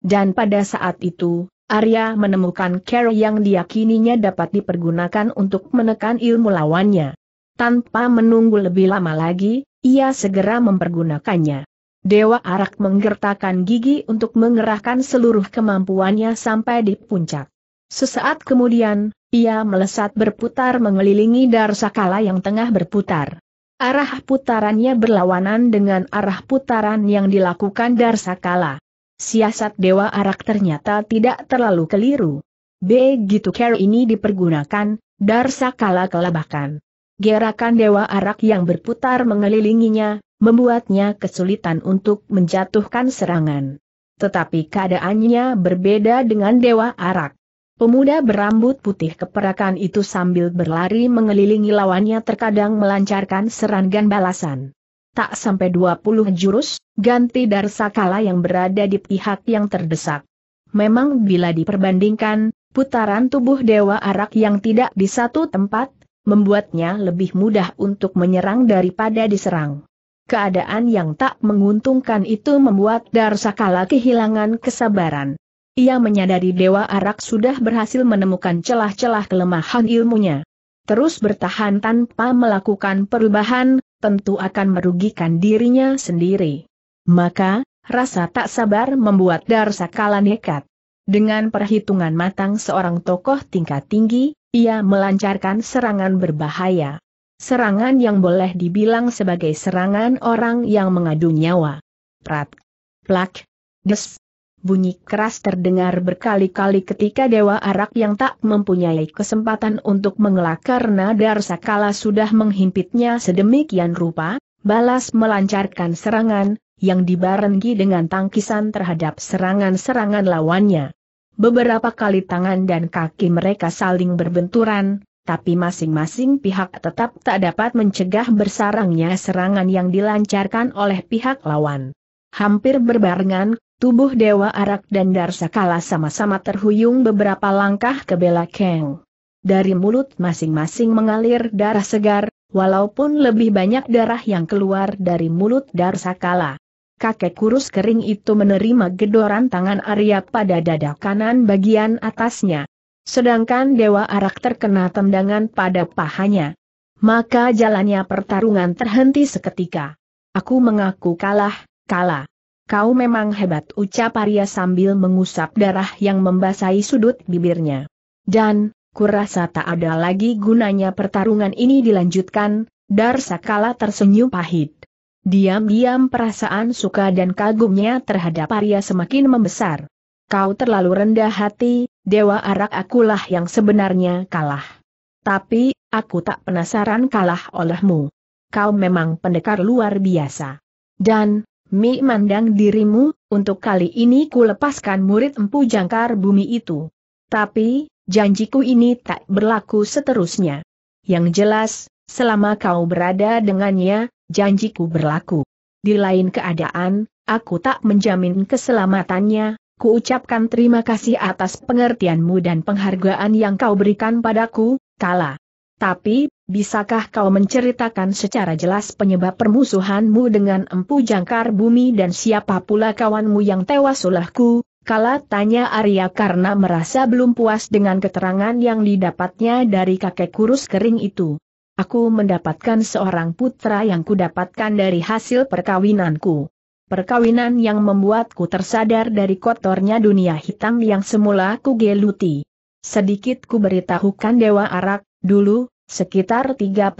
Dan pada saat itu, Arya menemukan cara yang diyakininya dapat dipergunakan untuk menekan ilmu lawannya. Tanpa menunggu lebih lama lagi, ia segera mempergunakannya. Dewa Arak menggertakkan gigi untuk mengerahkan seluruh kemampuannya sampai di puncak. Sesaat kemudian, ia melesat berputar mengelilingi Darsakala yang tengah berputar. Arah putarannya berlawanan dengan arah putaran yang dilakukan Darsakala. Siasat Dewa Arak ternyata tidak terlalu keliru. Begitu care ini dipergunakan, Darsakala kelabakan. Gerakan Dewa Arak yang berputar mengelilinginya, membuatnya kesulitan untuk menjatuhkan serangan. Tetapi keadaannya berbeda dengan Dewa Arak. Pemuda berambut putih keperakan itu sambil berlari mengelilingi lawannya terkadang melancarkan serangan balasan. Tak sampai 20 jurus, ganti Darsakala yang berada di pihak yang terdesak. Memang bila diperbandingkan, putaran tubuh Dewa Arak yang tidak di satu tempat, membuatnya lebih mudah untuk menyerang daripada diserang. Keadaan yang tak menguntungkan itu membuat Darsakala kehilangan kesabaran. Ia menyadari Dewa Arak sudah berhasil menemukan celah-celah kelemahan ilmunya. Terus bertahan tanpa melakukan perubahan, tentu akan merugikan dirinya sendiri. Maka, rasa tak sabar membuat Darsakala nekat. Dengan perhitungan matang seorang tokoh tingkat tinggi, ia melancarkan serangan berbahaya. Serangan yang boleh dibilang sebagai serangan orang yang mengadu nyawa. Prat. Plak. Des. Bunyi keras terdengar berkali-kali ketika Dewa Arak yang tak mempunyai kesempatan untuk mengelak karena Darsakala sudah menghimpitnya sedemikian rupa, balas melancarkan serangan, yang dibarengi dengan tangkisan terhadap serangan-serangan lawannya. Beberapa kali tangan dan kaki mereka saling berbenturan, tapi masing-masing pihak tetap tak dapat mencegah bersarangnya serangan yang dilancarkan oleh pihak lawan. Hampir berbarengan, tubuh Dewa Arak dan Darsakala sama-sama terhuyung beberapa langkah ke Bela Keng. Dari mulut masing-masing mengalir darah segar, walaupun lebih banyak darah yang keluar dari mulut Darsakala kakek kurus kering itu menerima gedoran tangan Arya pada dada kanan bagian atasnya. Sedangkan Dewa Arak terkena tendangan pada pahanya. Maka jalannya pertarungan terhenti seketika. Aku mengaku kalah, kalah. Kau memang hebat ucap Arya sambil mengusap darah yang membasahi sudut bibirnya. Dan, kurasa tak ada lagi gunanya pertarungan ini dilanjutkan, Darsakala tersenyum pahit. Diam-diam perasaan suka dan kagumnya terhadap Arya semakin membesar. Kau terlalu rendah hati, Dewa Arak akulah yang sebenarnya kalah. Tapi, aku tak penasaran kalah olehmu. Kau memang pendekar luar biasa. Dan, Mi mandang dirimu, untuk kali ini ku lepaskan murid empu jangkar bumi itu. Tapi, janjiku ini tak berlaku seterusnya. Yang jelas, selama kau berada dengannya, janjiku berlaku. Di lain keadaan, aku tak menjamin keselamatannya, Kuucapkan terima kasih atas pengertianmu dan penghargaan yang kau berikan padaku, kala. Tapi, bisakah kau menceritakan secara jelas penyebab permusuhanmu dengan empu jangkar bumi dan siapa pula kawanmu yang tewas ulahku, Kala tanya Arya karena merasa belum puas dengan keterangan yang didapatnya dari kakek kurus kering itu. Aku mendapatkan seorang putra yang kudapatkan dari hasil perkawinanku. Perkawinan yang membuatku tersadar dari kotornya dunia hitam yang semula ku geluti. Sedikit ku beritahukan Dewa Arak, dulu, sekitar 35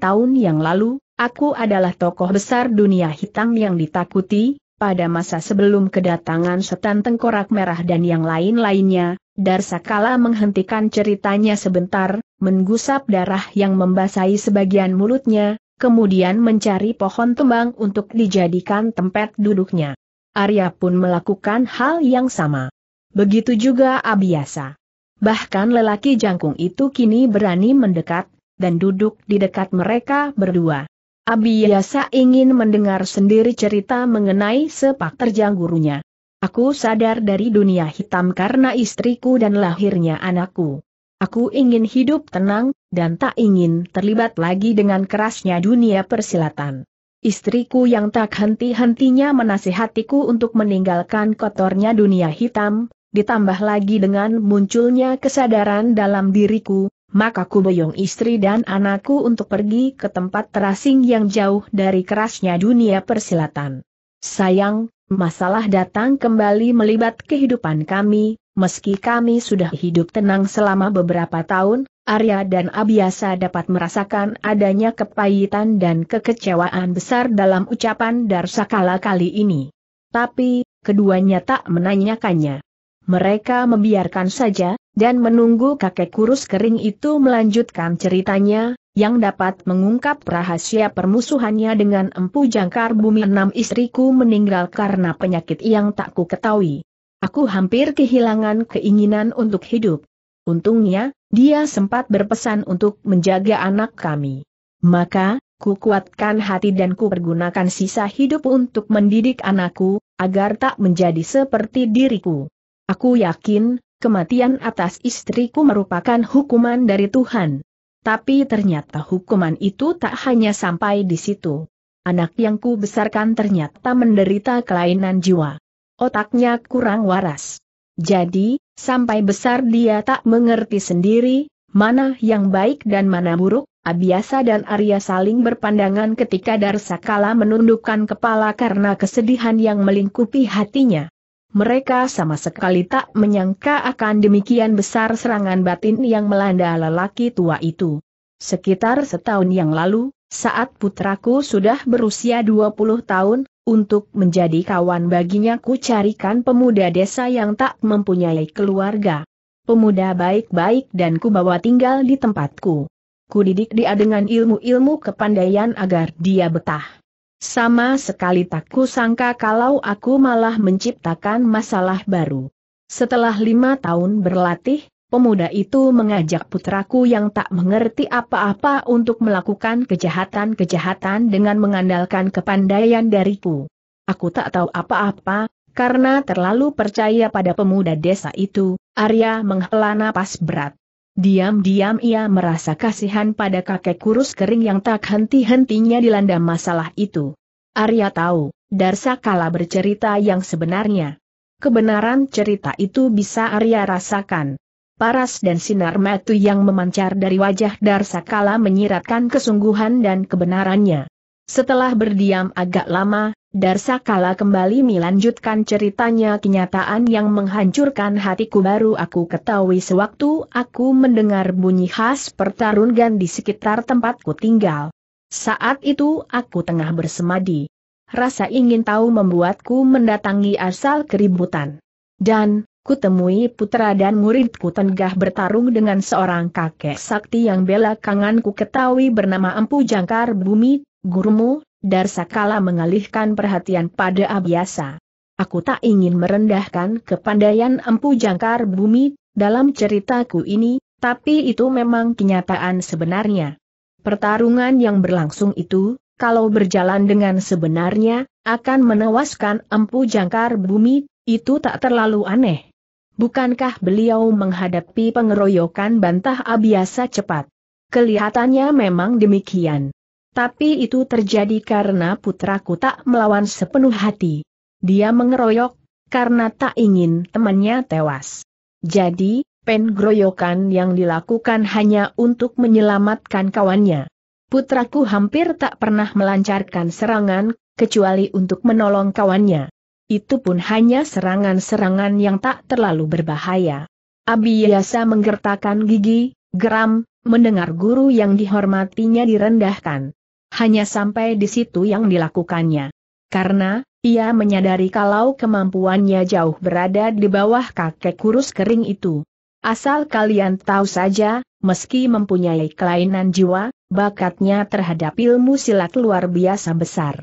tahun yang lalu, aku adalah tokoh besar dunia hitam yang ditakuti, pada masa sebelum kedatangan setan tengkorak merah dan yang lain-lainnya, Darsakala menghentikan ceritanya sebentar, menggusap darah yang membasahi sebagian mulutnya, kemudian mencari pohon tembang untuk dijadikan tempat duduknya. Arya pun melakukan hal yang sama. Begitu juga Abiasa. Bahkan lelaki jangkung itu kini berani mendekat, dan duduk di dekat mereka berdua. Abi Abiasa ingin mendengar sendiri cerita mengenai sepak terjang gurunya. Aku sadar dari dunia hitam karena istriku dan lahirnya anakku. Aku ingin hidup tenang, dan tak ingin terlibat lagi dengan kerasnya dunia persilatan. Istriku yang tak henti-hentinya menasihatiku untuk meninggalkan kotornya dunia hitam, ditambah lagi dengan munculnya kesadaran dalam diriku, maka ku boyong istri dan anakku untuk pergi ke tempat terasing yang jauh dari kerasnya dunia persilatan. Sayang, masalah datang kembali melibat kehidupan kami, meski kami sudah hidup tenang selama beberapa tahun, Arya dan Abiasa dapat merasakan adanya kepahitan dan kekecewaan besar dalam ucapan Darsakala kali ini. Tapi, keduanya tak menanyakannya. Mereka membiarkan saja, dan menunggu kakek kurus kering itu melanjutkan ceritanya, yang dapat mengungkap rahasia permusuhannya dengan empu jangkar bumi enam istriku meninggal karena penyakit yang tak ku ketahui. Aku hampir kehilangan keinginan untuk hidup. Untungnya, dia sempat berpesan untuk menjaga anak kami. Maka, ku kuatkan hati dan ku pergunakan sisa hidup untuk mendidik anakku, agar tak menjadi seperti diriku. Aku yakin, kematian atas istriku merupakan hukuman dari Tuhan. Tapi ternyata hukuman itu tak hanya sampai di situ. Anak yang ku besarkan ternyata menderita kelainan jiwa. Otaknya kurang waras. Jadi, sampai besar dia tak mengerti sendiri, mana yang baik dan mana buruk, Abiasa dan Arya saling berpandangan ketika Darsakala menundukkan kepala karena kesedihan yang melingkupi hatinya. Mereka sama sekali tak menyangka akan demikian besar serangan batin yang melanda lelaki tua itu. Sekitar setahun yang lalu, saat putraku sudah berusia 20 tahun, untuk menjadi kawan baginya ku carikan pemuda desa yang tak mempunyai keluarga. Pemuda baik-baik dan ku bawa tinggal di tempatku. Ku didik dia dengan ilmu-ilmu kepandaian agar dia betah. Sama sekali tak kusangka kalau aku malah menciptakan masalah baru. Setelah lima tahun berlatih, pemuda itu mengajak putraku yang tak mengerti apa-apa untuk melakukan kejahatan-kejahatan dengan mengandalkan kepandaian dariku. Aku tak tahu apa-apa, karena terlalu percaya pada pemuda desa itu, Arya menghela napas berat. Diam-diam ia merasa kasihan pada kakek kurus kering yang tak henti-hentinya dilanda masalah itu. Arya tahu, Darsa Kala bercerita yang sebenarnya. Kebenaran cerita itu bisa Arya rasakan. Paras dan sinar metu yang memancar dari wajah Darsa Kala menyiratkan kesungguhan dan kebenarannya. Setelah berdiam agak lama, Darsakala kembali melanjutkan ceritanya kenyataan yang menghancurkan hatiku baru aku ketahui sewaktu aku mendengar bunyi khas pertarungan di sekitar tempatku tinggal. Saat itu aku tengah bersemadi. Rasa ingin tahu membuatku mendatangi asal keributan. Dan, kutemui putra dan muridku tengah bertarung dengan seorang kakek sakti yang belakangan ku ketahui bernama Empu Jangkar Bumi, gurumu, Darsakala mengalihkan perhatian pada Abiasa. Aku tak ingin merendahkan kepandaian empu jangkar bumi, dalam ceritaku ini, tapi itu memang kenyataan sebenarnya. Pertarungan yang berlangsung itu, kalau berjalan dengan sebenarnya, akan menewaskan empu jangkar bumi, itu tak terlalu aneh. Bukankah beliau menghadapi pengeroyokan bantah abiasa cepat? Kelihatannya memang demikian. Tapi itu terjadi karena putraku tak melawan sepenuh hati. Dia mengeroyok, karena tak ingin temannya tewas. Jadi, pengeroyokan yang dilakukan hanya untuk menyelamatkan kawannya. Putraku hampir tak pernah melancarkan serangan, kecuali untuk menolong kawannya. Itu pun hanya serangan-serangan yang tak terlalu berbahaya. Abi Abiyasa menggertakkan gigi, geram, mendengar guru yang dihormatinya direndahkan. Hanya sampai di situ yang dilakukannya. Karena, ia menyadari kalau kemampuannya jauh berada di bawah kakek kurus kering itu. Asal kalian tahu saja, meski mempunyai kelainan jiwa, bakatnya terhadap ilmu silat luar biasa besar.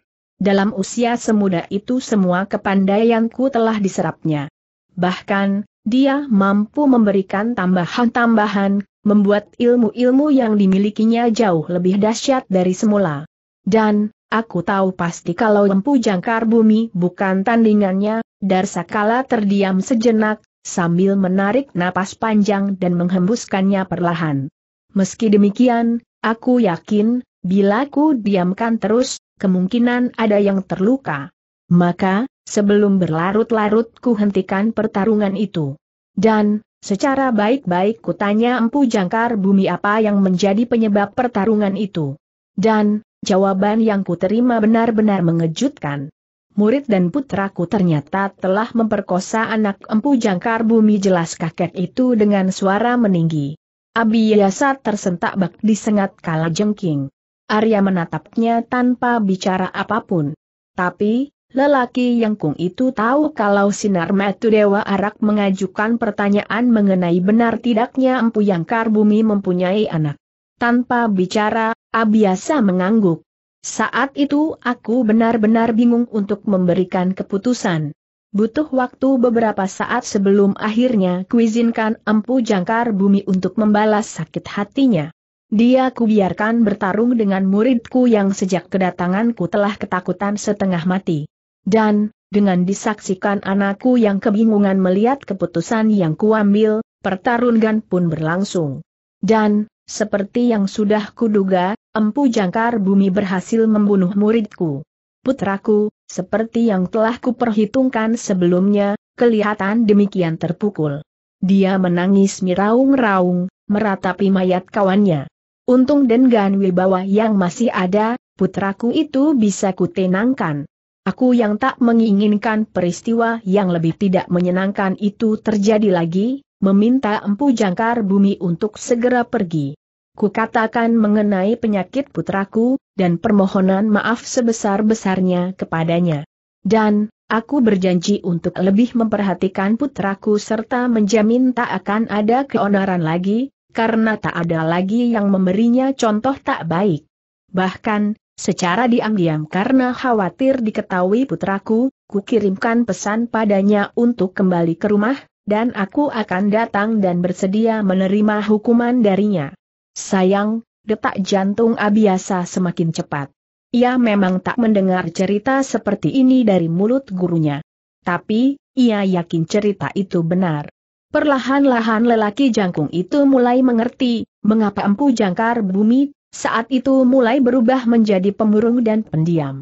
Dalam usia semuda itu semua kepandaianku telah diserapnya. Bahkan, dia mampu memberikan tambahan-tambahan membuat ilmu-ilmu yang dimilikinya jauh lebih dahsyat dari semula. Dan, aku tahu pasti kalau empu jangkar bumi bukan tandingannya, Darsakala terdiam sejenak, sambil menarik napas panjang dan menghembuskannya perlahan. Meski demikian, aku yakin, bila ku diamkan terus, kemungkinan ada yang terluka. Maka, sebelum berlarut-larut ku hentikan pertarungan itu. Dan, Secara baik-baik kutanya Empu Jangkar Bumi apa yang menjadi penyebab pertarungan itu. Dan, jawaban yang kuterima benar-benar mengejutkan. Murid dan putraku ternyata telah memperkosa anak Empu Jangkar Bumi jelas kakek itu dengan suara meninggi. Abi Abiyasa tersentak bak disengat kala jengking. Arya menatapnya tanpa bicara apapun. Tapi, Lelaki yang kung itu tahu kalau sinar metu Dewa Arak mengajukan pertanyaan mengenai benar tidaknya Empu yang Karbumi mempunyai anak. Tanpa bicara, Abiasa mengangguk. Saat itu aku benar-benar bingung untuk memberikan keputusan. Butuh waktu beberapa saat sebelum akhirnya kuizinkan Empu Jangkar Bumi untuk membalas sakit hatinya. Dia kubiarkan bertarung dengan muridku yang sejak kedatanganku telah ketakutan setengah mati. Dan, dengan disaksikan anakku yang kebingungan melihat keputusan yang kuambil, pertarungan pun berlangsung. Dan, seperti yang sudah kuduga, Empu Jangkar Bumi berhasil membunuh muridku. Putraku, seperti yang telah kuperhitungkan sebelumnya, kelihatan demikian terpukul. Dia menangis meraung-raung, meratapi mayat kawannya. Untung dengan wibawa yang masih ada, putraku itu bisa kutenangkan. Aku yang tak menginginkan peristiwa yang lebih tidak menyenangkan itu terjadi lagi, meminta empu jangkar bumi untuk segera pergi. Kukatakan mengenai penyakit putraku, dan permohonan maaf sebesar-besarnya kepadanya. Dan, aku berjanji untuk lebih memperhatikan putraku serta menjamin tak akan ada keonaran lagi, karena tak ada lagi yang memberinya contoh tak baik. Bahkan, Secara diam-diam karena khawatir diketahui putraku, ku kirimkan pesan padanya untuk kembali ke rumah, dan aku akan datang dan bersedia menerima hukuman darinya. Sayang, detak jantung Abiasa semakin cepat. Ia memang tak mendengar cerita seperti ini dari mulut gurunya. Tapi, ia yakin cerita itu benar. Perlahan-lahan lelaki jangkung itu mulai mengerti, mengapa empu jangkar bumi saat itu mulai berubah menjadi pemurung dan pendiam.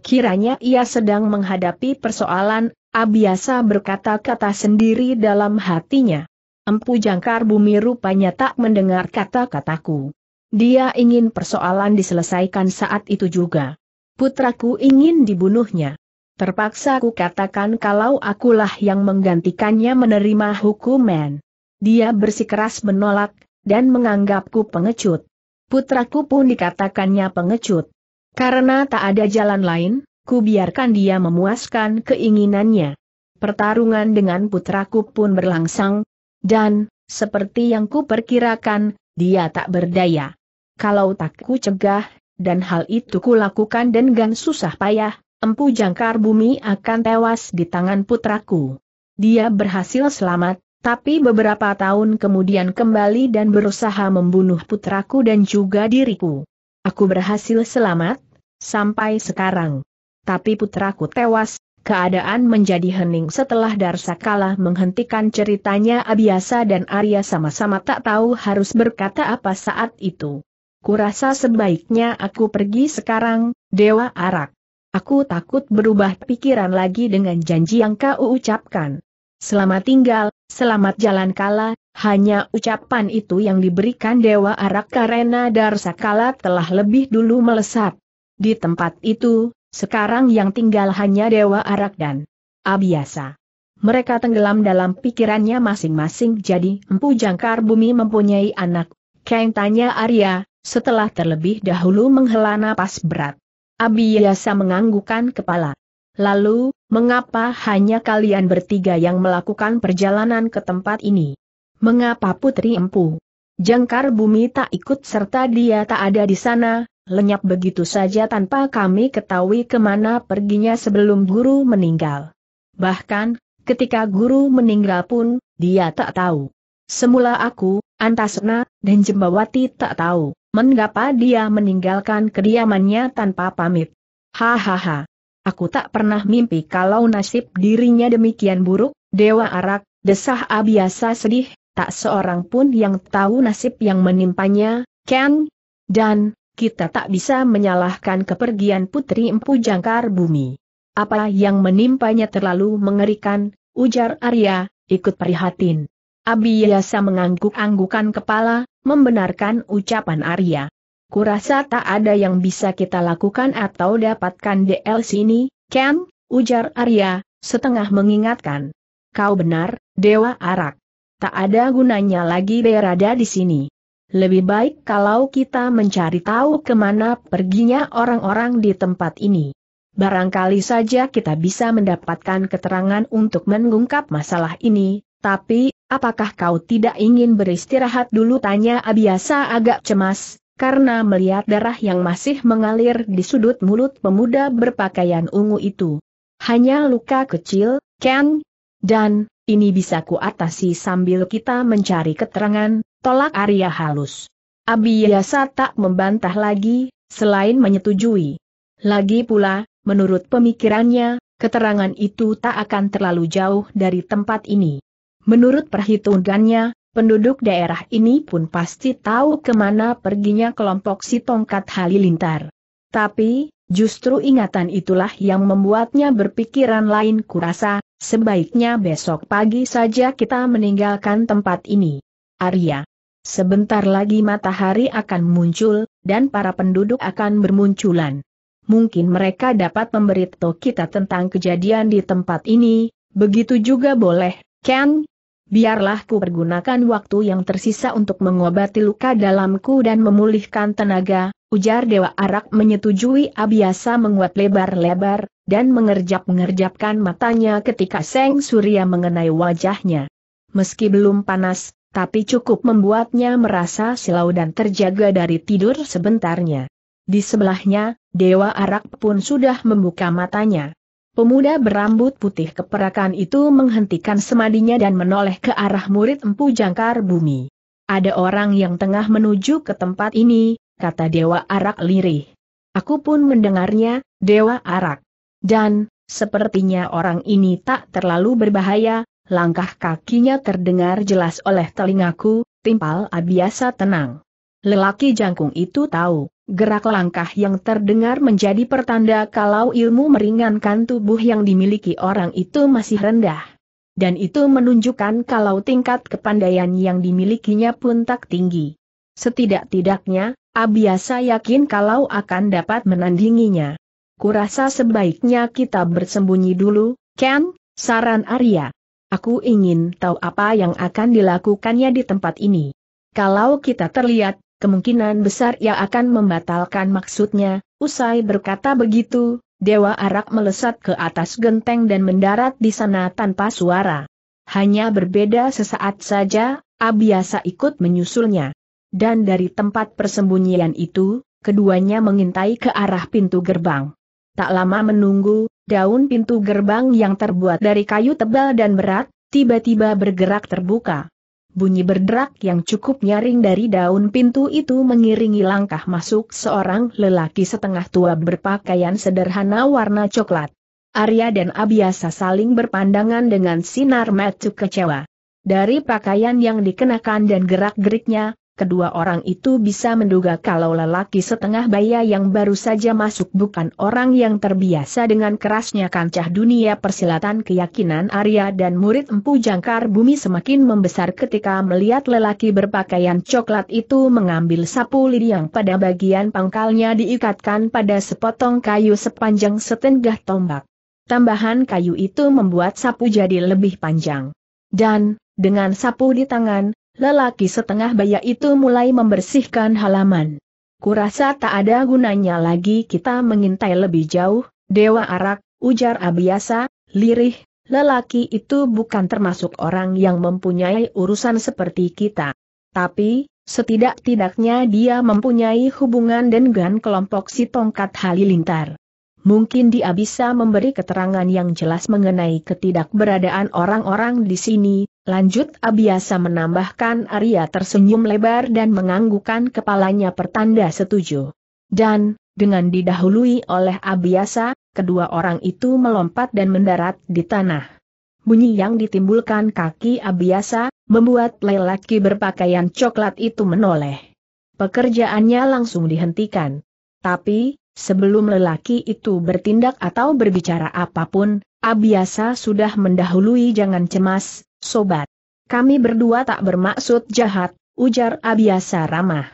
Kiranya ia sedang menghadapi persoalan, Abiasa berkata-kata sendiri dalam hatinya. Empu Jangkar Bumi rupanya tak mendengar kata-kataku. Dia ingin persoalan diselesaikan saat itu juga. Putraku ingin dibunuhnya. Terpaksa ku katakan kalau akulah yang menggantikannya menerima hukuman. Dia bersikeras menolak, dan menganggapku pengecut. Putraku pun dikatakannya pengecut. Karena tak ada jalan lain, ku biarkan dia memuaskan keinginannya. Pertarungan dengan putraku pun berlangsung, dan, seperti yang ku perkirakan, dia tak berdaya. Kalau tak ku cegah, dan hal itu ku lakukan dengan susah payah, empu jangkar bumi akan tewas di tangan putraku. Dia berhasil selamat, tapi beberapa tahun kemudian kembali dan berusaha membunuh putraku dan juga diriku. Aku berhasil selamat, sampai sekarang. Tapi putraku tewas, keadaan menjadi hening setelah Darsakala menghentikan ceritanya Abiasa dan Arya sama-sama tak tahu harus berkata apa saat itu. Kurasa sebaiknya aku pergi sekarang, Dewa Arak. Aku takut berubah pikiran lagi dengan janji yang kau ucapkan. Selamat tinggal, Selamat jalan kala, hanya ucapan itu yang diberikan Dewa Arak karena Darsakala telah lebih dulu melesat. Di tempat itu, sekarang yang tinggal hanya Dewa Arak dan Abiasa. Mereka tenggelam dalam pikirannya masing-masing jadi empu jangkar bumi mempunyai anak. Kang tanya Arya, setelah terlebih dahulu menghela napas berat. Abiasa menganggukan kepala. Lalu, mengapa hanya kalian bertiga yang melakukan perjalanan ke tempat ini? Mengapa Putri Empu? Jangkar bumi tak ikut serta dia tak ada di sana, lenyap begitu saja tanpa kami ketahui kemana perginya sebelum guru meninggal. Bahkan, ketika guru meninggal pun, dia tak tahu. Semula aku, Antasena dan Jembawati tak tahu, mengapa dia meninggalkan kediamannya tanpa pamit. Hahaha. Aku tak pernah mimpi kalau nasib dirinya demikian buruk, Dewa Arak, desah Abiasa sedih, tak seorang pun yang tahu nasib yang menimpanya, Ken. Dan, kita tak bisa menyalahkan kepergian Putri Empu Jangkar Bumi. Apa yang menimpanya terlalu mengerikan, ujar Arya, ikut prihatin. Abiyasa mengangguk-anggukan kepala, membenarkan ucapan Arya. Kurasa tak ada yang bisa kita lakukan atau dapatkan DL sini, Ken, ujar Arya, setengah mengingatkan. Kau benar, Dewa Arak. Tak ada gunanya lagi berada di sini. Lebih baik kalau kita mencari tahu kemana perginya orang-orang di tempat ini. Barangkali saja kita bisa mendapatkan keterangan untuk mengungkap masalah ini, tapi, apakah kau tidak ingin beristirahat dulu tanya Abiasa agak cemas, karena melihat darah yang masih mengalir di sudut mulut pemuda berpakaian ungu itu. Hanya luka kecil, Ken, dan, ini bisa kuatasi sambil kita mencari keterangan, tolak Arya halus. Abiyasa tak membantah lagi, selain menyetujui. Lagi pula, menurut pemikirannya, keterangan itu tak akan terlalu jauh dari tempat ini. Menurut perhitungannya, Penduduk daerah ini pun pasti tahu kemana perginya kelompok si tongkat halilintar. Tapi, justru ingatan itulah yang membuatnya berpikiran lain kurasa, sebaiknya besok pagi saja kita meninggalkan tempat ini. Arya. Sebentar lagi matahari akan muncul, dan para penduduk akan bermunculan. Mungkin mereka dapat memberitahu kita tentang kejadian di tempat ini, begitu juga boleh, Ken, biarlah ku pergunakan waktu yang tersisa untuk mengobati luka dalamku dan memulihkan tenaga, ujar Dewa Arak menyetujui Abiasa menguat lebar-lebar, dan mengerjap ngerjapkan matanya ketika Seng Surya mengenai wajahnya. Meski belum panas, tapi cukup membuatnya merasa silau dan terjaga dari tidur sebentarnya. Di sebelahnya, Dewa Arak pun sudah membuka matanya. Pemuda berambut putih keperakan itu menghentikan semadinya dan menoleh ke arah murid empu jangkar bumi. Ada orang yang tengah menuju ke tempat ini, kata Dewa Arak lirih. Aku pun mendengarnya, Dewa Arak. Dan, sepertinya orang ini tak terlalu berbahaya, langkah kakinya terdengar jelas oleh telingaku, timpal Abiasa tenang. Lelaki jangkung itu tahu, gerak langkah yang terdengar menjadi pertanda kalau ilmu meringankan tubuh yang dimiliki orang itu masih rendah. Dan itu menunjukkan kalau tingkat kepandaian yang dimilikinya pun tak tinggi. Setidak-tidaknya, Abiasa yakin kalau akan dapat menandinginya. Kurasa sebaiknya kita bersembunyi dulu, Ken, saran Arya. Aku ingin tahu apa yang akan dilakukannya di tempat ini. Kalau kita terlihat, kemungkinan besar ia akan membatalkan maksudnya, usai berkata begitu, Dewa Arak melesat ke atas genteng dan mendarat di sana tanpa suara. Hanya berbeda sesaat saja, Abiasa ikut menyusulnya. Dan dari tempat persembunyian itu, keduanya mengintai ke arah pintu gerbang. Tak lama menunggu, daun pintu gerbang yang terbuat dari kayu tebal dan berat, tiba-tiba bergerak terbuka. Bunyi berderak yang cukup nyaring dari daun pintu itu mengiringi langkah masuk seorang lelaki setengah tua berpakaian sederhana warna coklat. Arya dan Abiasa saling berpandangan dengan sinar mata kecewa. Dari pakaian yang dikenakan dan gerak-geriknya, kedua orang itu bisa menduga kalau lelaki setengah baya yang baru saja masuk bukan orang yang terbiasa dengan kerasnya kancah dunia persilatan keyakinan Arya dan murid Empu Jangkar Bumi semakin membesar ketika melihat lelaki berpakaian coklat itu mengambil sapu lidi yang pada bagian pangkalnya diikatkan pada sepotong kayu sepanjang setengah tombak. Tambahan kayu itu membuat sapu jadi lebih panjang. Dan, dengan sapu di tangan, Lelaki setengah baya itu mulai membersihkan halaman. Kurasa tak ada gunanya lagi kita mengintai lebih jauh, Dewa Arak, ujar Abiasa, lirih, lelaki itu bukan termasuk orang yang mempunyai urusan seperti kita. Tapi, setidak-tidaknya dia mempunyai hubungan dengan kelompok si tongkat halilintar. Mungkin dia bisa memberi keterangan yang jelas mengenai ketidakberadaan orang-orang di sini, Lanjut Abiasa menambahkan Arya tersenyum lebar dan menganggukkan kepalanya pertanda setuju. Dan, dengan didahului oleh Abiasa, kedua orang itu melompat dan mendarat di tanah. Bunyi yang ditimbulkan kaki Abiasa, membuat lelaki berpakaian coklat itu menoleh. Pekerjaannya langsung dihentikan. Tapi, sebelum lelaki itu bertindak atau berbicara apapun, Abiasa sudah mendahului jangan cemas, sobat. Kami berdua tak bermaksud jahat, ujar Abiasa ramah.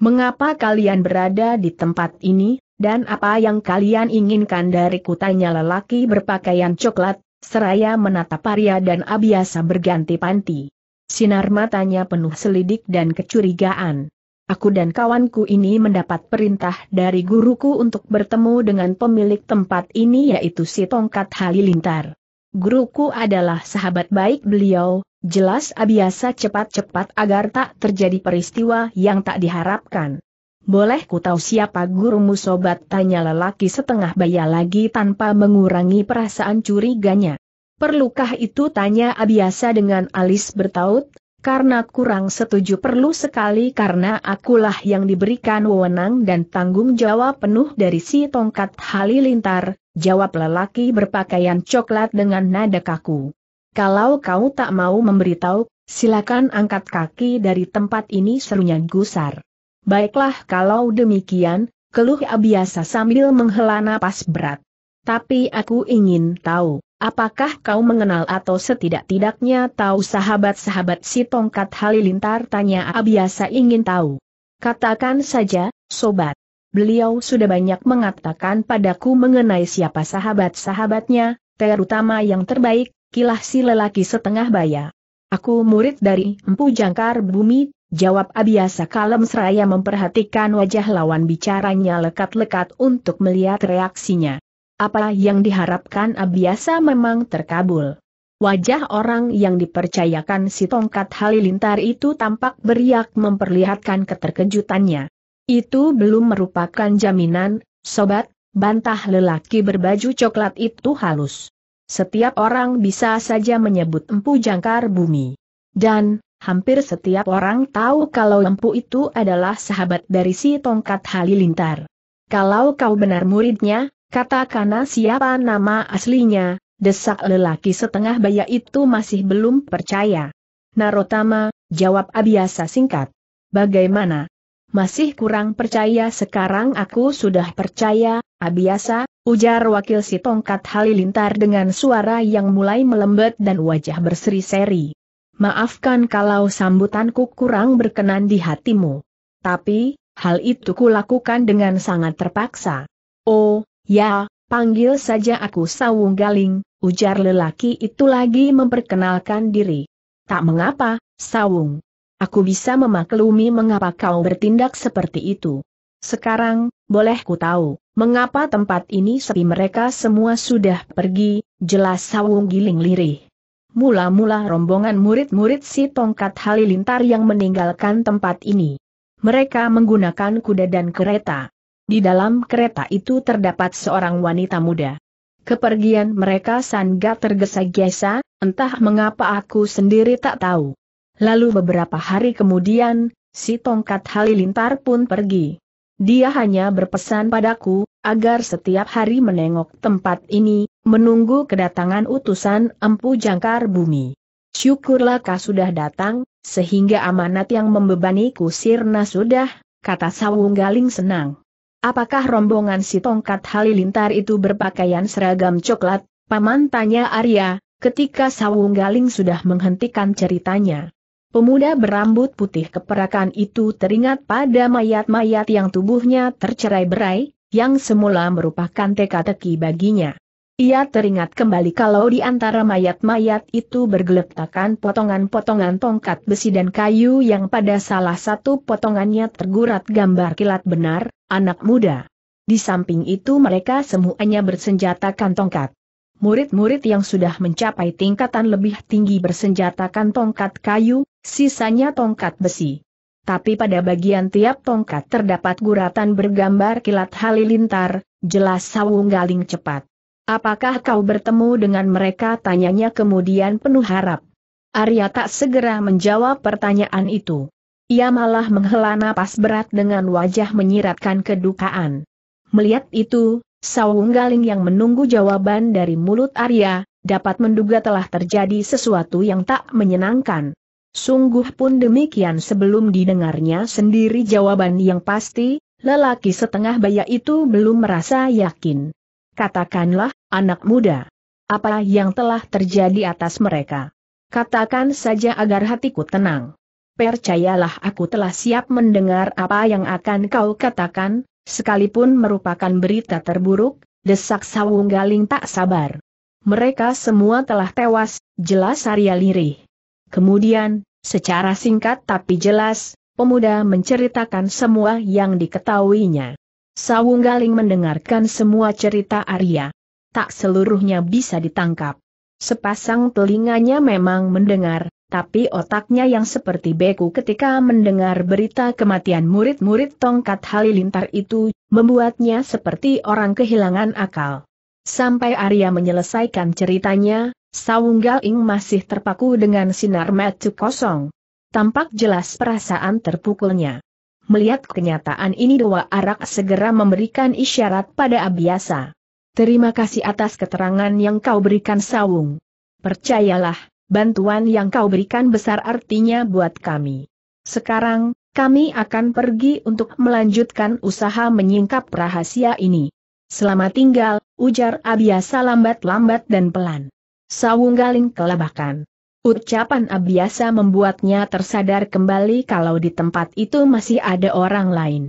Mengapa kalian berada di tempat ini, dan apa yang kalian inginkan dari kutanya lelaki berpakaian coklat, seraya menatap Arya dan Abiasa berganti panti. Sinar matanya penuh selidik dan kecurigaan. Aku dan kawanku ini mendapat perintah dari guruku untuk bertemu dengan pemilik tempat ini yaitu si tongkat halilintar guruku adalah sahabat baik beliau, jelas abiasa cepat-cepat agar tak terjadi peristiwa yang tak diharapkan. Boleh ku tahu siapa gurumu sobat tanya lelaki setengah baya lagi tanpa mengurangi perasaan curiganya. Perlukah itu tanya Abiasa dengan alis bertaut, karena kurang setuju perlu sekali karena akulah yang diberikan wewenang dan tanggung jawab penuh dari si tongkat halilintar, jawab lelaki berpakaian coklat dengan nada kaku. Kalau kau tak mau memberitahu, silakan angkat kaki dari tempat ini serunya gusar. Baiklah kalau demikian, keluh biasa sambil menghela napas berat. Tapi aku ingin tahu, Apakah kau mengenal atau setidak-tidaknya tahu sahabat-sahabat si tongkat halilintar? Tanya Abiasa ingin tahu. Katakan saja, sobat. Beliau sudah banyak mengatakan padaku mengenai siapa sahabat-sahabatnya, terutama yang terbaik, kilah si lelaki setengah baya. Aku murid dari Empu Jangkar Bumi, jawab Abiasa kalem seraya memperhatikan wajah lawan bicaranya lekat-lekat untuk melihat reaksinya. Apa yang diharapkan Abiasa memang terkabul. Wajah orang yang dipercayakan si tongkat halilintar itu tampak beriak memperlihatkan keterkejutannya. Itu belum merupakan jaminan, sobat, bantah lelaki berbaju coklat itu halus. Setiap orang bisa saja menyebut empu jangkar bumi. Dan, hampir setiap orang tahu kalau empu itu adalah sahabat dari si tongkat halilintar. Kalau kau benar muridnya, Katakanlah siapa nama aslinya, desak lelaki setengah baya itu masih belum percaya. Narotama, jawab Abiasa singkat. Bagaimana? Masih kurang percaya sekarang aku sudah percaya, Abiasa, ujar wakil si tongkat halilintar dengan suara yang mulai melembut dan wajah berseri-seri. Maafkan kalau sambutanku kurang berkenan di hatimu. Tapi, hal itu kulakukan dengan sangat terpaksa. Oh, Ya, panggil saja aku Sawung Galing, ujar lelaki itu lagi memperkenalkan diri. Tak mengapa, Sawung. Aku bisa memaklumi mengapa kau bertindak seperti itu. Sekarang, boleh ku tahu, mengapa tempat ini sepi mereka semua sudah pergi, jelas Sawung Giling lirih. Mula-mula rombongan murid-murid si tongkat halilintar yang meninggalkan tempat ini. Mereka menggunakan kuda dan kereta. Di dalam kereta itu terdapat seorang wanita muda. Kepergian mereka sangat tergesa-gesa, entah mengapa aku sendiri tak tahu. Lalu beberapa hari kemudian, si tongkat halilintar pun pergi. Dia hanya berpesan padaku, agar setiap hari menengok tempat ini, menunggu kedatangan utusan empu jangkar bumi. Syukurlah kau sudah datang, sehingga amanat yang membebani membebaniku sirna sudah, kata Sawung Galing senang. Apakah rombongan si tongkat halilintar itu berpakaian seragam coklat? Paman tanya Arya, ketika Sawunggaling sudah menghentikan ceritanya. Pemuda berambut putih keperakan itu teringat pada mayat-mayat yang tubuhnya tercerai-berai, yang semula merupakan teka-teki baginya. Ia teringat kembali kalau di antara mayat-mayat itu bergeletakan potongan-potongan tongkat besi dan kayu yang pada salah satu potongannya tergurat gambar kilat benar, anak muda. Di samping itu mereka semuanya bersenjatakan tongkat. Murid-murid yang sudah mencapai tingkatan lebih tinggi bersenjatakan tongkat kayu, sisanya tongkat besi. Tapi pada bagian tiap tongkat terdapat guratan bergambar kilat halilintar, jelas sawung galing cepat. Apakah kau bertemu dengan mereka? Tanyanya kemudian penuh harap. Arya tak segera menjawab pertanyaan itu. Ia malah menghela napas berat dengan wajah menyiratkan kedukaan. Melihat itu, Sawunggaling Galing yang menunggu jawaban dari mulut Arya, dapat menduga telah terjadi sesuatu yang tak menyenangkan. Sungguh pun demikian sebelum didengarnya sendiri jawaban yang pasti, lelaki setengah baya itu belum merasa yakin. Katakanlah, anak muda. Apa yang telah terjadi atas mereka? Katakan saja agar hatiku tenang percayalah aku telah siap mendengar apa yang akan kau katakan, sekalipun merupakan berita terburuk, desak Sawunggaling tak sabar. Mereka semua telah tewas, jelas Arya Lirih. Kemudian, secara singkat tapi jelas, pemuda menceritakan semua yang diketahuinya. Sawunggaling mendengarkan semua cerita Arya. Tak seluruhnya bisa ditangkap. Sepasang telinganya memang mendengar, tapi otaknya yang seperti beku ketika mendengar berita kematian murid-murid tongkat halilintar itu, membuatnya seperti orang kehilangan akal. Sampai Arya menyelesaikan ceritanya, Sawunggal Ing masih terpaku dengan sinar mata kosong. Tampak jelas perasaan terpukulnya. Melihat kenyataan ini Dewa Arak segera memberikan isyarat pada Abiasa. Terima kasih atas keterangan yang kau berikan Sawung. Percayalah, bantuan yang kau berikan besar artinya buat kami. Sekarang, kami akan pergi untuk melanjutkan usaha menyingkap rahasia ini. Selamat tinggal, ujar Abiasa lambat-lambat dan pelan. Sawunggaling kelabakan. Ucapan Abiasa membuatnya tersadar kembali kalau di tempat itu masih ada orang lain.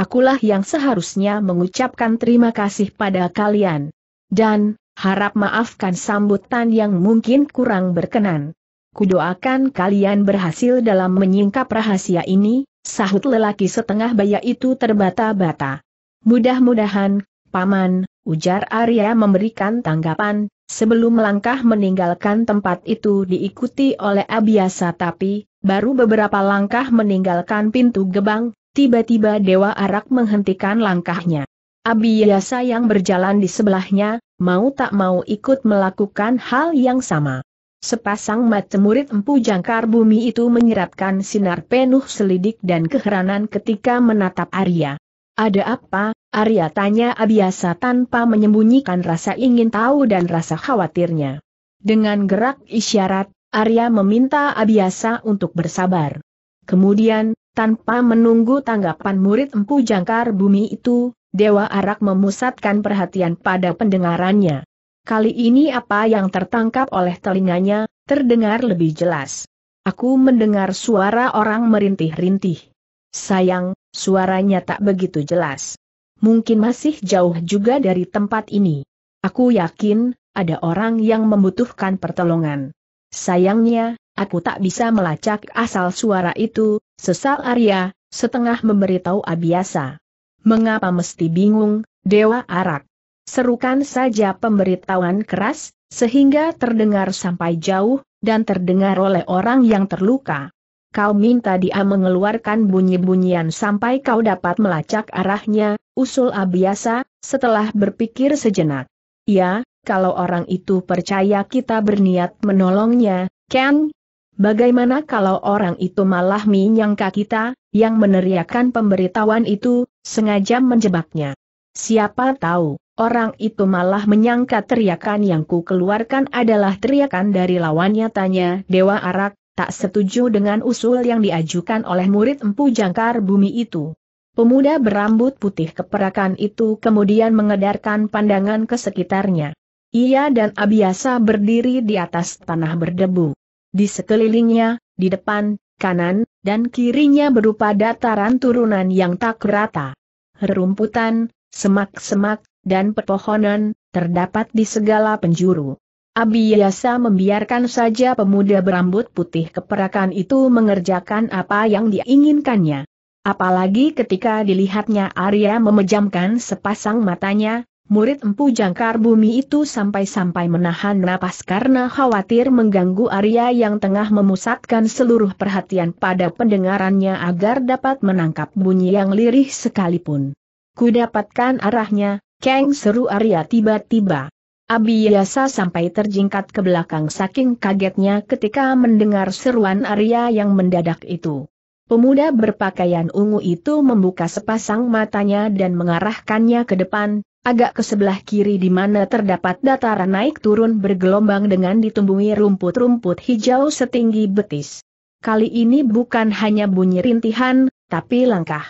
Akulah yang seharusnya mengucapkan terima kasih pada kalian. Dan, harap maafkan sambutan yang mungkin kurang berkenan. Kudoakan kalian berhasil dalam menyingkap rahasia ini, sahut lelaki setengah baya itu terbata-bata. Mudah-mudahan, Paman, ujar Arya memberikan tanggapan, sebelum melangkah meninggalkan tempat itu diikuti oleh Abiasa tapi, baru beberapa langkah meninggalkan pintu gebang, tiba-tiba Dewa Arak menghentikan langkahnya. Abiasa yang berjalan di sebelahnya, mau tak mau ikut melakukan hal yang sama. Sepasang mata murid empu jangkar bumi itu menyerapkan sinar penuh selidik dan keheranan ketika menatap Arya. Ada apa? Arya tanya Abiasa tanpa menyembunyikan rasa ingin tahu dan rasa khawatirnya. Dengan gerak isyarat, Arya meminta Abiasa untuk bersabar. Kemudian, tanpa menunggu tanggapan murid empu jangkar bumi itu, Dewa Arak memusatkan perhatian pada pendengarannya. Kali ini apa yang tertangkap oleh telinganya, terdengar lebih jelas. Aku mendengar suara orang merintih-rintih. Sayang, suaranya tak begitu jelas. Mungkin masih jauh juga dari tempat ini. Aku yakin, ada orang yang membutuhkan pertolongan. Sayangnya, aku tak bisa melacak asal suara itu, sesal Arya, setengah memberitahu Abiasa. Mengapa mesti bingung, Dewa Arak? Serukan saja pemberitahuan keras, sehingga terdengar sampai jauh, dan terdengar oleh orang yang terluka. Kau minta dia mengeluarkan bunyi-bunyian sampai kau dapat melacak arahnya, usul Abiasa, setelah berpikir sejenak. Ya, kalau orang itu percaya kita berniat menolongnya, Ken? Bagaimana kalau orang itu malah menyangka kita, yang meneriakkan pemberitahuan itu, sengaja menjebaknya. Siapa tahu, orang itu malah menyangka teriakan yang ku keluarkan adalah teriakan dari lawannya tanya Dewa Arak, tak setuju dengan usul yang diajukan oleh murid empu jangkar bumi itu. Pemuda berambut putih keperakan itu kemudian mengedarkan pandangan ke sekitarnya. Ia dan Abiasa berdiri di atas tanah berdebu. Di sekelilingnya, di depan, kanan, dan kirinya berupa dataran turunan yang tak rata. Rerumputan, semak-semak, dan pepohonan, terdapat di segala penjuru. Abi Abiyasa membiarkan saja pemuda berambut putih keperakan itu mengerjakan apa yang diinginkannya. Apalagi ketika dilihatnya Arya memejamkan sepasang matanya, murid empu jangkar bumi itu sampai-sampai menahan napas karena khawatir mengganggu Arya yang tengah memusatkan seluruh perhatian pada pendengarannya agar dapat menangkap bunyi yang lirih sekalipun. Ku dapatkan arahnya, Kang seru Arya tiba-tiba. Abi biasa sampai terjingkat ke belakang saking kagetnya ketika mendengar seruan Arya yang mendadak itu. Pemuda berpakaian ungu itu membuka sepasang matanya dan mengarahkannya ke depan, agak ke sebelah kiri di mana terdapat dataran naik turun bergelombang dengan ditumbuhi rumput-rumput hijau setinggi betis. Kali ini bukan hanya bunyi rintihan, tapi langkah.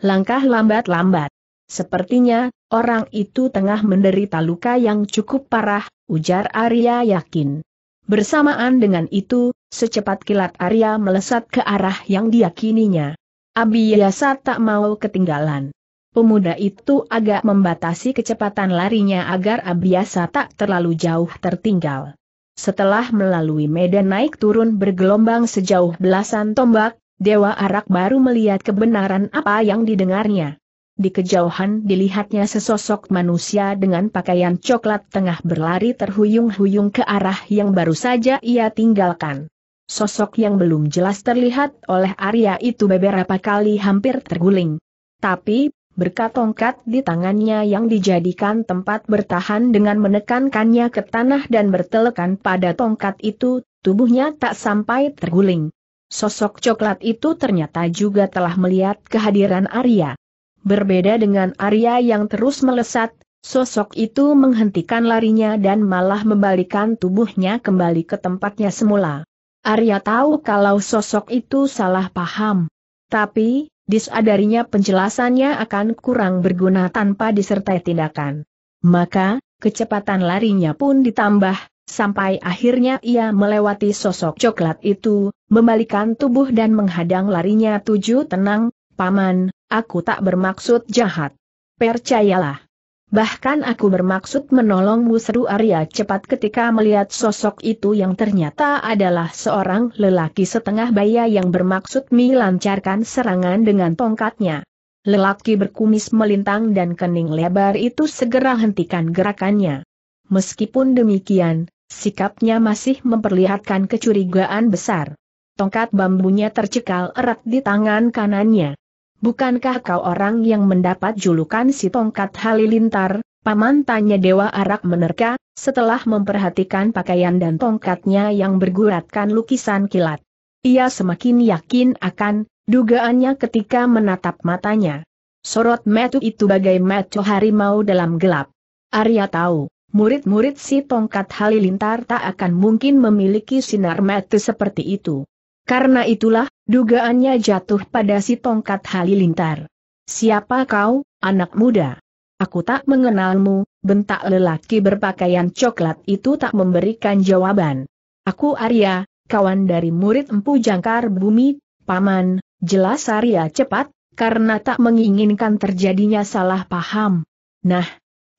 Langkah lambat-lambat. Sepertinya, orang itu tengah menderita luka yang cukup parah, ujar Arya yakin. Bersamaan dengan itu, secepat kilat Arya melesat ke arah yang diyakininya. Abiyasa tak mau ketinggalan. Pemuda itu agak membatasi kecepatan larinya agar Abiasa tak terlalu jauh tertinggal. Setelah melalui medan naik turun bergelombang sejauh belasan tombak, Dewa Arak baru melihat kebenaran apa yang didengarnya. Di kejauhan dilihatnya sesosok manusia dengan pakaian coklat tengah berlari terhuyung-huyung ke arah yang baru saja ia tinggalkan. Sosok yang belum jelas terlihat oleh Arya itu beberapa kali hampir terguling. Tapi, berkat tongkat di tangannya yang dijadikan tempat bertahan dengan menekankannya ke tanah dan bertelekan pada tongkat itu, tubuhnya tak sampai terguling. Sosok coklat itu ternyata juga telah melihat kehadiran Arya. Berbeda dengan Arya yang terus melesat, sosok itu menghentikan larinya dan malah membalikan tubuhnya kembali ke tempatnya semula. Arya tahu kalau sosok itu salah paham. Tapi, disadarinya penjelasannya akan kurang berguna tanpa disertai tindakan. Maka, kecepatan larinya pun ditambah, sampai akhirnya ia melewati sosok coklat itu, membalikan tubuh dan menghadang larinya tujuh tenang, Paman, aku tak bermaksud jahat. Percayalah. Bahkan aku bermaksud menolongmu seru Arya cepat ketika melihat sosok itu yang ternyata adalah seorang lelaki setengah baya yang bermaksud melancarkan serangan dengan tongkatnya. Lelaki berkumis melintang dan kening lebar itu segera hentikan gerakannya. Meskipun demikian, sikapnya masih memperlihatkan kecurigaan besar. Tongkat bambunya tercekal erat di tangan kanannya. Bukankah kau orang yang mendapat julukan si tongkat halilintar? Paman tanya Dewa Arak menerka, setelah memperhatikan pakaian dan tongkatnya yang berguratkan lukisan kilat. Ia semakin yakin akan dugaannya ketika menatap matanya. Sorot metu itu bagai metu harimau dalam gelap. Arya tahu, murid-murid si tongkat halilintar tak akan mungkin memiliki sinar metu seperti itu. Karena itulah, dugaannya jatuh pada si tongkat halilintar. Siapa kau, anak muda? Aku tak mengenalmu, bentak lelaki berpakaian coklat itu tak memberikan jawaban. Aku Arya, kawan dari murid Empu Jangkar Bumi, Paman, jelas Arya cepat, karena tak menginginkan terjadinya salah paham. Nah,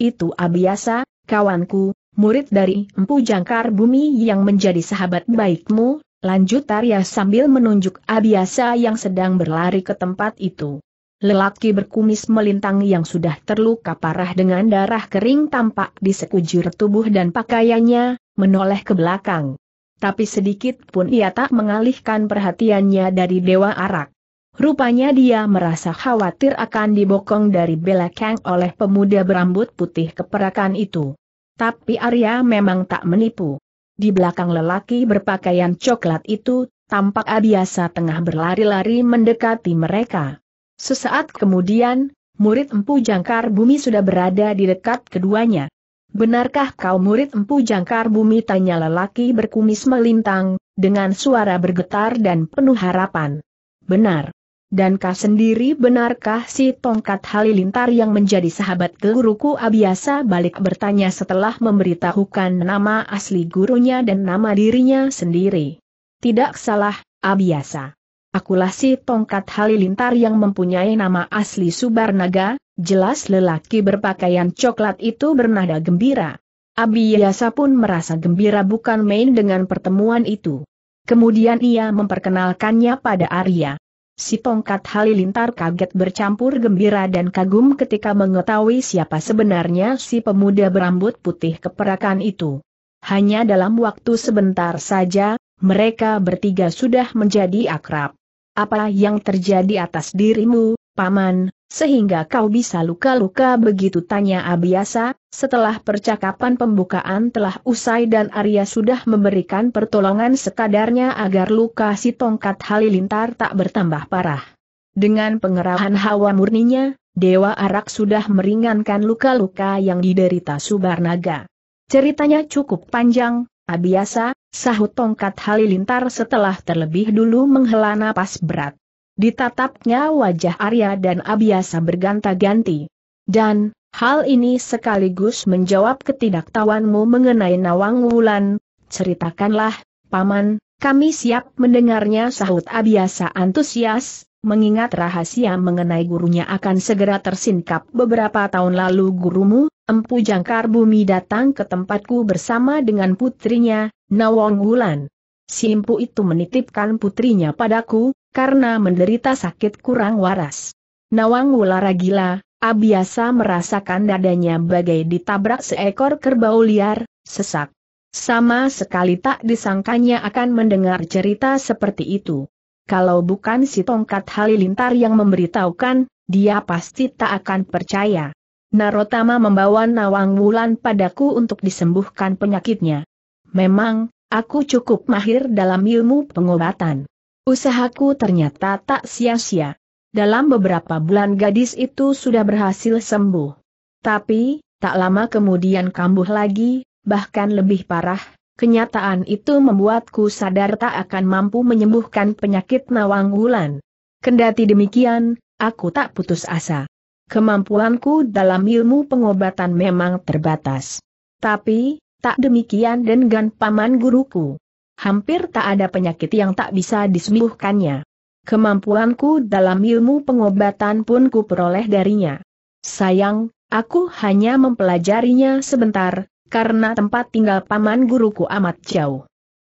itu Abiasa, kawanku, murid dari Empu Jangkar Bumi yang menjadi sahabat baikmu, Lanjut Arya sambil menunjuk Abiasa yang sedang berlari ke tempat itu. Lelaki berkumis melintang yang sudah terluka parah dengan darah kering tampak di sekujur tubuh dan pakaiannya, menoleh ke belakang. Tapi sedikit pun ia tak mengalihkan perhatiannya dari Dewa Arak. Rupanya dia merasa khawatir akan dibokong dari belakang oleh pemuda berambut putih keperakan itu. Tapi Arya memang tak menipu. Di belakang lelaki berpakaian coklat itu, tampak Abiasa tengah berlari-lari mendekati mereka. Sesaat kemudian, murid Empu Jangkar Bumi sudah berada di dekat keduanya. Benarkah kau murid Empu Jangkar Bumi tanya lelaki berkumis melintang, dengan suara bergetar dan penuh harapan. Benar. Dan kah sendiri benarkah si tongkat halilintar yang menjadi sahabat guruku Abiasa balik bertanya setelah memberitahukan nama asli gurunya dan nama dirinya sendiri? Tidak salah, Abiasa. Akulah si tongkat halilintar yang mempunyai nama asli Subarnaga, jelas lelaki berpakaian coklat itu bernada gembira. Abiasa pun merasa gembira bukan main dengan pertemuan itu. Kemudian ia memperkenalkannya pada Arya. Si tongkat Halilintar kaget bercampur gembira dan kagum ketika mengetahui siapa sebenarnya si pemuda berambut putih keperakan itu. Hanya dalam waktu sebentar saja, mereka bertiga sudah menjadi akrab. Apa yang terjadi atas dirimu, Paman, sehingga kau bisa luka-luka begitu tanya Abiasa, setelah percakapan pembukaan telah usai dan Arya sudah memberikan pertolongan sekadarnya agar luka si tongkat halilintar tak bertambah parah. Dengan pengerahan hawa murninya, Dewa Arak sudah meringankan luka-luka yang diderita Subarnaga. Ceritanya cukup panjang, Abiasa, sahut tongkat halilintar setelah terlebih dulu menghela napas berat. Ditatapnya wajah Arya dan Abiasa berganta-ganti. Dan, hal ini sekaligus menjawab ketidaktahuanmu mengenai Nawang Wulan, ceritakanlah, Paman, kami siap mendengarnya sahut Abiasa antusias, mengingat rahasia mengenai gurunya akan segera tersingkap beberapa tahun lalu gurumu, Empu Jangkar Bumi datang ke tempatku bersama dengan putrinya, Nawang Wulan. Si Empu itu menitipkan putrinya padaku, karena menderita sakit kurang waras. Nawang Wulara gila, Abiasa merasakan dadanya bagai ditabrak seekor kerbau liar, sesak. Sama sekali tak disangkanya akan mendengar cerita seperti itu. Kalau bukan si tongkat halilintar yang memberitahukan, dia pasti tak akan percaya. Narotama membawa Nawang Wulan padaku untuk disembuhkan penyakitnya. Memang, aku cukup mahir dalam ilmu pengobatan. Usahaku ternyata tak sia-sia. Dalam beberapa bulan gadis itu sudah berhasil sembuh. Tapi, tak lama kemudian kambuh lagi, bahkan lebih parah, kenyataan itu membuatku sadar tak akan mampu menyembuhkan penyakit Nawang Wulan. Kendati demikian, aku tak putus asa. Kemampuanku dalam ilmu pengobatan memang terbatas. Tapi, tak demikian dengan paman guruku hampir tak ada penyakit yang tak bisa disembuhkannya. Kemampuanku dalam ilmu pengobatan pun kuperoleh darinya. Sayang, aku hanya mempelajarinya sebentar, karena tempat tinggal paman guruku amat jauh.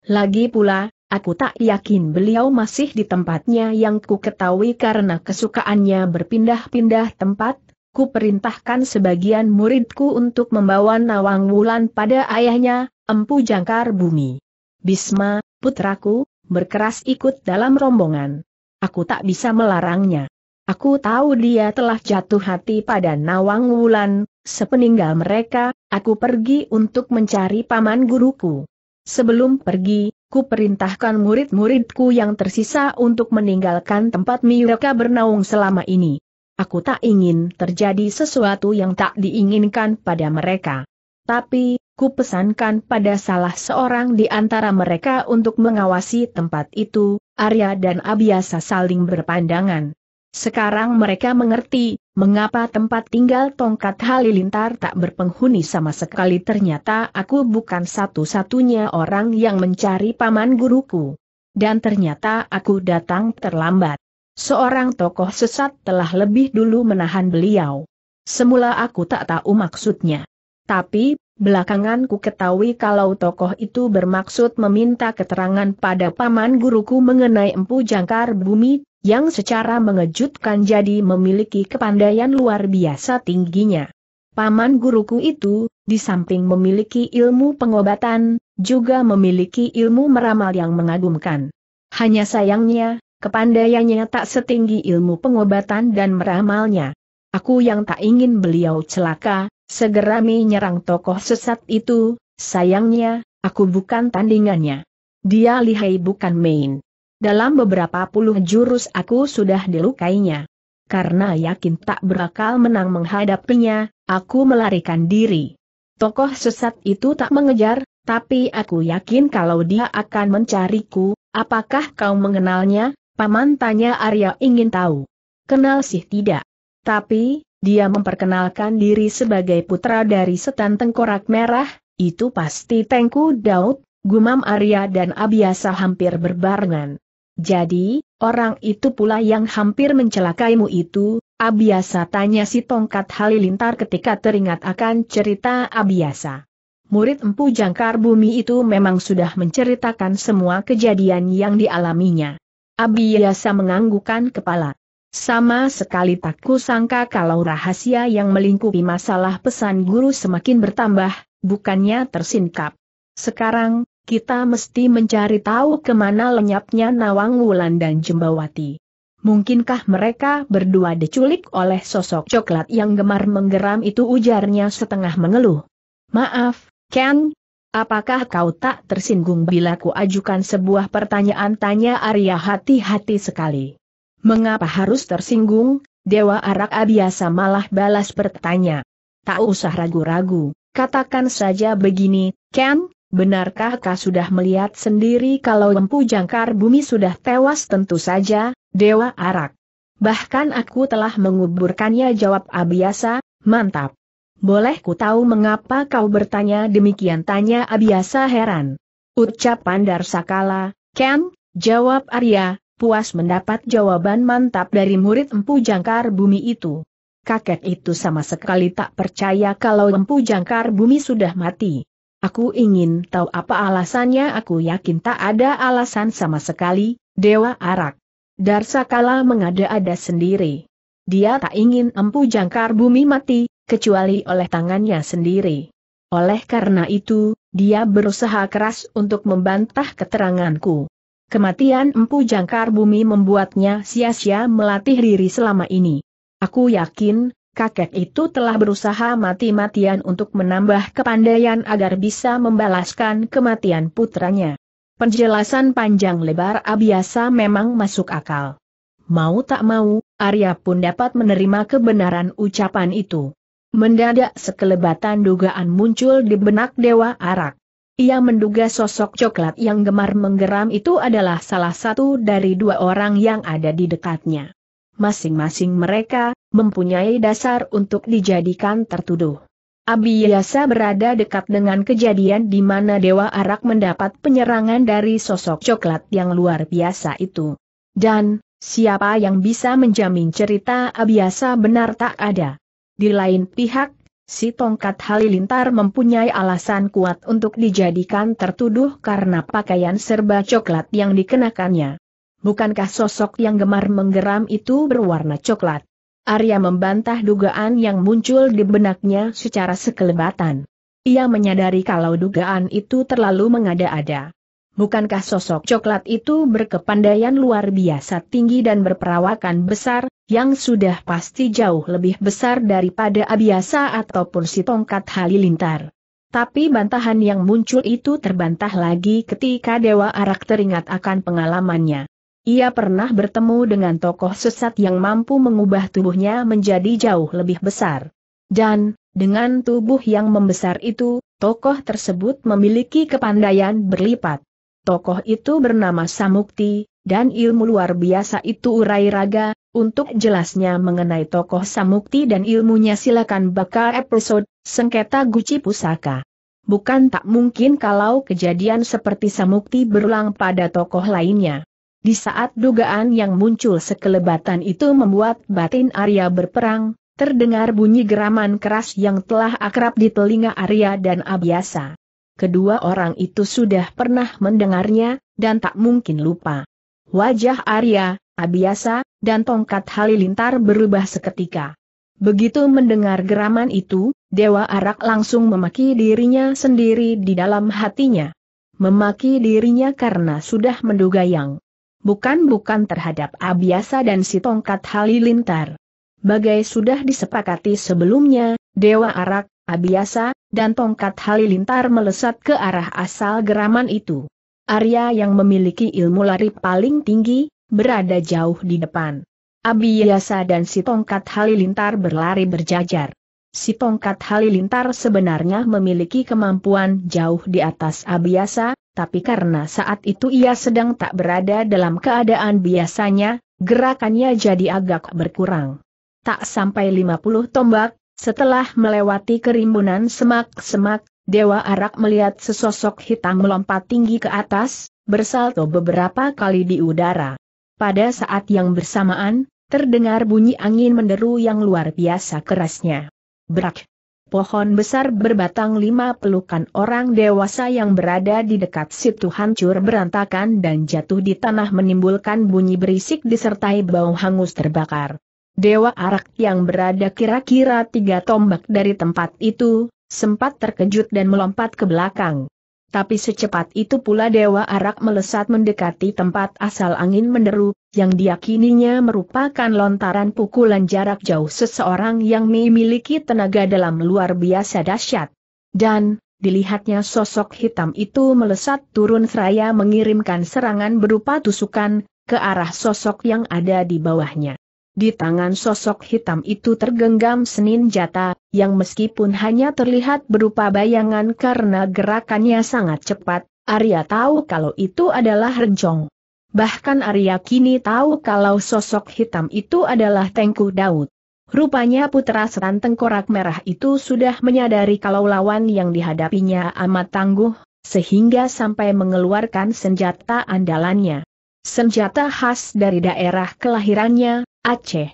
Lagi pula, aku tak yakin beliau masih di tempatnya yang ku ketahui karena kesukaannya berpindah-pindah tempat, ku perintahkan sebagian muridku untuk membawa Nawang Wulan pada ayahnya, Empu Jangkar Bumi. Bisma, putraku, berkeras ikut dalam rombongan. Aku tak bisa melarangnya. Aku tahu dia telah jatuh hati pada Nawang Wulan, sepeninggal mereka, aku pergi untuk mencari paman guruku. Sebelum pergi, ku perintahkan murid-muridku yang tersisa untuk meninggalkan tempat mereka bernaung selama ini. Aku tak ingin terjadi sesuatu yang tak diinginkan pada mereka. Tapi, Ku pesankan pada salah seorang di antara mereka untuk mengawasi tempat itu, Arya dan Abiasa saling berpandangan. Sekarang mereka mengerti, mengapa tempat tinggal tongkat halilintar tak berpenghuni sama sekali ternyata aku bukan satu-satunya orang yang mencari paman guruku. Dan ternyata aku datang terlambat. Seorang tokoh sesat telah lebih dulu menahan beliau. Semula aku tak tahu maksudnya. Tapi, Belakangan ku ketahui kalau tokoh itu bermaksud meminta keterangan pada paman guruku mengenai empu jangkar bumi, yang secara mengejutkan jadi memiliki kepandaian luar biasa tingginya. Paman guruku itu, di samping memiliki ilmu pengobatan, juga memiliki ilmu meramal yang mengagumkan. Hanya sayangnya, kepandaiannya tak setinggi ilmu pengobatan dan meramalnya. Aku yang tak ingin beliau celaka, Segera menyerang tokoh sesat itu, sayangnya, aku bukan tandingannya. Dia lihai bukan main. Dalam beberapa puluh jurus aku sudah dilukainya. Karena yakin tak berakal menang menghadapinya, aku melarikan diri. Tokoh sesat itu tak mengejar, tapi aku yakin kalau dia akan mencariku, apakah kau mengenalnya? Paman tanya Arya ingin tahu. Kenal sih tidak. Tapi, dia memperkenalkan diri sebagai putra dari setan tengkorak merah, itu pasti Tengku Daud, gumam Arya dan Abiasa hampir berbarengan. Jadi, orang itu pula yang hampir mencelakaimu itu, Abiasa tanya si tongkat halilintar ketika teringat akan cerita Abiasa. Murid Empu Jangkar Bumi itu memang sudah menceritakan semua kejadian yang dialaminya. Abiasa menganggukan kepala. Sama sekali tak kusangka kalau rahasia yang melingkupi masalah pesan guru semakin bertambah, bukannya tersingkap. Sekarang, kita mesti mencari tahu kemana lenyapnya Nawang Wulan dan Jembawati. Mungkinkah mereka berdua diculik oleh sosok coklat yang gemar menggeram itu ujarnya setengah mengeluh. Maaf, Ken, Apakah kau tak tersinggung bila ku ajukan sebuah pertanyaan? Tanya Arya hati-hati sekali. Mengapa harus tersinggung? Dewa Arak Abiasa malah balas bertanya. Tak usah ragu-ragu, katakan saja begini, Ken, benarkah kau sudah melihat sendiri kalau Empu Jangkar Bumi sudah tewas tentu saja, Dewa Arak. Bahkan aku telah menguburkannya jawab Abiasa, mantap. Boleh ku tahu mengapa kau bertanya demikian tanya Abiasa heran. Ucapan Darsakala, Ken, jawab Arya, puas mendapat jawaban mantap dari murid Empu Jangkar Bumi itu. Kakek itu sama sekali tak percaya kalau Empu Jangkar Bumi sudah mati. Aku ingin tahu apa alasannya aku yakin tak ada alasan sama sekali, Dewa Arak. Darsakala mengada-ada sendiri. Dia tak ingin Empu Jangkar Bumi mati, kecuali oleh tangannya sendiri. Oleh karena itu, dia berusaha keras untuk membantah keteranganku. Kematian Empu Jangkar Bumi membuatnya sia-sia melatih diri selama ini. Aku yakin, kakek itu telah berusaha mati-matian untuk menambah kepandaian agar bisa membalaskan kematian putranya. Penjelasan panjang lebar Abiasa memang masuk akal. Mau tak mau, Arya pun dapat menerima kebenaran ucapan itu. Mendadak sekelebatan dugaan muncul di benak Dewa Arak. Ia menduga sosok coklat yang gemar menggeram itu adalah salah satu dari dua orang yang ada di dekatnya. Masing-masing mereka mempunyai dasar untuk dijadikan tertuduh. Abiyasa berada dekat dengan kejadian di mana Dewa Arak mendapat penyerangan dari sosok coklat yang luar biasa itu. Dan, siapa yang bisa menjamin cerita Abiyasa benar tak ada. Di lain pihak, Si tongkat halilintar mempunyai alasan kuat untuk dijadikan tertuduh karena pakaian serba coklat yang dikenakannya. Bukankah sosok yang gemar menggeram itu berwarna coklat? Arya membantah dugaan yang muncul di benaknya secara sekelebatan. Ia menyadari kalau dugaan itu terlalu mengada-ada. Bukankah sosok coklat itu berkepandaian luar biasa tinggi dan berperawakan besar, yang sudah pasti jauh lebih besar daripada Abiasa ataupun si tongkat halilintar? Tapi bantahan yang muncul itu terbantah lagi ketika Dewa Arak teringat akan pengalamannya. Ia pernah bertemu dengan tokoh sesat yang mampu mengubah tubuhnya menjadi jauh lebih besar. Dan, dengan tubuh yang membesar itu, tokoh tersebut memiliki kepandaian berlipat. Tokoh itu bernama Samukti, dan ilmu luar biasa itu urai raga, untuk jelasnya mengenai tokoh Samukti dan ilmunya silakan bakal episode, Sengketa Guci Pusaka. Bukan tak mungkin kalau kejadian seperti Samukti berulang pada tokoh lainnya. Di saat dugaan yang muncul sekelebatan itu membuat batin Arya berperang, terdengar bunyi geraman keras yang telah akrab di telinga Arya dan Abiasa kedua orang itu sudah pernah mendengarnya, dan tak mungkin lupa. Wajah Arya, Abiasa, dan tongkat halilintar berubah seketika. Begitu mendengar geraman itu, Dewa Arak langsung memaki dirinya sendiri di dalam hatinya. Memaki dirinya karena sudah menduga yang bukan-bukan terhadap Abiasa dan si tongkat halilintar. Bagai sudah disepakati sebelumnya, Dewa Arak, Abiasa, dan tongkat halilintar melesat ke arah asal geraman itu. Arya yang memiliki ilmu lari paling tinggi, berada jauh di depan. Abiasa dan si tongkat halilintar berlari berjajar. Si tongkat halilintar sebenarnya memiliki kemampuan jauh di atas Abiasa, tapi karena saat itu ia sedang tak berada dalam keadaan biasanya, gerakannya jadi agak berkurang. Tak sampai 50 tombak, setelah melewati kerimbunan semak-semak, Dewa Arak melihat sesosok hitam melompat tinggi ke atas, bersalto beberapa kali di udara. Pada saat yang bersamaan, terdengar bunyi angin menderu yang luar biasa kerasnya. Berak! Pohon besar berbatang lima pelukan orang dewasa yang berada di dekat situ hancur berantakan dan jatuh di tanah menimbulkan bunyi berisik disertai bau hangus terbakar. Dewa Arak yang berada kira-kira tiga tombak dari tempat itu, sempat terkejut dan melompat ke belakang. Tapi secepat itu pula Dewa Arak melesat mendekati tempat asal angin menderu, yang diyakininya merupakan lontaran pukulan jarak jauh seseorang yang memiliki tenaga dalam luar biasa dahsyat. Dan, dilihatnya sosok hitam itu melesat turun seraya mengirimkan serangan berupa tusukan, ke arah sosok yang ada di bawahnya. Di tangan sosok hitam itu tergenggam senin jata, yang meskipun hanya terlihat berupa bayangan karena gerakannya sangat cepat, Arya tahu kalau itu adalah rencong. Bahkan Arya kini tahu kalau sosok hitam itu adalah Tengku Daud. Rupanya putra setan tengkorak merah itu sudah menyadari kalau lawan yang dihadapinya amat tangguh, sehingga sampai mengeluarkan senjata andalannya. Senjata khas dari daerah kelahirannya, Aceh.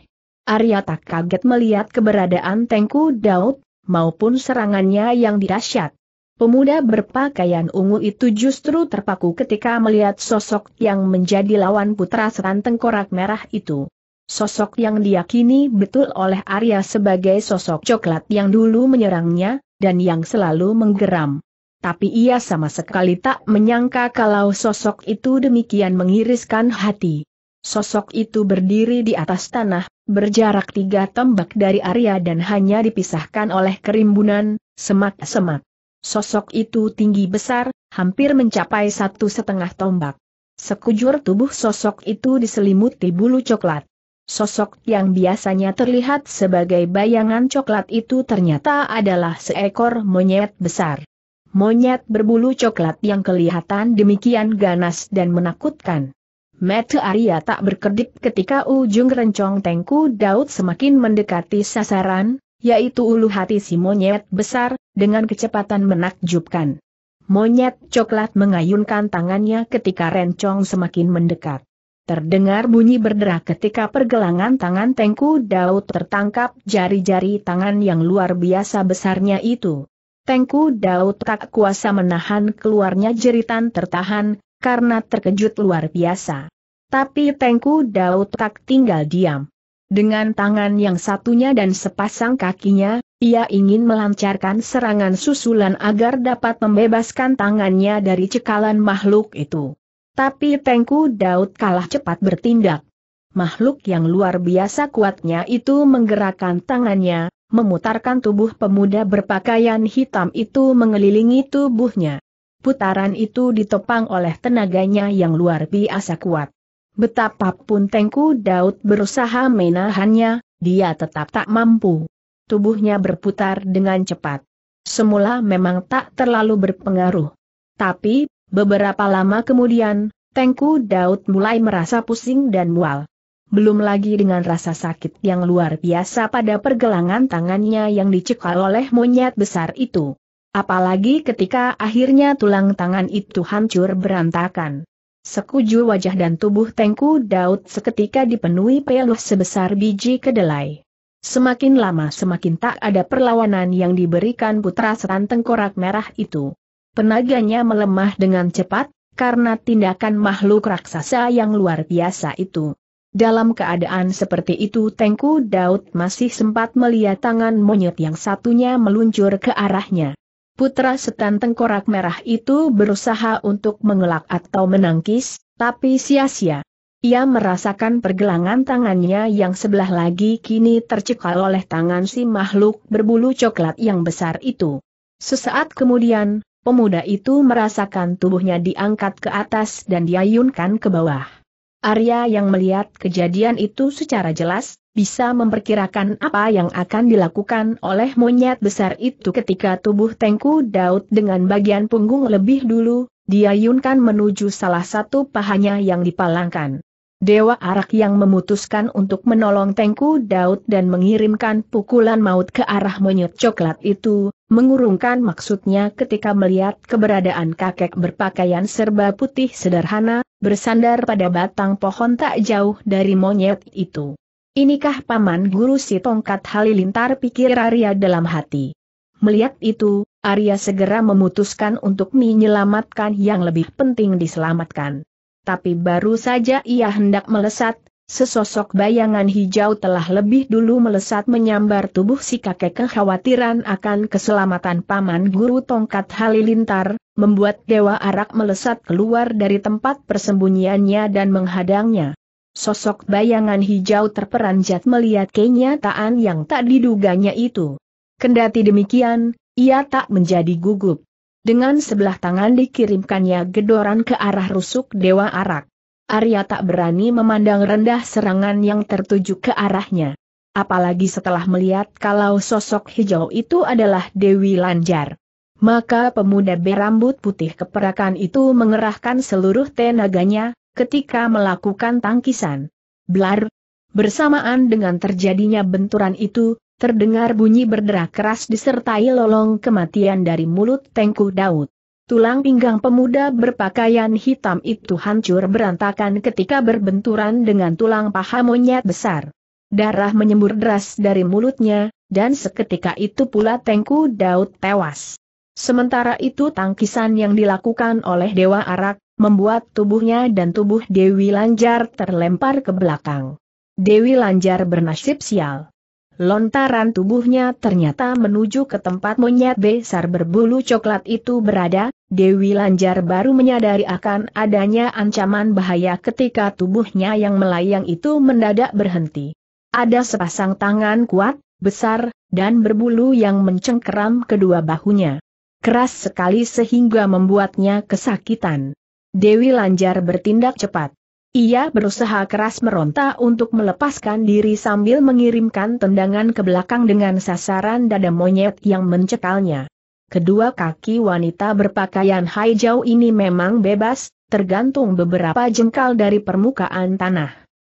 Arya tak kaget melihat keberadaan Tengku Daud, maupun serangannya yang dirasyat. Pemuda berpakaian ungu itu justru terpaku ketika melihat sosok yang menjadi lawan putra setan tengkorak merah itu. Sosok yang diyakini betul oleh Arya sebagai sosok coklat yang dulu menyerangnya, dan yang selalu menggeram tapi ia sama sekali tak menyangka kalau sosok itu demikian mengiriskan hati. Sosok itu berdiri di atas tanah, berjarak tiga tombak dari Arya dan hanya dipisahkan oleh kerimbunan, semak-semak. Sosok itu tinggi besar, hampir mencapai satu setengah tombak. Sekujur tubuh sosok itu diselimuti bulu coklat. Sosok yang biasanya terlihat sebagai bayangan coklat itu ternyata adalah seekor monyet besar. Monyet berbulu coklat yang kelihatan demikian ganas dan menakutkan. Mata Arya tak berkedip ketika ujung rencong tengku Daud semakin mendekati sasaran, yaitu ulu hati si monyet besar, dengan kecepatan menakjubkan. Monyet coklat mengayunkan tangannya ketika rencong semakin mendekat. Terdengar bunyi berderah ketika pergelangan tangan tengku Daud tertangkap jari-jari tangan yang luar biasa besarnya itu. Tengku Daud tak kuasa menahan keluarnya jeritan tertahan, karena terkejut luar biasa. Tapi Tengku Daud tak tinggal diam. Dengan tangan yang satunya dan sepasang kakinya, ia ingin melancarkan serangan susulan agar dapat membebaskan tangannya dari cekalan makhluk itu. Tapi Tengku Daud kalah cepat bertindak. Makhluk yang luar biasa kuatnya itu menggerakkan tangannya, memutarkan tubuh pemuda berpakaian hitam itu mengelilingi tubuhnya. Putaran itu ditopang oleh tenaganya yang luar biasa kuat. Betapapun Tengku Daud berusaha menahannya, dia tetap tak mampu. Tubuhnya berputar dengan cepat. Semula memang tak terlalu berpengaruh. Tapi, beberapa lama kemudian, Tengku Daud mulai merasa pusing dan mual belum lagi dengan rasa sakit yang luar biasa pada pergelangan tangannya yang dicekal oleh monyet besar itu. Apalagi ketika akhirnya tulang tangan itu hancur berantakan. Sekujur wajah dan tubuh Tengku Daud seketika dipenuhi peluh sebesar biji kedelai. Semakin lama semakin tak ada perlawanan yang diberikan putra setan tengkorak merah itu. Penaganya melemah dengan cepat, karena tindakan makhluk raksasa yang luar biasa itu. Dalam keadaan seperti itu Tengku Daud masih sempat melihat tangan monyet yang satunya meluncur ke arahnya. Putra setan tengkorak merah itu berusaha untuk mengelak atau menangkis, tapi sia-sia. Ia merasakan pergelangan tangannya yang sebelah lagi kini tercekal oleh tangan si makhluk berbulu coklat yang besar itu. Sesaat kemudian, pemuda itu merasakan tubuhnya diangkat ke atas dan diayunkan ke bawah. Arya yang melihat kejadian itu secara jelas, bisa memperkirakan apa yang akan dilakukan oleh monyet besar itu ketika tubuh Tengku Daud dengan bagian punggung lebih dulu, diayunkan menuju salah satu pahanya yang dipalangkan. Dewa Arak yang memutuskan untuk menolong Tengku Daud dan mengirimkan pukulan maut ke arah monyet coklat itu, mengurungkan maksudnya ketika melihat keberadaan kakek berpakaian serba putih sederhana, bersandar pada batang pohon tak jauh dari monyet itu. Inikah paman guru si tongkat halilintar pikir Arya dalam hati. Melihat itu, Arya segera memutuskan untuk menyelamatkan yang lebih penting diselamatkan. Tapi baru saja ia hendak melesat, sesosok bayangan hijau telah lebih dulu melesat menyambar tubuh si kakek kekhawatiran akan keselamatan paman guru tongkat halilintar, membuat Dewa Arak melesat keluar dari tempat persembunyiannya dan menghadangnya. Sosok bayangan hijau terperanjat melihat kenyataan yang tak diduganya itu. Kendati demikian, ia tak menjadi gugup. Dengan sebelah tangan dikirimkannya gedoran ke arah rusuk Dewa Arak. Arya tak berani memandang rendah serangan yang tertuju ke arahnya. Apalagi setelah melihat kalau sosok hijau itu adalah Dewi Lanjar. Maka pemuda berambut putih keperakan itu mengerahkan seluruh tenaganya, ketika melakukan tangkisan. Blar! Bersamaan dengan terjadinya benturan itu, terdengar bunyi berderak keras disertai lolong kematian dari mulut Tengku Daud. Tulang pinggang pemuda berpakaian hitam itu hancur berantakan ketika berbenturan dengan tulang paha monyet besar. Darah menyembur deras dari mulutnya, dan seketika itu pula Tengku Daud tewas. Sementara itu tangkisan yang dilakukan oleh Dewa Arak, membuat tubuhnya dan tubuh Dewi Lanjar terlempar ke belakang. Dewi Lanjar bernasib sial. Lontaran tubuhnya ternyata menuju ke tempat monyet besar berbulu coklat itu berada, Dewi Lanjar baru menyadari akan adanya ancaman bahaya ketika tubuhnya yang melayang itu mendadak berhenti. Ada sepasang tangan kuat, besar, dan berbulu yang mencengkeram kedua bahunya keras sekali sehingga membuatnya kesakitan. Dewi Lanjar bertindak cepat. Ia berusaha keras meronta untuk melepaskan diri sambil mengirimkan tendangan ke belakang dengan sasaran dada monyet yang mencekalnya. Kedua kaki wanita berpakaian hijau ini memang bebas, tergantung beberapa jengkal dari permukaan tanah.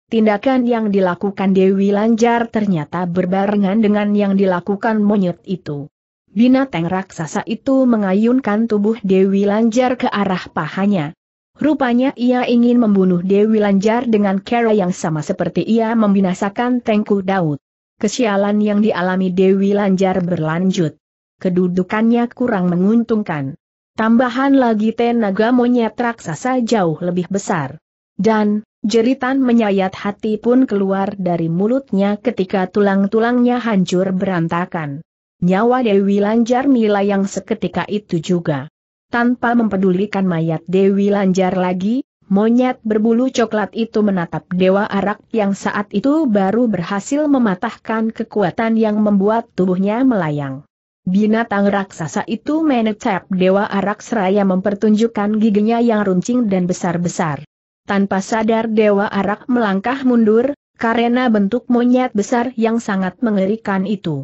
Tindakan yang dilakukan Dewi Lanjar ternyata berbarengan dengan yang dilakukan monyet itu. Binatang raksasa itu mengayunkan tubuh Dewi Lanjar ke arah pahanya. Rupanya ia ingin membunuh Dewi Lanjar dengan cara yang sama seperti ia membinasakan Tengku Daud. Kesialan yang dialami Dewi Lanjar berlanjut. Kedudukannya kurang menguntungkan. Tambahan lagi tenaga monyet raksasa jauh lebih besar. Dan, jeritan menyayat hati pun keluar dari mulutnya ketika tulang-tulangnya hancur berantakan nyawa Dewi Lanjar Mila yang seketika itu juga. Tanpa mempedulikan mayat Dewi Lanjar lagi, monyet berbulu coklat itu menatap Dewa Arak yang saat itu baru berhasil mematahkan kekuatan yang membuat tubuhnya melayang. Binatang raksasa itu menetap Dewa Arak seraya mempertunjukkan giginya yang runcing dan besar-besar. Tanpa sadar Dewa Arak melangkah mundur, karena bentuk monyet besar yang sangat mengerikan itu.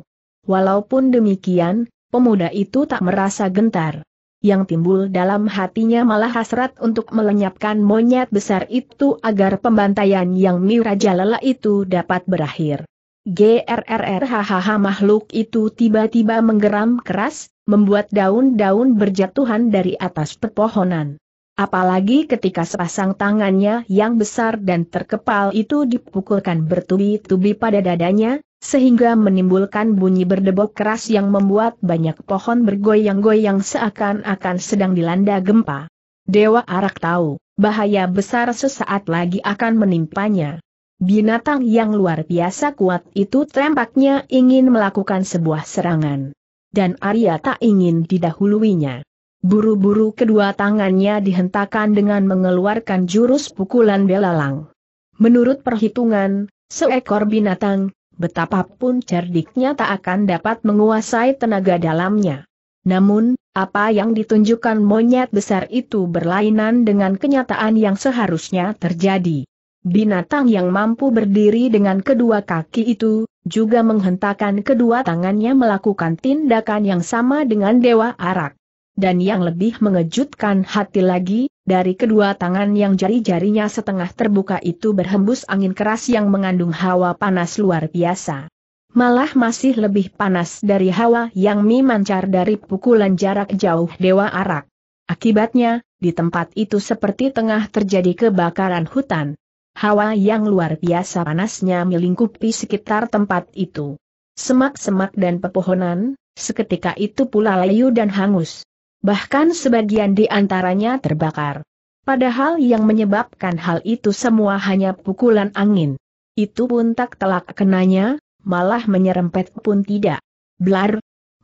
Walaupun demikian, pemuda itu tak merasa gentar. Yang timbul dalam hatinya malah hasrat untuk melenyapkan monyet besar itu agar pembantaian yang mirajalela itu dapat berakhir. Grrr, hahaha, makhluk itu tiba-tiba menggeram keras, membuat daun-daun berjatuhan dari atas pepohonan. Apalagi ketika sepasang tangannya yang besar dan terkepal itu dipukulkan bertubi-tubi pada dadanya, sehingga menimbulkan bunyi berdebok keras yang membuat banyak pohon bergoyang-goyang seakan-akan sedang dilanda gempa. Dewa Arak tahu, bahaya besar sesaat lagi akan menimpanya. Binatang yang luar biasa kuat itu tampaknya ingin melakukan sebuah serangan. Dan Arya tak ingin didahuluinya. Buru-buru kedua tangannya dihentakkan dengan mengeluarkan jurus pukulan belalang. Menurut perhitungan, seekor binatang, betapapun cerdiknya tak akan dapat menguasai tenaga dalamnya. Namun, apa yang ditunjukkan monyet besar itu berlainan dengan kenyataan yang seharusnya terjadi. Binatang yang mampu berdiri dengan kedua kaki itu, juga menghentakkan kedua tangannya melakukan tindakan yang sama dengan Dewa Arak. Dan yang lebih mengejutkan hati lagi, dari kedua tangan yang jari-jarinya setengah terbuka itu berhembus angin keras yang mengandung hawa panas luar biasa. Malah masih lebih panas dari hawa yang memancar dari pukulan jarak jauh Dewa Arak. Akibatnya, di tempat itu seperti tengah terjadi kebakaran hutan. Hawa yang luar biasa panasnya melingkupi sekitar tempat itu. Semak-semak dan pepohonan, seketika itu pula layu dan hangus. Bahkan sebagian di antaranya terbakar. Padahal yang menyebabkan hal itu semua hanya pukulan angin. Itu pun tak telak kenanya, malah menyerempet pun tidak. Blar!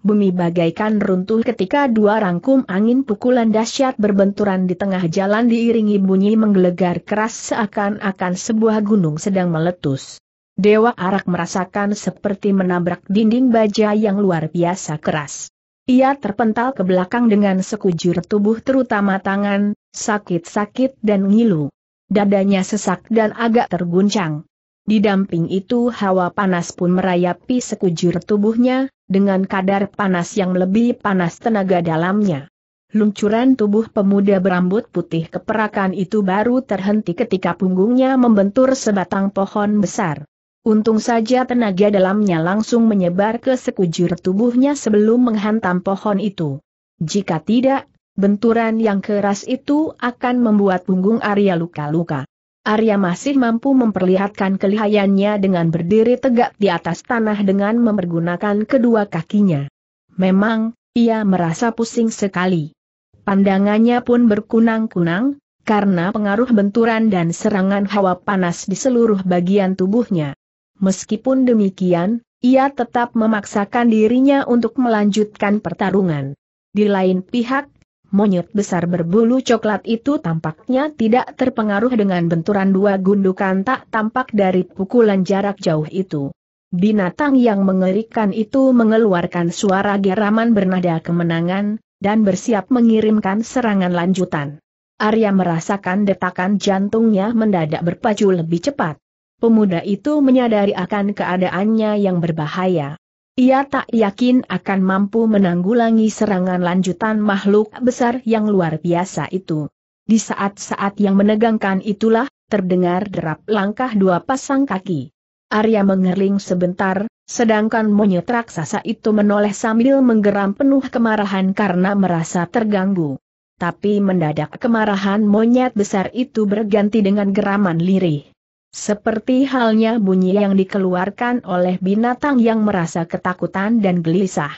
Bumi bagaikan runtuh ketika dua rangkum angin pukulan dahsyat berbenturan di tengah jalan diiringi bunyi menggelegar keras seakan-akan sebuah gunung sedang meletus. Dewa Arak merasakan seperti menabrak dinding baja yang luar biasa keras. Ia terpental ke belakang dengan sekujur tubuh terutama tangan, sakit-sakit dan ngilu. Dadanya sesak dan agak terguncang. Di damping itu hawa panas pun merayapi sekujur tubuhnya, dengan kadar panas yang lebih panas tenaga dalamnya. Luncuran tubuh pemuda berambut putih keperakan itu baru terhenti ketika punggungnya membentur sebatang pohon besar. Untung saja tenaga dalamnya langsung menyebar ke sekujur tubuhnya sebelum menghantam pohon itu. Jika tidak, benturan yang keras itu akan membuat punggung Arya luka-luka. Arya masih mampu memperlihatkan kelihayannya dengan berdiri tegak di atas tanah dengan memergunakan kedua kakinya. Memang, ia merasa pusing sekali. Pandangannya pun berkunang-kunang, karena pengaruh benturan dan serangan hawa panas di seluruh bagian tubuhnya. Meskipun demikian, ia tetap memaksakan dirinya untuk melanjutkan pertarungan. Di lain pihak, monyet besar berbulu coklat itu tampaknya tidak terpengaruh dengan benturan dua gundukan tak tampak dari pukulan jarak jauh itu. Binatang yang mengerikan itu mengeluarkan suara geraman bernada kemenangan, dan bersiap mengirimkan serangan lanjutan. Arya merasakan detakan jantungnya mendadak berpacu lebih cepat pemuda itu menyadari akan keadaannya yang berbahaya. Ia tak yakin akan mampu menanggulangi serangan lanjutan makhluk besar yang luar biasa itu. Di saat-saat yang menegangkan itulah, terdengar derap langkah dua pasang kaki. Arya mengerling sebentar, sedangkan monyet raksasa itu menoleh sambil menggeram penuh kemarahan karena merasa terganggu. Tapi mendadak kemarahan monyet besar itu berganti dengan geraman lirih. Seperti halnya bunyi yang dikeluarkan oleh binatang yang merasa ketakutan dan gelisah.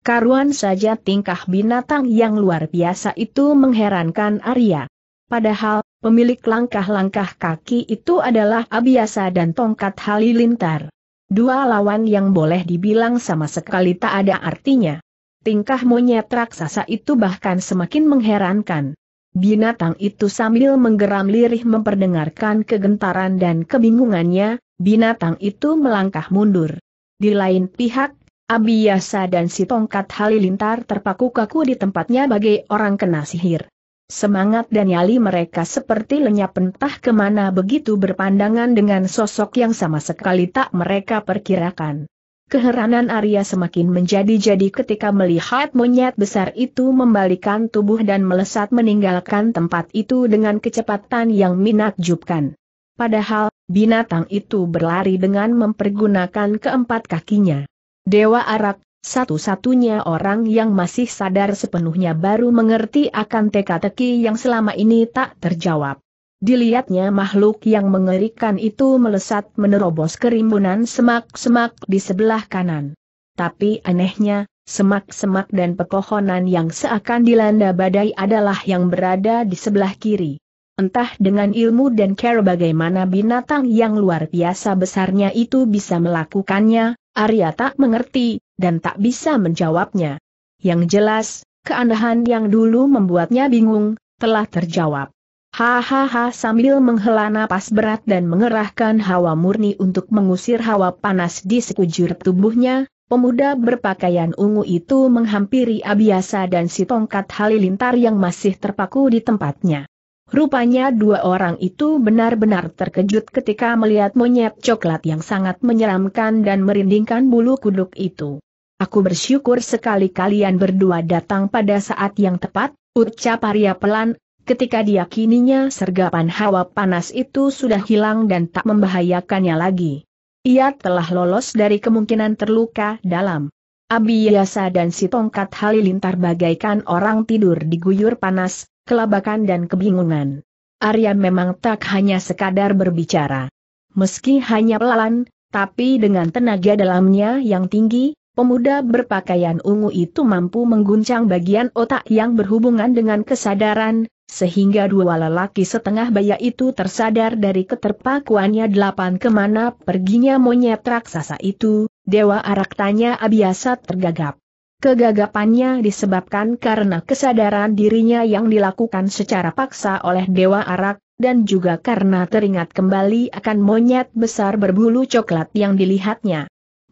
Karuan saja tingkah binatang yang luar biasa itu mengherankan Arya. Padahal, pemilik langkah-langkah kaki itu adalah Abiasa dan tongkat Halilintar. Dua lawan yang boleh dibilang sama sekali tak ada artinya. Tingkah monyet raksasa itu bahkan semakin mengherankan. Binatang itu sambil menggeram lirih memperdengarkan kegentaran dan kebingungannya, binatang itu melangkah mundur. Di lain pihak, Abiyasa dan si tongkat halilintar terpaku kaku di tempatnya bagai orang kena sihir. Semangat dan nyali mereka seperti lenyap entah kemana begitu berpandangan dengan sosok yang sama sekali tak mereka perkirakan. Keheranan Arya semakin menjadi-jadi ketika melihat monyet besar itu membalikan tubuh dan melesat meninggalkan tempat itu dengan kecepatan yang menakjubkan. Padahal, binatang itu berlari dengan mempergunakan keempat kakinya. Dewa Arak, satu-satunya orang yang masih sadar sepenuhnya baru mengerti akan teka-teki yang selama ini tak terjawab. Dilihatnya makhluk yang mengerikan itu melesat menerobos kerimbunan semak-semak di sebelah kanan. Tapi anehnya, semak-semak dan pepohonan yang seakan dilanda badai adalah yang berada di sebelah kiri. Entah dengan ilmu dan cara bagaimana binatang yang luar biasa besarnya itu bisa melakukannya, Arya tak mengerti, dan tak bisa menjawabnya. Yang jelas, keanehan yang dulu membuatnya bingung, telah terjawab. Hahaha sambil menghela napas berat dan mengerahkan hawa murni untuk mengusir hawa panas di sekujur tubuhnya, pemuda berpakaian ungu itu menghampiri Abiasa dan si tongkat halilintar yang masih terpaku di tempatnya. Rupanya dua orang itu benar-benar terkejut ketika melihat monyet coklat yang sangat menyeramkan dan merindingkan bulu kuduk itu. Aku bersyukur sekali kalian berdua datang pada saat yang tepat, ucap Arya pelan, Ketika diyakininya sergapan hawa panas itu sudah hilang dan tak membahayakannya lagi. Ia telah lolos dari kemungkinan terluka dalam. Abiyasa dan si tongkat halilintar bagaikan orang tidur diguyur panas, kelabakan dan kebingungan. Arya memang tak hanya sekadar berbicara. Meski hanya pelan, tapi dengan tenaga dalamnya yang tinggi, pemuda berpakaian ungu itu mampu mengguncang bagian otak yang berhubungan dengan kesadaran, sehingga dua lelaki setengah baya itu tersadar dari keterpakuannya delapan kemana perginya monyet raksasa itu, Dewa Arak tanya Abiasa tergagap. Kegagapannya disebabkan karena kesadaran dirinya yang dilakukan secara paksa oleh Dewa Arak, dan juga karena teringat kembali akan monyet besar berbulu coklat yang dilihatnya.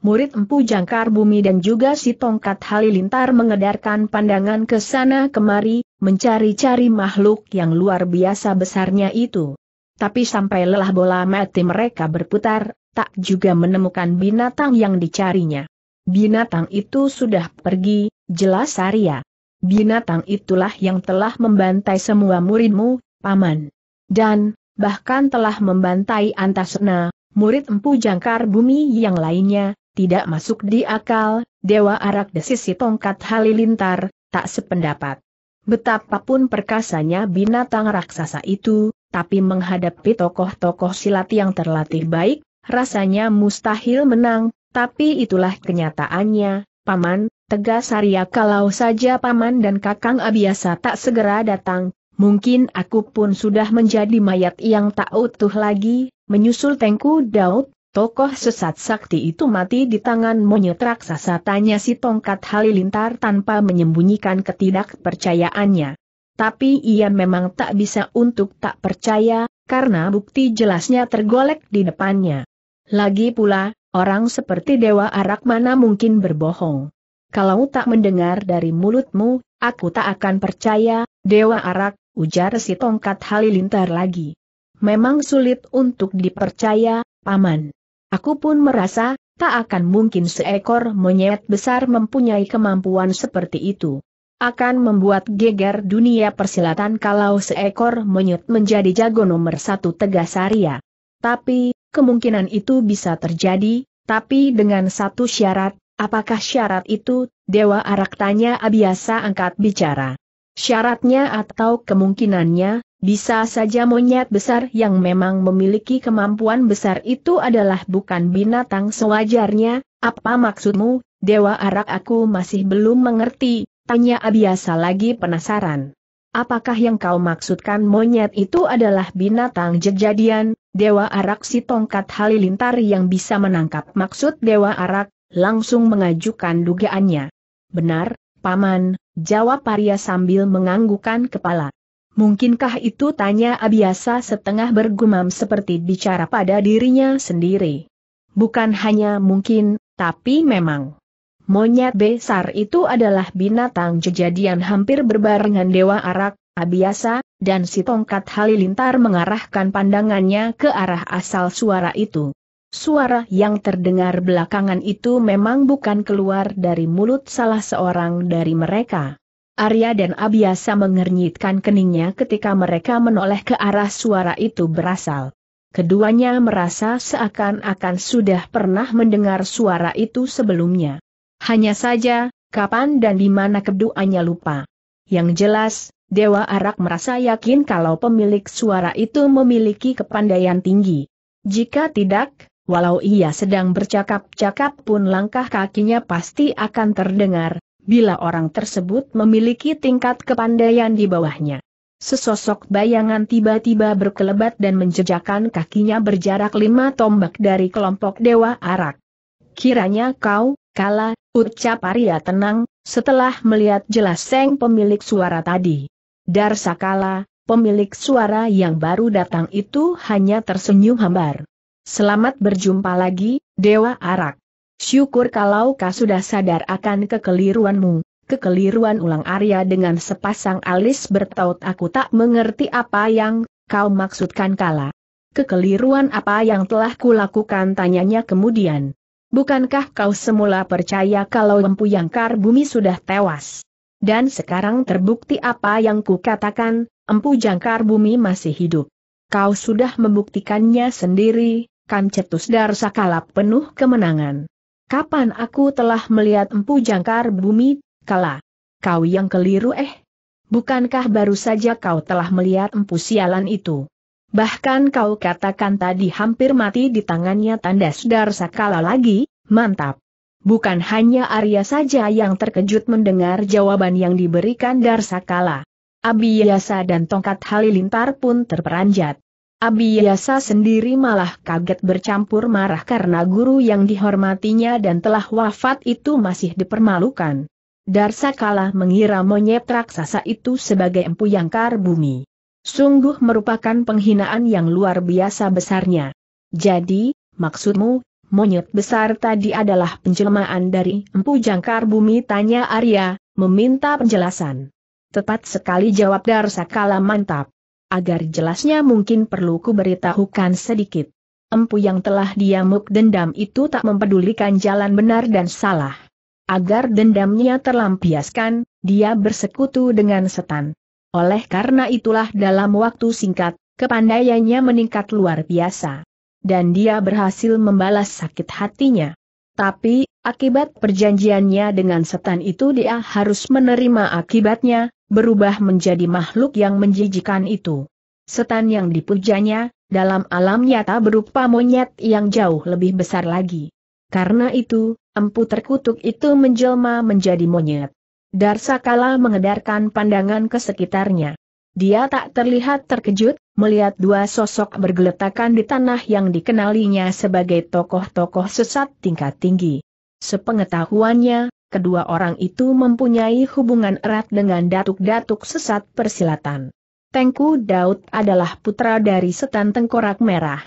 Murid Empu Jangkar Bumi dan juga si tongkat halilintar mengedarkan pandangan ke sana kemari, mencari-cari makhluk yang luar biasa besarnya itu. Tapi sampai lelah bola mati mereka berputar, tak juga menemukan binatang yang dicarinya. Binatang itu sudah pergi, jelas Arya. Binatang itulah yang telah membantai semua muridmu, Paman. Dan, bahkan telah membantai Antasena, murid Empu Jangkar Bumi yang lainnya, tidak masuk di akal, Dewa Arak desisi tongkat halilintar, tak sependapat. Betapapun perkasanya binatang raksasa itu, tapi menghadapi tokoh-tokoh silat yang terlatih baik, rasanya mustahil menang, tapi itulah kenyataannya, Paman, tegas Arya kalau saja Paman dan Kakang Abiasa tak segera datang, mungkin aku pun sudah menjadi mayat yang tak utuh lagi, menyusul Tengku Daud, Tokoh sesat sakti itu mati di tangan monyet raksasa tanya si tongkat halilintar tanpa menyembunyikan ketidakpercayaannya. Tapi ia memang tak bisa untuk tak percaya, karena bukti jelasnya tergolek di depannya. Lagi pula, orang seperti Dewa Arak mana mungkin berbohong. Kalau tak mendengar dari mulutmu, aku tak akan percaya, Dewa Arak, ujar si tongkat halilintar lagi. Memang sulit untuk dipercaya, Paman. Aku pun merasa, tak akan mungkin seekor monyet besar mempunyai kemampuan seperti itu. Akan membuat geger dunia persilatan kalau seekor monyet menjadi jago nomor satu tegas Arya. Tapi, kemungkinan itu bisa terjadi, tapi dengan satu syarat, apakah syarat itu, Dewa Arak tanya Abiasa angkat bicara. Syaratnya atau kemungkinannya, bisa saja monyet besar yang memang memiliki kemampuan besar itu adalah bukan binatang sewajarnya, apa maksudmu, Dewa Arak aku masih belum mengerti, tanya Abiasa lagi penasaran. Apakah yang kau maksudkan monyet itu adalah binatang jejadian, Dewa Arak si tongkat halilintar yang bisa menangkap maksud Dewa Arak, langsung mengajukan dugaannya. Benar, Paman, jawab Arya sambil menganggukan kepala. Mungkinkah itu tanya Abiasa setengah bergumam seperti bicara pada dirinya sendiri. Bukan hanya mungkin, tapi memang. Monyet besar itu adalah binatang kejadian hampir berbarengan Dewa Arak, Abiasa, dan si tongkat halilintar mengarahkan pandangannya ke arah asal suara itu. Suara yang terdengar belakangan itu memang bukan keluar dari mulut salah seorang dari mereka. Arya dan Abiasa mengernyitkan keningnya ketika mereka menoleh ke arah suara itu berasal. Keduanya merasa seakan-akan sudah pernah mendengar suara itu sebelumnya. Hanya saja, kapan dan di mana keduanya lupa. Yang jelas, Dewa Arak merasa yakin kalau pemilik suara itu memiliki kepandaian tinggi. Jika tidak, walau ia sedang bercakap-cakap pun langkah kakinya pasti akan terdengar, bila orang tersebut memiliki tingkat kepandaian di bawahnya. Sesosok bayangan tiba-tiba berkelebat dan menjejakkan kakinya berjarak lima tombak dari kelompok Dewa Arak. Kiranya kau, kala, ucap Arya tenang, setelah melihat jelas Seng pemilik suara tadi. Darsa Kala, pemilik suara yang baru datang itu hanya tersenyum hambar. Selamat berjumpa lagi, Dewa Arak. Syukur kalau kau sudah sadar akan kekeliruanmu. Kekeliruan ulang Arya dengan sepasang alis bertaut aku tak mengerti apa yang kau maksudkan kala. Kekeliruan apa yang telah kulakukan tanyanya kemudian. Bukankah kau semula percaya kalau empu kar bumi sudah tewas? Dan sekarang terbukti apa yang kukatakan, Empu Jangkar Bumi masih hidup. Kau sudah membuktikannya sendiri, kan cetus Darsa sakala penuh kemenangan. Kapan aku telah melihat empu jangkar bumi, kala? Kau yang keliru eh? Bukankah baru saja kau telah melihat empu sialan itu? Bahkan kau katakan tadi hampir mati di tangannya tanda tandas sakala lagi, mantap. Bukan hanya Arya saja yang terkejut mendengar jawaban yang diberikan darsakala. Abiyasa dan tongkat halilintar pun terperanjat. Abiyasa sendiri malah kaget bercampur marah karena guru yang dihormatinya dan telah wafat itu masih dipermalukan. Darsa kalah mengira monyet raksasa itu sebagai empu yang kar bumi. Sungguh merupakan penghinaan yang luar biasa besarnya. Jadi, maksudmu, monyet besar tadi adalah penjelmaan dari empu jangkar bumi tanya Arya, meminta penjelasan. Tepat sekali jawab Darsa kalah mantap. Agar jelasnya mungkin perlu kuberitahukan sedikit. Empu yang telah diamuk dendam itu tak mempedulikan jalan benar dan salah. Agar dendamnya terlampiaskan, dia bersekutu dengan setan. Oleh karena itulah dalam waktu singkat, kepandaiannya meningkat luar biasa. Dan dia berhasil membalas sakit hatinya. Tapi, akibat perjanjiannya dengan setan itu dia harus menerima akibatnya, berubah menjadi makhluk yang menjijikan itu. Setan yang dipujanya, dalam alam nyata berupa monyet yang jauh lebih besar lagi. Karena itu, empu terkutuk itu menjelma menjadi monyet. Darsakala mengedarkan pandangan ke sekitarnya. Dia tak terlihat terkejut, melihat dua sosok bergeletakan di tanah yang dikenalinya sebagai tokoh-tokoh sesat tingkat tinggi. Sepengetahuannya, kedua orang itu mempunyai hubungan erat dengan datuk-datuk sesat persilatan. Tengku Daud adalah putra dari setan tengkorak merah.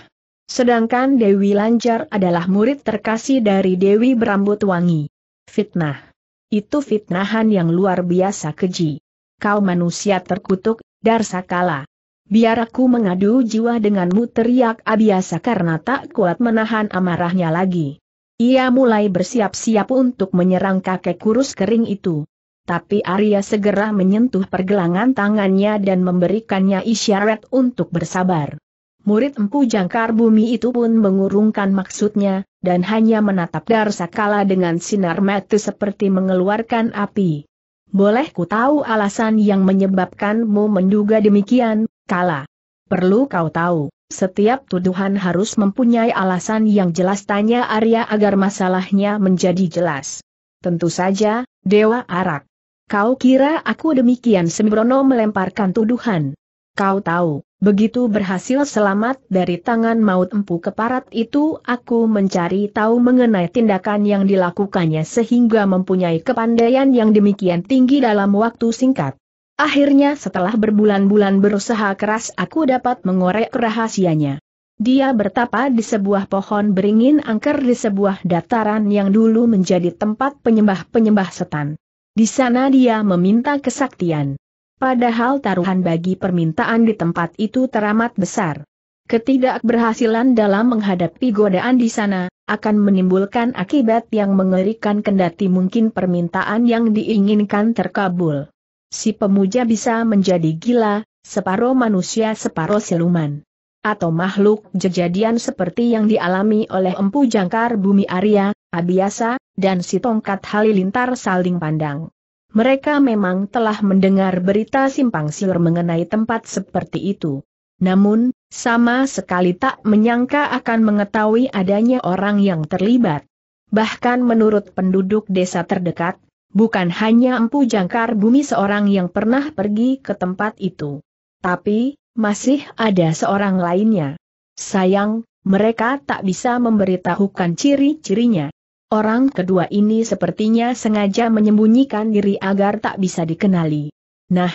Sedangkan Dewi Lanjar adalah murid terkasih dari Dewi Berambut Wangi. Fitnah. Itu fitnahan yang luar biasa keji. Kau manusia terkutuk, Darsakala. Biar aku mengadu jiwa denganmu teriak Abiasa karena tak kuat menahan amarahnya lagi. Ia mulai bersiap-siap untuk menyerang kakek kurus kering itu. Tapi Arya segera menyentuh pergelangan tangannya dan memberikannya isyarat untuk bersabar. Murid empu jangkar bumi itu pun mengurungkan maksudnya, dan hanya menatap Darsakala dengan sinar mata seperti mengeluarkan api. Boleh ku tahu alasan yang menyebabkanmu menduga demikian, Kala? Perlu kau tahu. Setiap tuduhan harus mempunyai alasan yang jelas tanya Arya agar masalahnya menjadi jelas. Tentu saja, Dewa Arak. Kau kira aku demikian Sembrono melemparkan tuduhan. Kau tahu, begitu berhasil selamat dari tangan maut empu keparat itu aku mencari tahu mengenai tindakan yang dilakukannya sehingga mempunyai kepandaian yang demikian tinggi dalam waktu singkat. Akhirnya setelah berbulan-bulan berusaha keras aku dapat mengorek rahasianya. Dia bertapa di sebuah pohon beringin angker di sebuah dataran yang dulu menjadi tempat penyembah-penyembah setan. Di sana dia meminta kesaktian. Padahal taruhan bagi permintaan di tempat itu teramat besar. Ketidakberhasilan dalam menghadapi godaan di sana, akan menimbulkan akibat yang mengerikan kendati mungkin permintaan yang diinginkan terkabul si pemuja bisa menjadi gila, separuh manusia separuh siluman. Atau makhluk kejadian seperti yang dialami oleh empu jangkar bumi Arya, Abiasa, dan si tongkat halilintar saling pandang. Mereka memang telah mendengar berita simpang siur mengenai tempat seperti itu. Namun, sama sekali tak menyangka akan mengetahui adanya orang yang terlibat. Bahkan menurut penduduk desa terdekat, Bukan hanya Empu Jangkar Bumi seorang yang pernah pergi ke tempat itu. Tapi, masih ada seorang lainnya. Sayang, mereka tak bisa memberitahukan ciri-cirinya. Orang kedua ini sepertinya sengaja menyembunyikan diri agar tak bisa dikenali. Nah,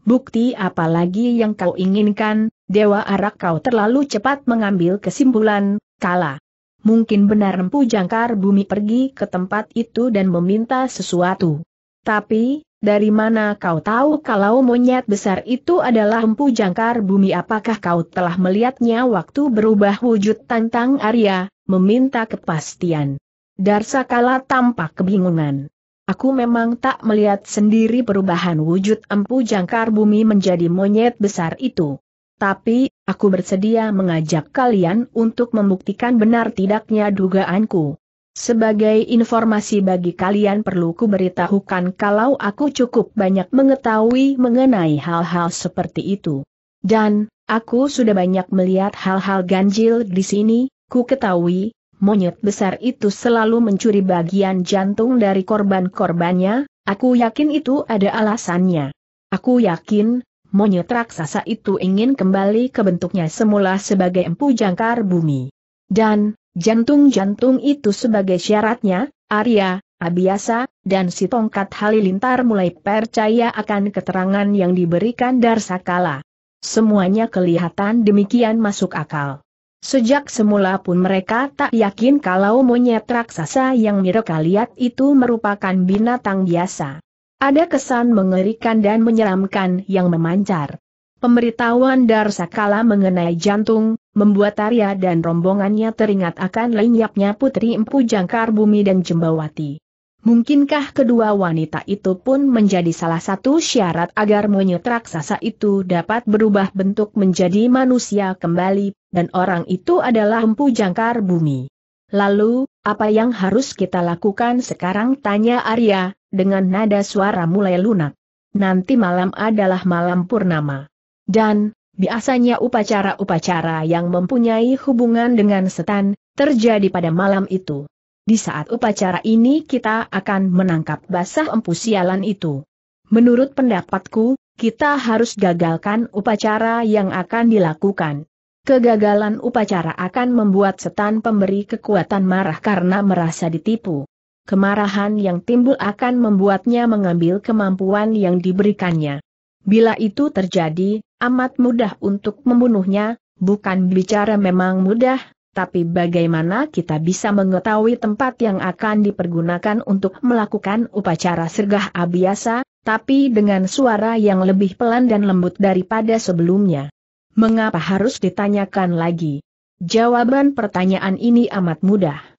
bukti apa lagi yang kau inginkan, Dewa Arak kau terlalu cepat mengambil kesimpulan, kala. Mungkin benar Empu Jangkar Bumi pergi ke tempat itu dan meminta sesuatu. Tapi, dari mana kau tahu kalau monyet besar itu adalah Empu Jangkar Bumi apakah kau telah melihatnya waktu berubah wujud tantang Arya, meminta kepastian. Darsakala tampak kebingungan. Aku memang tak melihat sendiri perubahan wujud Empu Jangkar Bumi menjadi monyet besar itu tapi, aku bersedia mengajak kalian untuk membuktikan benar tidaknya dugaanku. Sebagai informasi bagi kalian perlu kuberitahukan kalau aku cukup banyak mengetahui mengenai hal-hal seperti itu. Dan, aku sudah banyak melihat hal-hal ganjil di sini, ku ketahui, monyet besar itu selalu mencuri bagian jantung dari korban-korbannya, aku yakin itu ada alasannya. Aku yakin, monyet raksasa itu ingin kembali ke bentuknya semula sebagai empu jangkar bumi. Dan, jantung-jantung itu sebagai syaratnya, Arya, Abiasa, dan si tongkat halilintar mulai percaya akan keterangan yang diberikan Darsakala. Semuanya kelihatan demikian masuk akal. Sejak semula pun mereka tak yakin kalau monyet raksasa yang mereka lihat itu merupakan binatang biasa. Ada kesan mengerikan dan menyeramkan yang memancar. Pemberitahuan Darsakala mengenai jantung, membuat Arya dan rombongannya teringat akan lenyapnya Putri Empu Jangkar Bumi dan Jembawati. Mungkinkah kedua wanita itu pun menjadi salah satu syarat agar monyet raksasa itu dapat berubah bentuk menjadi manusia kembali, dan orang itu adalah Empu Jangkar Bumi. Lalu, apa yang harus kita lakukan sekarang tanya Arya, dengan nada suara mulai lunak. Nanti malam adalah malam purnama. Dan, biasanya upacara-upacara yang mempunyai hubungan dengan setan, terjadi pada malam itu. Di saat upacara ini kita akan menangkap basah empu sialan itu. Menurut pendapatku, kita harus gagalkan upacara yang akan dilakukan. Kegagalan upacara akan membuat setan pemberi kekuatan marah karena merasa ditipu kemarahan yang timbul akan membuatnya mengambil kemampuan yang diberikannya. Bila itu terjadi, amat mudah untuk membunuhnya, bukan bicara memang mudah, tapi bagaimana kita bisa mengetahui tempat yang akan dipergunakan untuk melakukan upacara sergah abiasa, tapi dengan suara yang lebih pelan dan lembut daripada sebelumnya. Mengapa harus ditanyakan lagi? Jawaban pertanyaan ini amat mudah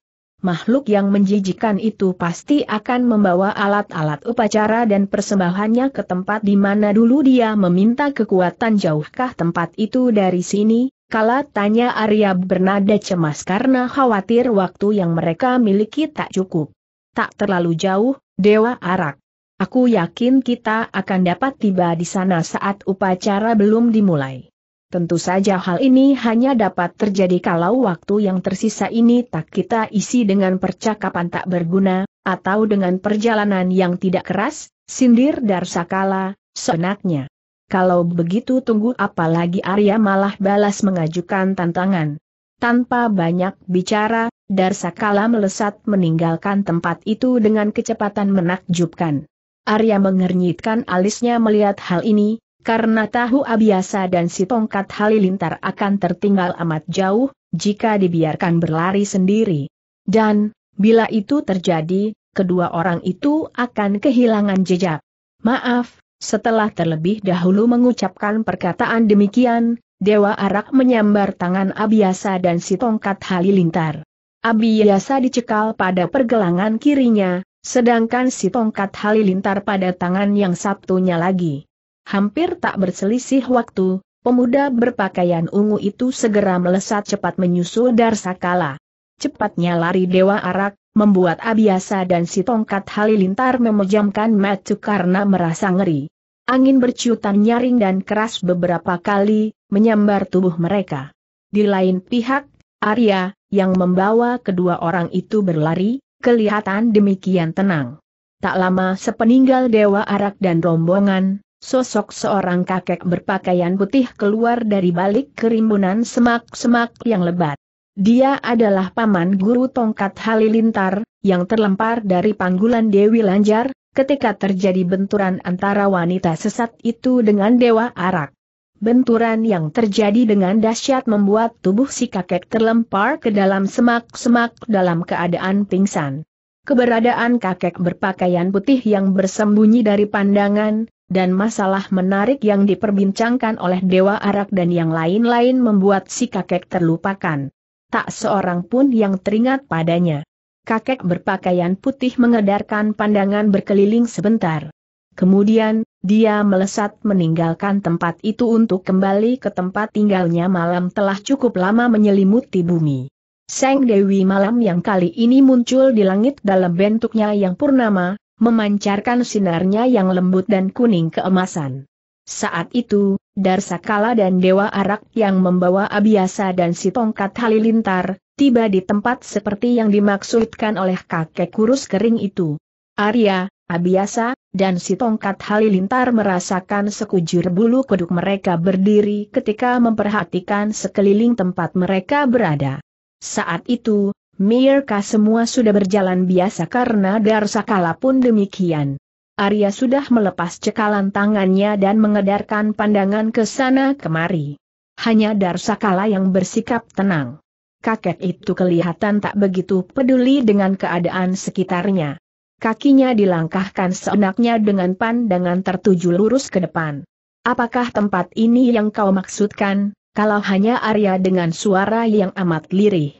makhluk yang menjijikan itu pasti akan membawa alat-alat upacara dan persembahannya ke tempat di mana dulu dia meminta kekuatan jauhkah tempat itu dari sini, kala tanya Arya bernada cemas karena khawatir waktu yang mereka miliki tak cukup. Tak terlalu jauh, Dewa Arak. Aku yakin kita akan dapat tiba di sana saat upacara belum dimulai. Tentu saja hal ini hanya dapat terjadi kalau waktu yang tersisa ini tak kita isi dengan percakapan tak berguna, atau dengan perjalanan yang tidak keras, sindir sakala, senaknya. Kalau begitu tunggu apalagi Arya malah balas mengajukan tantangan. Tanpa banyak bicara, sakala melesat meninggalkan tempat itu dengan kecepatan menakjubkan. Arya mengernyitkan alisnya melihat hal ini, karena tahu Abiasa dan si tongkat halilintar akan tertinggal amat jauh, jika dibiarkan berlari sendiri. Dan, bila itu terjadi, kedua orang itu akan kehilangan jejak. Maaf, setelah terlebih dahulu mengucapkan perkataan demikian, Dewa Arak menyambar tangan Abiasa dan si tongkat halilintar. Abiasa dicekal pada pergelangan kirinya, sedangkan si tongkat halilintar pada tangan yang satunya lagi. Hampir tak berselisih waktu, pemuda berpakaian ungu itu segera melesat cepat menyusul Darsakala. Cepatnya lari Dewa Arak, membuat Abiasa dan si tongkat halilintar memejamkan mata karena merasa ngeri. Angin berciutan nyaring dan keras beberapa kali, menyambar tubuh mereka. Di lain pihak, Arya, yang membawa kedua orang itu berlari, kelihatan demikian tenang. Tak lama sepeninggal Dewa Arak dan rombongan, Sosok seorang kakek berpakaian putih keluar dari balik kerimbunan semak-semak yang lebat. Dia adalah paman guru tongkat Halilintar, yang terlempar dari panggulan Dewi Lanjar, ketika terjadi benturan antara wanita sesat itu dengan Dewa Arak. Benturan yang terjadi dengan dahsyat membuat tubuh si kakek terlempar ke dalam semak-semak dalam keadaan pingsan. Keberadaan kakek berpakaian putih yang bersembunyi dari pandangan, dan masalah menarik yang diperbincangkan oleh Dewa Arak dan yang lain-lain membuat si kakek terlupakan. Tak seorang pun yang teringat padanya. Kakek berpakaian putih mengedarkan pandangan berkeliling sebentar. Kemudian, dia melesat meninggalkan tempat itu untuk kembali ke tempat tinggalnya malam telah cukup lama menyelimuti bumi. Seng Dewi malam yang kali ini muncul di langit dalam bentuknya yang purnama, memancarkan sinarnya yang lembut dan kuning keemasan. Saat itu, Darsakala dan Dewa Arak yang membawa Abiasa dan si tongkat halilintar, tiba di tempat seperti yang dimaksudkan oleh kakek kurus kering itu. Arya, Abiasa, dan si tongkat halilintar merasakan sekujur bulu kuduk mereka berdiri ketika memperhatikan sekeliling tempat mereka berada. Saat itu, Mirka semua sudah berjalan biasa karena Darsakala pun demikian. Arya sudah melepas cekalan tangannya dan mengedarkan pandangan ke sana kemari. Hanya Darsakala yang bersikap tenang. Kakek itu kelihatan tak begitu peduli dengan keadaan sekitarnya. Kakinya dilangkahkan seenaknya dengan pandangan tertuju lurus ke depan. Apakah tempat ini yang kau maksudkan, kalau hanya Arya dengan suara yang amat lirih?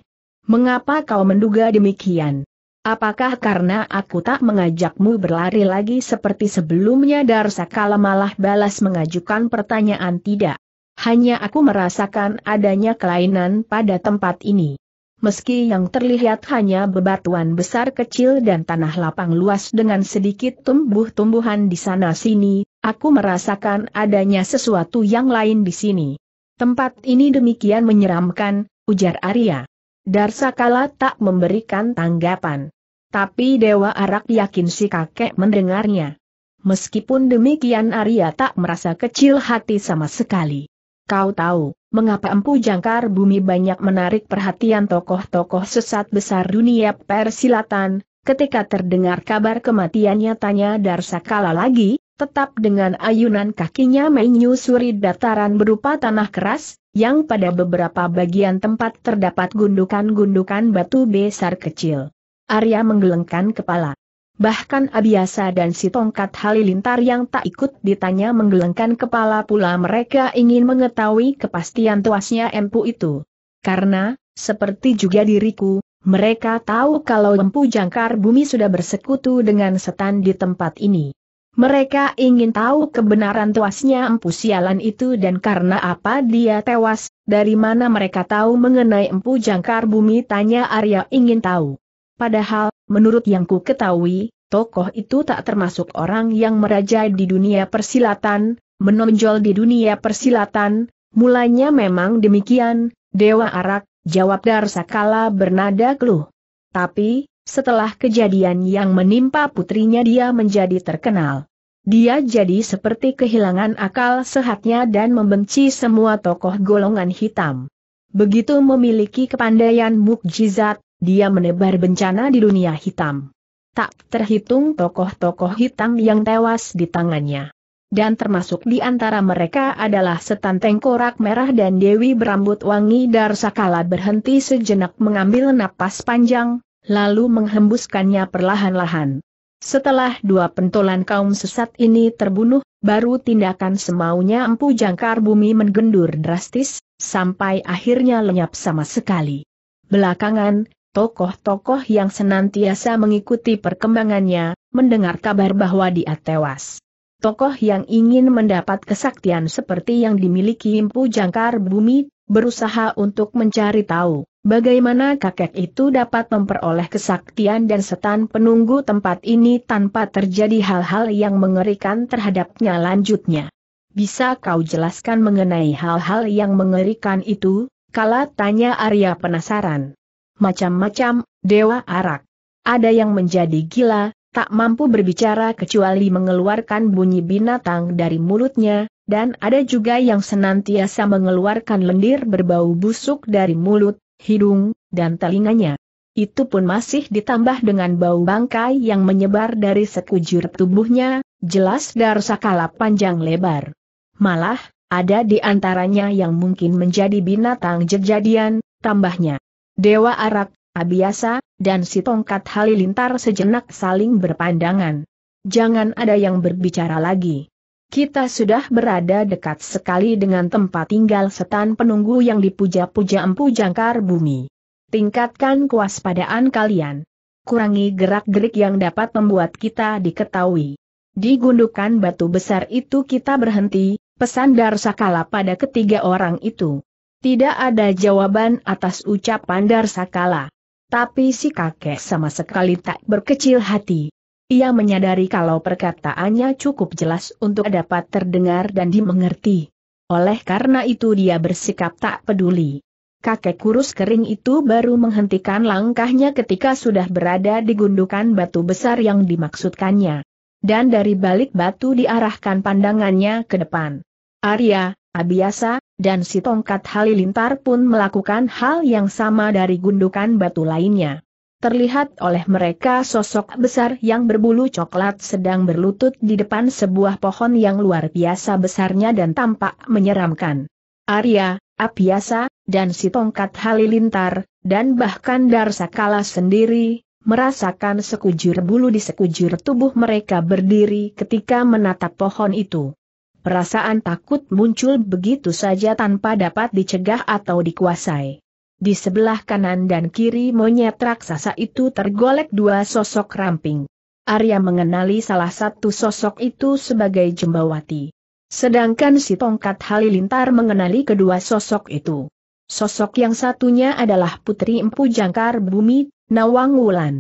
Mengapa kau menduga demikian? Apakah karena aku tak mengajakmu berlari lagi seperti sebelumnya Darsa? Darsakala malah balas mengajukan pertanyaan tidak? Hanya aku merasakan adanya kelainan pada tempat ini. Meski yang terlihat hanya bebatuan besar kecil dan tanah lapang luas dengan sedikit tumbuh-tumbuhan di sana-sini, aku merasakan adanya sesuatu yang lain di sini. Tempat ini demikian menyeramkan, ujar Arya. Darsakala tak memberikan tanggapan. Tapi Dewa Arak yakin si kakek mendengarnya. Meskipun demikian Arya tak merasa kecil hati sama sekali. Kau tahu, mengapa empu jangkar bumi banyak menarik perhatian tokoh-tokoh sesat besar dunia persilatan, ketika terdengar kabar kematiannya tanya Darsakala lagi, tetap dengan ayunan kakinya menyusuri dataran berupa tanah keras, yang pada beberapa bagian tempat terdapat gundukan-gundukan batu besar kecil. Arya menggelengkan kepala. Bahkan Abiasa dan si tongkat halilintar yang tak ikut ditanya menggelengkan kepala pula mereka ingin mengetahui kepastian tuasnya empu itu. Karena, seperti juga diriku, mereka tahu kalau empu jangkar bumi sudah bersekutu dengan setan di tempat ini. Mereka ingin tahu kebenaran tewasnya empu sialan itu dan karena apa dia tewas, dari mana mereka tahu mengenai empu jangkar bumi tanya Arya ingin tahu. Padahal, menurut yang ku ketahui, tokoh itu tak termasuk orang yang merajai di dunia persilatan, menonjol di dunia persilatan, mulanya memang demikian, Dewa Arak, jawab Darsakala bernada keluh. Tapi, setelah kejadian yang menimpa putrinya dia menjadi terkenal. Dia jadi seperti kehilangan akal sehatnya dan membenci semua tokoh golongan hitam. Begitu memiliki kepandaian mukjizat, dia menebar bencana di dunia hitam. Tak terhitung tokoh-tokoh hitam yang tewas di tangannya. Dan termasuk di antara mereka adalah setan tengkorak merah dan Dewi berambut wangi Darsakala berhenti sejenak mengambil napas panjang, lalu menghembuskannya perlahan-lahan. Setelah dua pentolan kaum sesat ini terbunuh, baru tindakan semaunya empu jangkar bumi menggendur drastis, sampai akhirnya lenyap sama sekali. Belakangan, tokoh-tokoh yang senantiasa mengikuti perkembangannya, mendengar kabar bahwa dia tewas. Tokoh yang ingin mendapat kesaktian seperti yang dimiliki empu jangkar bumi, berusaha untuk mencari tahu Bagaimana kakek itu dapat memperoleh kesaktian dan setan penunggu tempat ini tanpa terjadi hal-hal yang mengerikan terhadapnya lanjutnya? Bisa kau jelaskan mengenai hal-hal yang mengerikan itu? Kala tanya Arya penasaran. Macam-macam, Dewa Arak. Ada yang menjadi gila, tak mampu berbicara kecuali mengeluarkan bunyi binatang dari mulutnya, dan ada juga yang senantiasa mengeluarkan lendir berbau busuk dari mulut, hidung, dan telinganya. Itu pun masih ditambah dengan bau bangkai yang menyebar dari sekujur tubuhnya, jelas dari darsakala panjang lebar. Malah, ada di antaranya yang mungkin menjadi binatang jejadian, tambahnya. Dewa Arak, Abiasa, dan si tongkat halilintar sejenak saling berpandangan. Jangan ada yang berbicara lagi. Kita sudah berada dekat sekali dengan tempat tinggal setan penunggu yang dipuja-puja empu jangkar bumi. Tingkatkan kewaspadaan kalian. Kurangi gerak-gerik yang dapat membuat kita diketahui. Di gundukan batu besar itu kita berhenti, pesan Darsakala pada ketiga orang itu. Tidak ada jawaban atas ucapan Darsakala. Tapi si kakek sama sekali tak berkecil hati. Ia menyadari kalau perkataannya cukup jelas untuk dapat terdengar dan dimengerti. Oleh karena itu dia bersikap tak peduli. Kakek kurus kering itu baru menghentikan langkahnya ketika sudah berada di gundukan batu besar yang dimaksudkannya. Dan dari balik batu diarahkan pandangannya ke depan. Arya, Abiasa, dan si tongkat halilintar pun melakukan hal yang sama dari gundukan batu lainnya terlihat oleh mereka sosok besar yang berbulu coklat sedang berlutut di depan sebuah pohon yang luar biasa besarnya dan tampak menyeramkan. Arya, Apiasa, dan si tongkat halilintar, dan bahkan Darsakala sendiri, merasakan sekujur bulu di sekujur tubuh mereka berdiri ketika menatap pohon itu. Perasaan takut muncul begitu saja tanpa dapat dicegah atau dikuasai. Di sebelah kanan dan kiri monyet raksasa itu tergolek dua sosok ramping. Arya mengenali salah satu sosok itu sebagai Jembawati. Sedangkan si tongkat halilintar mengenali kedua sosok itu. Sosok yang satunya adalah Putri Empu Jangkar Bumi, Nawang Wulan.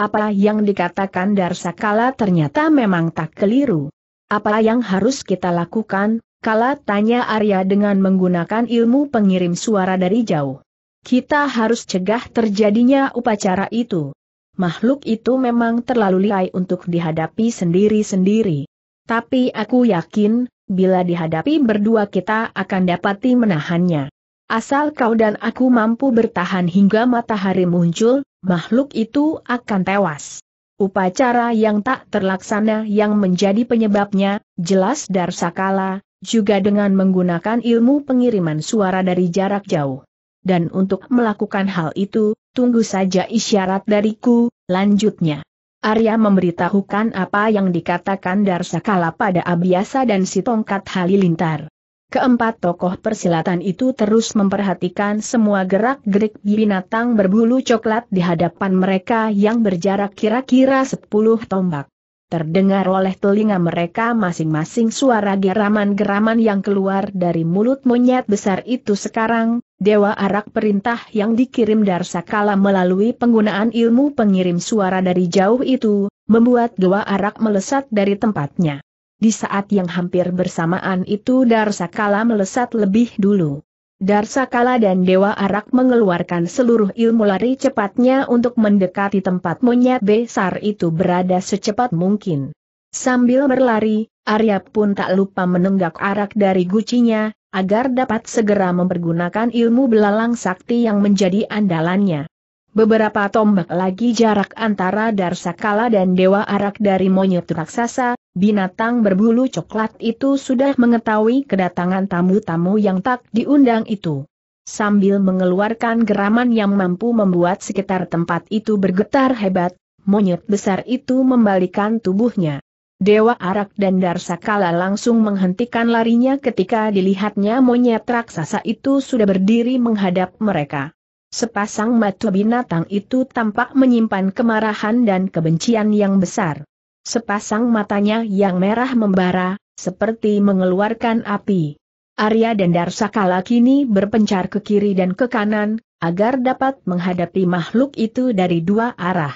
Apa yang dikatakan Darsakala ternyata memang tak keliru. Apa yang harus kita lakukan, kala tanya Arya dengan menggunakan ilmu pengirim suara dari jauh. Kita harus cegah terjadinya upacara itu. Makhluk itu memang terlalu liai untuk dihadapi sendiri-sendiri. Tapi aku yakin, bila dihadapi berdua kita akan dapati menahannya. Asal kau dan aku mampu bertahan hingga matahari muncul, makhluk itu akan tewas. Upacara yang tak terlaksana yang menjadi penyebabnya, jelas Darsakala, juga dengan menggunakan ilmu pengiriman suara dari jarak jauh dan untuk melakukan hal itu, tunggu saja isyarat dariku, lanjutnya. Arya memberitahukan apa yang dikatakan Darsakala pada Abiasa dan si tongkat Halilintar. Keempat tokoh persilatan itu terus memperhatikan semua gerak-gerik binatang berbulu coklat di hadapan mereka yang berjarak kira-kira 10 tombak. Terdengar oleh telinga mereka masing-masing suara geraman-geraman yang keluar dari mulut monyet besar itu sekarang, Dewa Arak perintah yang dikirim Darsakala melalui penggunaan ilmu pengirim suara dari jauh itu, membuat Dewa Arak melesat dari tempatnya. Di saat yang hampir bersamaan itu Darsakala melesat lebih dulu. Darsakala dan Dewa Arak mengeluarkan seluruh ilmu lari cepatnya untuk mendekati tempat monyet besar itu berada secepat mungkin. Sambil berlari, Arya pun tak lupa menenggak arak dari gucinya, agar dapat segera mempergunakan ilmu belalang sakti yang menjadi andalannya. Beberapa tombak lagi jarak antara Darsakala dan Dewa Arak dari monyet raksasa, binatang berbulu coklat itu sudah mengetahui kedatangan tamu-tamu yang tak diundang itu. Sambil mengeluarkan geraman yang mampu membuat sekitar tempat itu bergetar hebat, monyet besar itu membalikan tubuhnya. Dewa Arak dan Darsakala langsung menghentikan larinya ketika dilihatnya monyet raksasa itu sudah berdiri menghadap mereka. Sepasang mata binatang itu tampak menyimpan kemarahan dan kebencian yang besar. Sepasang matanya yang merah membara, seperti mengeluarkan api. Arya dan Darsakala kini berpencar ke kiri dan ke kanan, agar dapat menghadapi makhluk itu dari dua arah.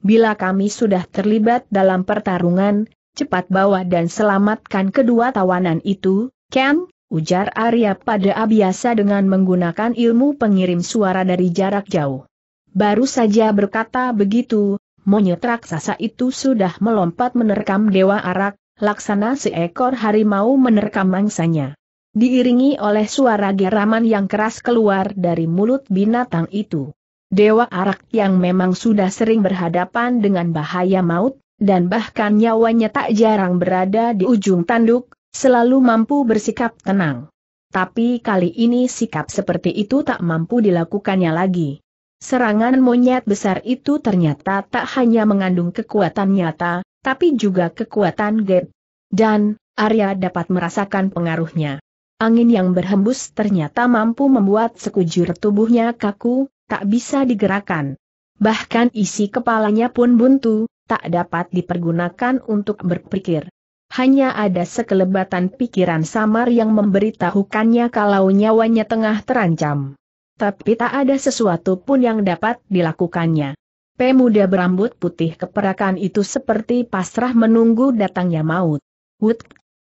Bila kami sudah terlibat dalam pertarungan, cepat bawa dan selamatkan kedua tawanan itu, Ken, ujar Arya pada Abiasa dengan menggunakan ilmu pengirim suara dari jarak jauh. Baru saja berkata begitu, monyet raksasa itu sudah melompat menerkam Dewa Arak, laksana seekor harimau menerkam mangsanya. Diiringi oleh suara geraman yang keras keluar dari mulut binatang itu. Dewa Arak yang memang sudah sering berhadapan dengan bahaya maut, dan bahkan nyawanya tak jarang berada di ujung tanduk, selalu mampu bersikap tenang. Tapi kali ini sikap seperti itu tak mampu dilakukannya lagi. Serangan monyet besar itu ternyata tak hanya mengandung kekuatan nyata, tapi juga kekuatan gap. Dan, Arya dapat merasakan pengaruhnya. Angin yang berhembus ternyata mampu membuat sekujur tubuhnya kaku, tak bisa digerakkan. Bahkan isi kepalanya pun buntu, tak dapat dipergunakan untuk berpikir. Hanya ada sekelebatan pikiran samar yang memberitahukannya kalau nyawanya tengah terancam. Tapi tak ada sesuatu pun yang dapat dilakukannya. Pemuda berambut putih keperakan itu seperti pasrah menunggu datangnya maut. Wut.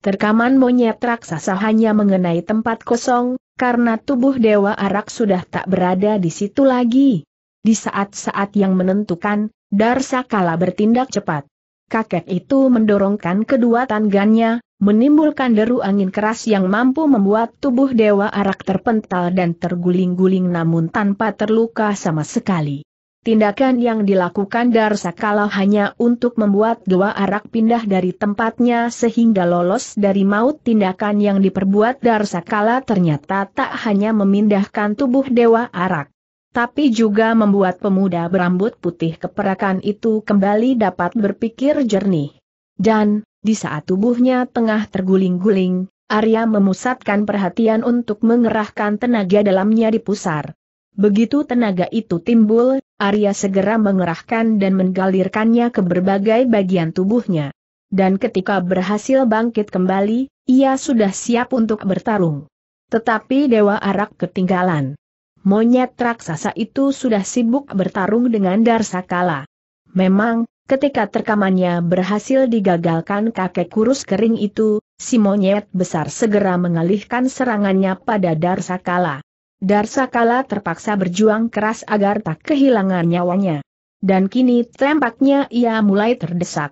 Terkaman monyet raksasa hanya mengenai tempat kosong, karena tubuh Dewa Arak sudah tak berada di situ lagi. Di saat-saat yang menentukan, Darsakala bertindak cepat. Kakek itu mendorongkan kedua tangannya, menimbulkan deru angin keras yang mampu membuat tubuh Dewa Arak terpental dan terguling-guling namun tanpa terluka sama sekali. Tindakan yang dilakukan Darsakala hanya untuk membuat Dewa Arak pindah dari tempatnya sehingga lolos dari maut tindakan yang diperbuat Darsakala ternyata tak hanya memindahkan tubuh Dewa Arak tapi juga membuat pemuda berambut putih keperakan itu kembali dapat berpikir jernih. Dan, di saat tubuhnya tengah terguling-guling, Arya memusatkan perhatian untuk mengerahkan tenaga dalamnya di pusar. Begitu tenaga itu timbul, Arya segera mengerahkan dan menggalirkannya ke berbagai bagian tubuhnya. Dan ketika berhasil bangkit kembali, ia sudah siap untuk bertarung. Tetapi Dewa Arak ketinggalan. Monyet raksasa itu sudah sibuk bertarung dengan Darsakala. Memang, ketika terkamannya berhasil digagalkan kakek kurus kering itu, si monyet besar segera mengalihkan serangannya pada Darsakala. Darsakala terpaksa berjuang keras agar tak kehilangan nyawanya. Dan kini tampaknya ia mulai terdesak.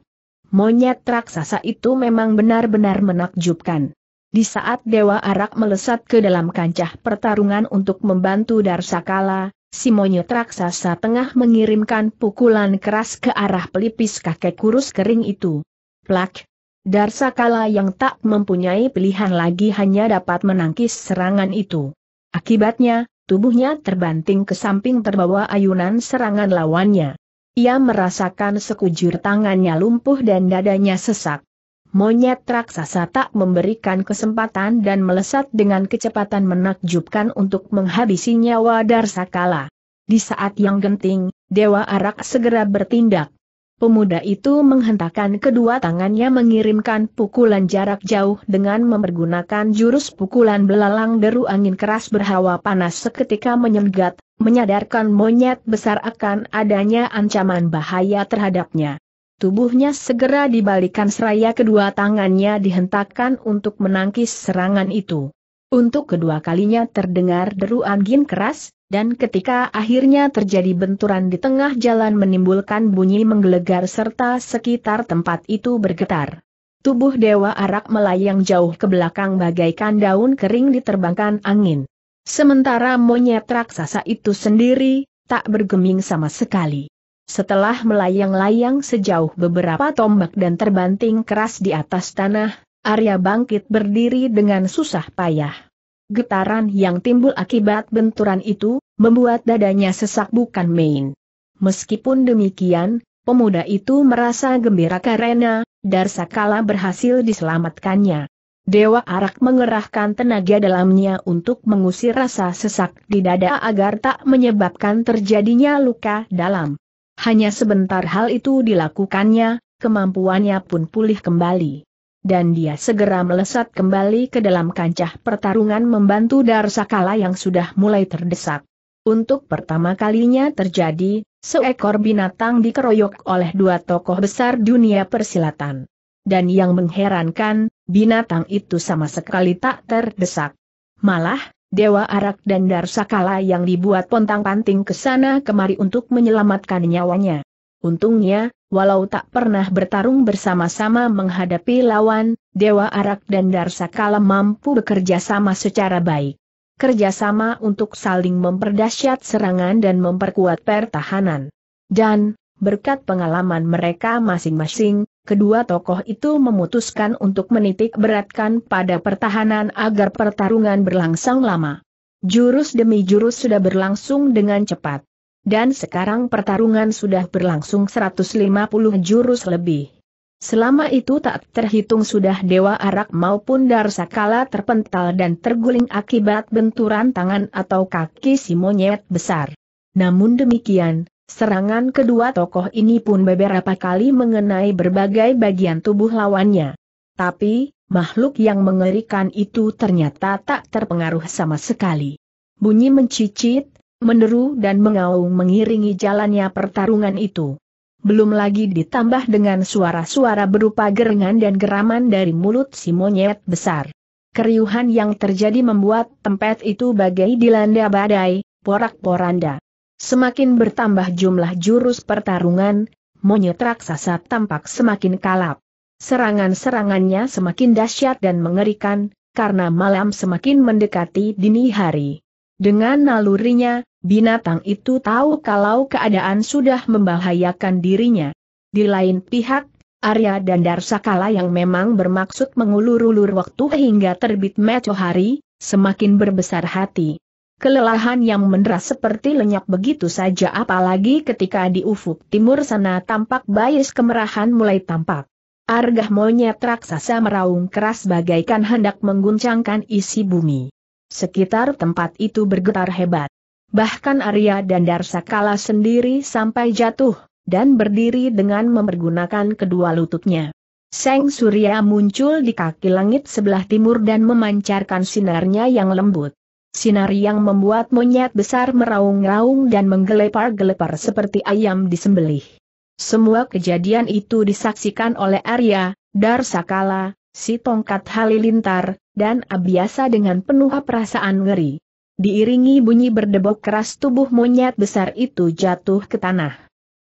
Monyet raksasa itu memang benar-benar menakjubkan. Di saat Dewa Arak melesat ke dalam kancah pertarungan untuk membantu Darsakala, si monyet raksasa tengah mengirimkan pukulan keras ke arah pelipis kakek kurus kering itu. Plak! Darsakala yang tak mempunyai pilihan lagi hanya dapat menangkis serangan itu. Akibatnya, tubuhnya terbanting ke samping terbawa ayunan serangan lawannya. Ia merasakan sekujur tangannya lumpuh dan dadanya sesak. Monyet raksasa tak memberikan kesempatan dan melesat dengan kecepatan menakjubkan untuk menghabisi nyawa Darsakala. Di saat yang genting, Dewa Arak segera bertindak. Pemuda itu menghentakkan kedua tangannya mengirimkan pukulan jarak jauh dengan mempergunakan jurus pukulan belalang deru angin keras berhawa panas seketika menyengat, menyadarkan monyet besar akan adanya ancaman bahaya terhadapnya. Tubuhnya segera dibalikan seraya kedua tangannya dihentakkan untuk menangkis serangan itu. Untuk kedua kalinya terdengar deru angin keras, dan ketika akhirnya terjadi benturan di tengah jalan menimbulkan bunyi menggelegar serta sekitar tempat itu bergetar. Tubuh Dewa Arak melayang jauh ke belakang bagaikan daun kering diterbangkan angin. Sementara monyet raksasa itu sendiri, tak bergeming sama sekali. Setelah melayang-layang sejauh beberapa tombak dan terbanting keras di atas tanah, Arya bangkit berdiri dengan susah payah. Getaran yang timbul akibat benturan itu, membuat dadanya sesak bukan main. Meskipun demikian, pemuda itu merasa gembira karena, Darsakala berhasil diselamatkannya. Dewa Arak mengerahkan tenaga dalamnya untuk mengusir rasa sesak di dada agar tak menyebabkan terjadinya luka dalam. Hanya sebentar hal itu dilakukannya, kemampuannya pun pulih kembali. Dan dia segera melesat kembali ke dalam kancah pertarungan membantu Darsakala yang sudah mulai terdesak. Untuk pertama kalinya terjadi, seekor binatang dikeroyok oleh dua tokoh besar dunia persilatan. Dan yang mengherankan, binatang itu sama sekali tak terdesak. Malah, Dewa Arak dan Darsakala yang dibuat pontang-panting ke sana kemari untuk menyelamatkan nyawanya. Untungnya, walau tak pernah bertarung bersama-sama menghadapi lawan, Dewa Arak dan Darsakala mampu bekerja sama secara baik. Kerjasama untuk saling memperdahsyat serangan dan memperkuat pertahanan. Dan, berkat pengalaman mereka masing-masing, kedua tokoh itu memutuskan untuk menitik beratkan pada pertahanan agar pertarungan berlangsung lama. Jurus demi jurus sudah berlangsung dengan cepat. Dan sekarang pertarungan sudah berlangsung 150 jurus lebih. Selama itu tak terhitung sudah Dewa Arak maupun Darsakala terpental dan terguling akibat benturan tangan atau kaki si monyet besar. Namun demikian, Serangan kedua tokoh ini pun beberapa kali mengenai berbagai bagian tubuh lawannya. Tapi, makhluk yang mengerikan itu ternyata tak terpengaruh sama sekali. Bunyi mencicit, meneru dan mengaung mengiringi jalannya pertarungan itu. Belum lagi ditambah dengan suara-suara berupa gerengan dan geraman dari mulut si monyet besar. Keriuhan yang terjadi membuat tempat itu bagai dilanda badai, porak-poranda. Semakin bertambah jumlah jurus pertarungan, monyet raksasa tampak semakin kalap. Serangan-serangannya semakin dahsyat dan mengerikan, karena malam semakin mendekati dini hari. Dengan nalurinya, binatang itu tahu kalau keadaan sudah membahayakan dirinya. Di lain pihak, Arya dan Darsakala yang memang bermaksud mengulur-ulur waktu hingga terbit mecohari, semakin berbesar hati. Kelelahan yang mendera seperti lenyap begitu saja apalagi ketika di ufuk timur sana tampak bayis kemerahan mulai tampak. Argah monyet raksasa meraung keras bagaikan hendak mengguncangkan isi bumi. Sekitar tempat itu bergetar hebat. Bahkan Arya dan Darsakala sendiri sampai jatuh, dan berdiri dengan mempergunakan kedua lututnya. Seng Surya muncul di kaki langit sebelah timur dan memancarkan sinarnya yang lembut. Sinar yang membuat monyet besar meraung-raung dan menggelepar-gelepar seperti ayam disembelih. Semua kejadian itu disaksikan oleh Arya, Darsakala, si tongkat halilintar, dan Abiasa dengan penuh perasaan ngeri. Diiringi bunyi berdebok keras tubuh monyet besar itu jatuh ke tanah.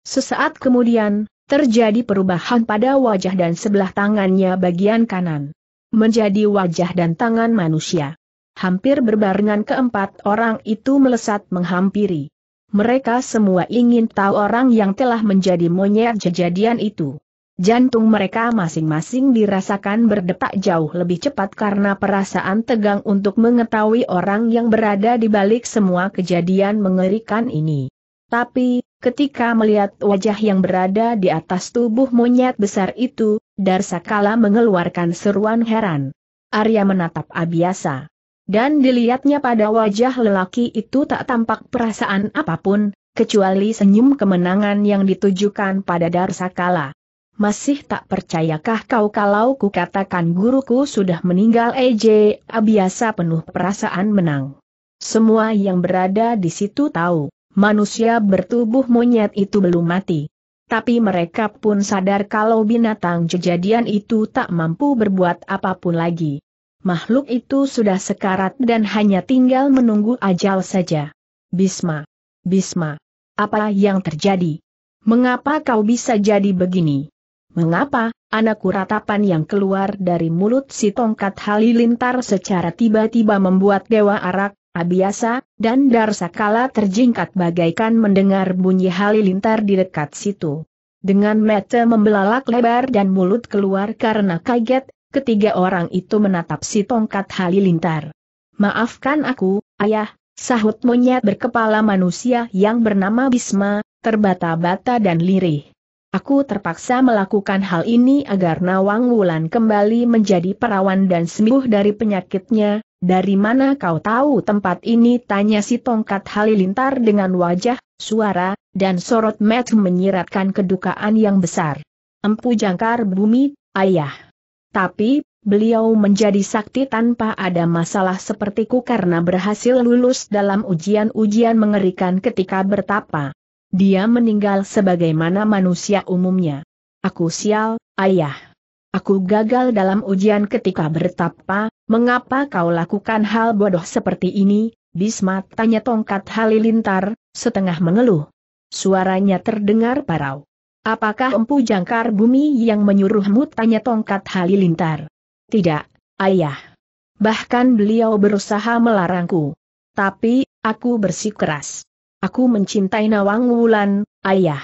Sesaat kemudian, terjadi perubahan pada wajah dan sebelah tangannya bagian kanan. Menjadi wajah dan tangan manusia. Hampir berbarengan keempat orang itu melesat menghampiri. Mereka semua ingin tahu orang yang telah menjadi monyet kejadian itu. Jantung mereka masing-masing dirasakan berdetak jauh lebih cepat karena perasaan tegang untuk mengetahui orang yang berada di balik semua kejadian mengerikan ini. Tapi, ketika melihat wajah yang berada di atas tubuh monyet besar itu, Darsakala mengeluarkan seruan heran. Arya menatap Abiasa. Dan dilihatnya pada wajah lelaki itu tak tampak perasaan apapun, kecuali senyum kemenangan yang ditujukan pada Darsakala. Masih tak percayakah kau kalau ku katakan guruku sudah meninggal EJ, Abiasa penuh perasaan menang. Semua yang berada di situ tahu, manusia bertubuh monyet itu belum mati. Tapi mereka pun sadar kalau binatang kejadian itu tak mampu berbuat apapun lagi makhluk itu sudah sekarat dan hanya tinggal menunggu ajal saja. Bisma. Bisma. Apa yang terjadi? Mengapa kau bisa jadi begini? Mengapa, anakku ratapan yang keluar dari mulut si tongkat halilintar secara tiba-tiba membuat Dewa Arak, Abiasa, dan Darsakala terjingkat bagaikan mendengar bunyi halilintar di dekat situ. Dengan mata membelalak lebar dan mulut keluar karena kaget, Ketiga orang itu menatap si tongkat halilintar. Maafkan aku, ayah, sahut monyet berkepala manusia yang bernama Bisma, terbata-bata dan lirih. Aku terpaksa melakukan hal ini agar Nawang Wulan kembali menjadi perawan dan sembuh dari penyakitnya, dari mana kau tahu tempat ini? Tanya si tongkat halilintar dengan wajah, suara, dan sorot mat menyiratkan kedukaan yang besar. Empu jangkar bumi, ayah. Tapi, beliau menjadi sakti tanpa ada masalah sepertiku karena berhasil lulus dalam ujian-ujian mengerikan ketika bertapa. Dia meninggal sebagaimana manusia umumnya. Aku sial, ayah. Aku gagal dalam ujian ketika bertapa, mengapa kau lakukan hal bodoh seperti ini, Bisma tanya tongkat halilintar, setengah mengeluh. Suaranya terdengar parau. Apakah empu jangkar bumi yang menyuruhmu tanya tongkat halilintar? Tidak, ayah. Bahkan beliau berusaha melarangku. Tapi, aku bersikeras. Aku mencintai Nawang Wulan, ayah.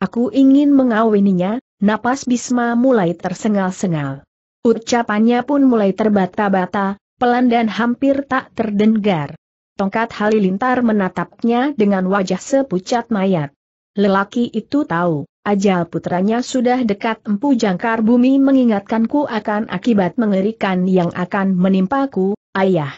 Aku ingin mengawininya, napas Bisma mulai tersengal-sengal. Ucapannya pun mulai terbata-bata, pelan dan hampir tak terdengar. Tongkat halilintar menatapnya dengan wajah sepucat mayat. Lelaki itu tahu ajal putranya sudah dekat empu jangkar bumi mengingatkanku akan akibat mengerikan yang akan menimpaku, ayah.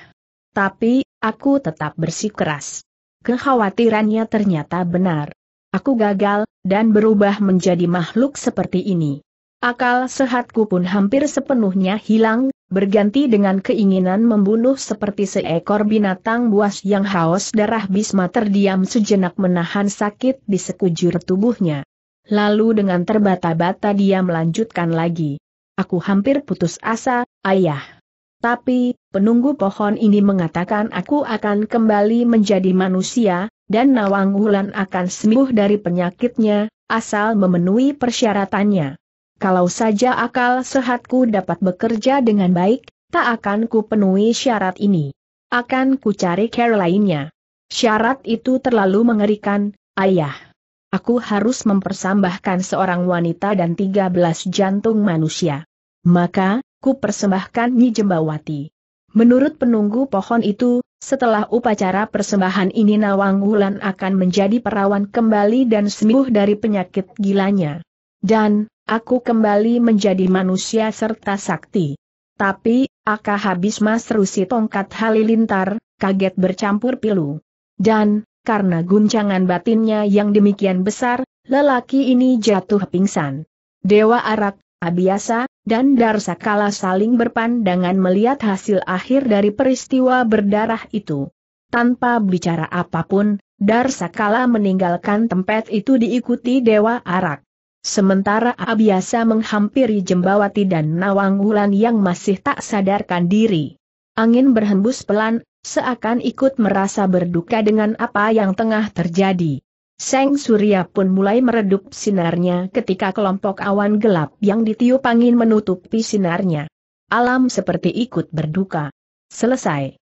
Tapi, aku tetap bersikeras. Kekhawatirannya ternyata benar. Aku gagal, dan berubah menjadi makhluk seperti ini. Akal sehatku pun hampir sepenuhnya hilang, berganti dengan keinginan membunuh seperti seekor binatang buas yang haus darah Bisma terdiam sejenak menahan sakit di sekujur tubuhnya. Lalu dengan terbata-bata dia melanjutkan lagi. Aku hampir putus asa, ayah. Tapi, penunggu pohon ini mengatakan aku akan kembali menjadi manusia, dan Nawang Wulan akan sembuh dari penyakitnya, asal memenuhi persyaratannya. Kalau saja akal sehatku dapat bekerja dengan baik, tak akan ku penuhi syarat ini. Akan ku cari care lainnya. Syarat itu terlalu mengerikan, ayah. Aku harus mempersambahkan seorang wanita dan 13 jantung manusia. Maka, ku persembahkan Nyi Jembawati. Menurut penunggu pohon itu, setelah upacara persembahan ini Nawang Wulan akan menjadi perawan kembali dan sembuh dari penyakit gilanya. Dan, aku kembali menjadi manusia serta sakti. Tapi, Aka habis Mas Rusi tongkat halilintar, kaget bercampur pilu. Dan, karena guncangan batinnya yang demikian besar, lelaki ini jatuh pingsan. Dewa Arak, Abiasa, dan Darsakala saling berpandangan melihat hasil akhir dari peristiwa berdarah itu. Tanpa bicara apapun, Darsakala meninggalkan tempat itu diikuti Dewa Arak. Sementara Abiasa menghampiri Jembawati dan Nawang Wulan yang masih tak sadarkan diri. Angin berhembus pelan, seakan ikut merasa berduka dengan apa yang tengah terjadi. Seng Surya pun mulai meredup sinarnya ketika kelompok awan gelap yang ditiup angin menutupi sinarnya. Alam seperti ikut berduka. Selesai.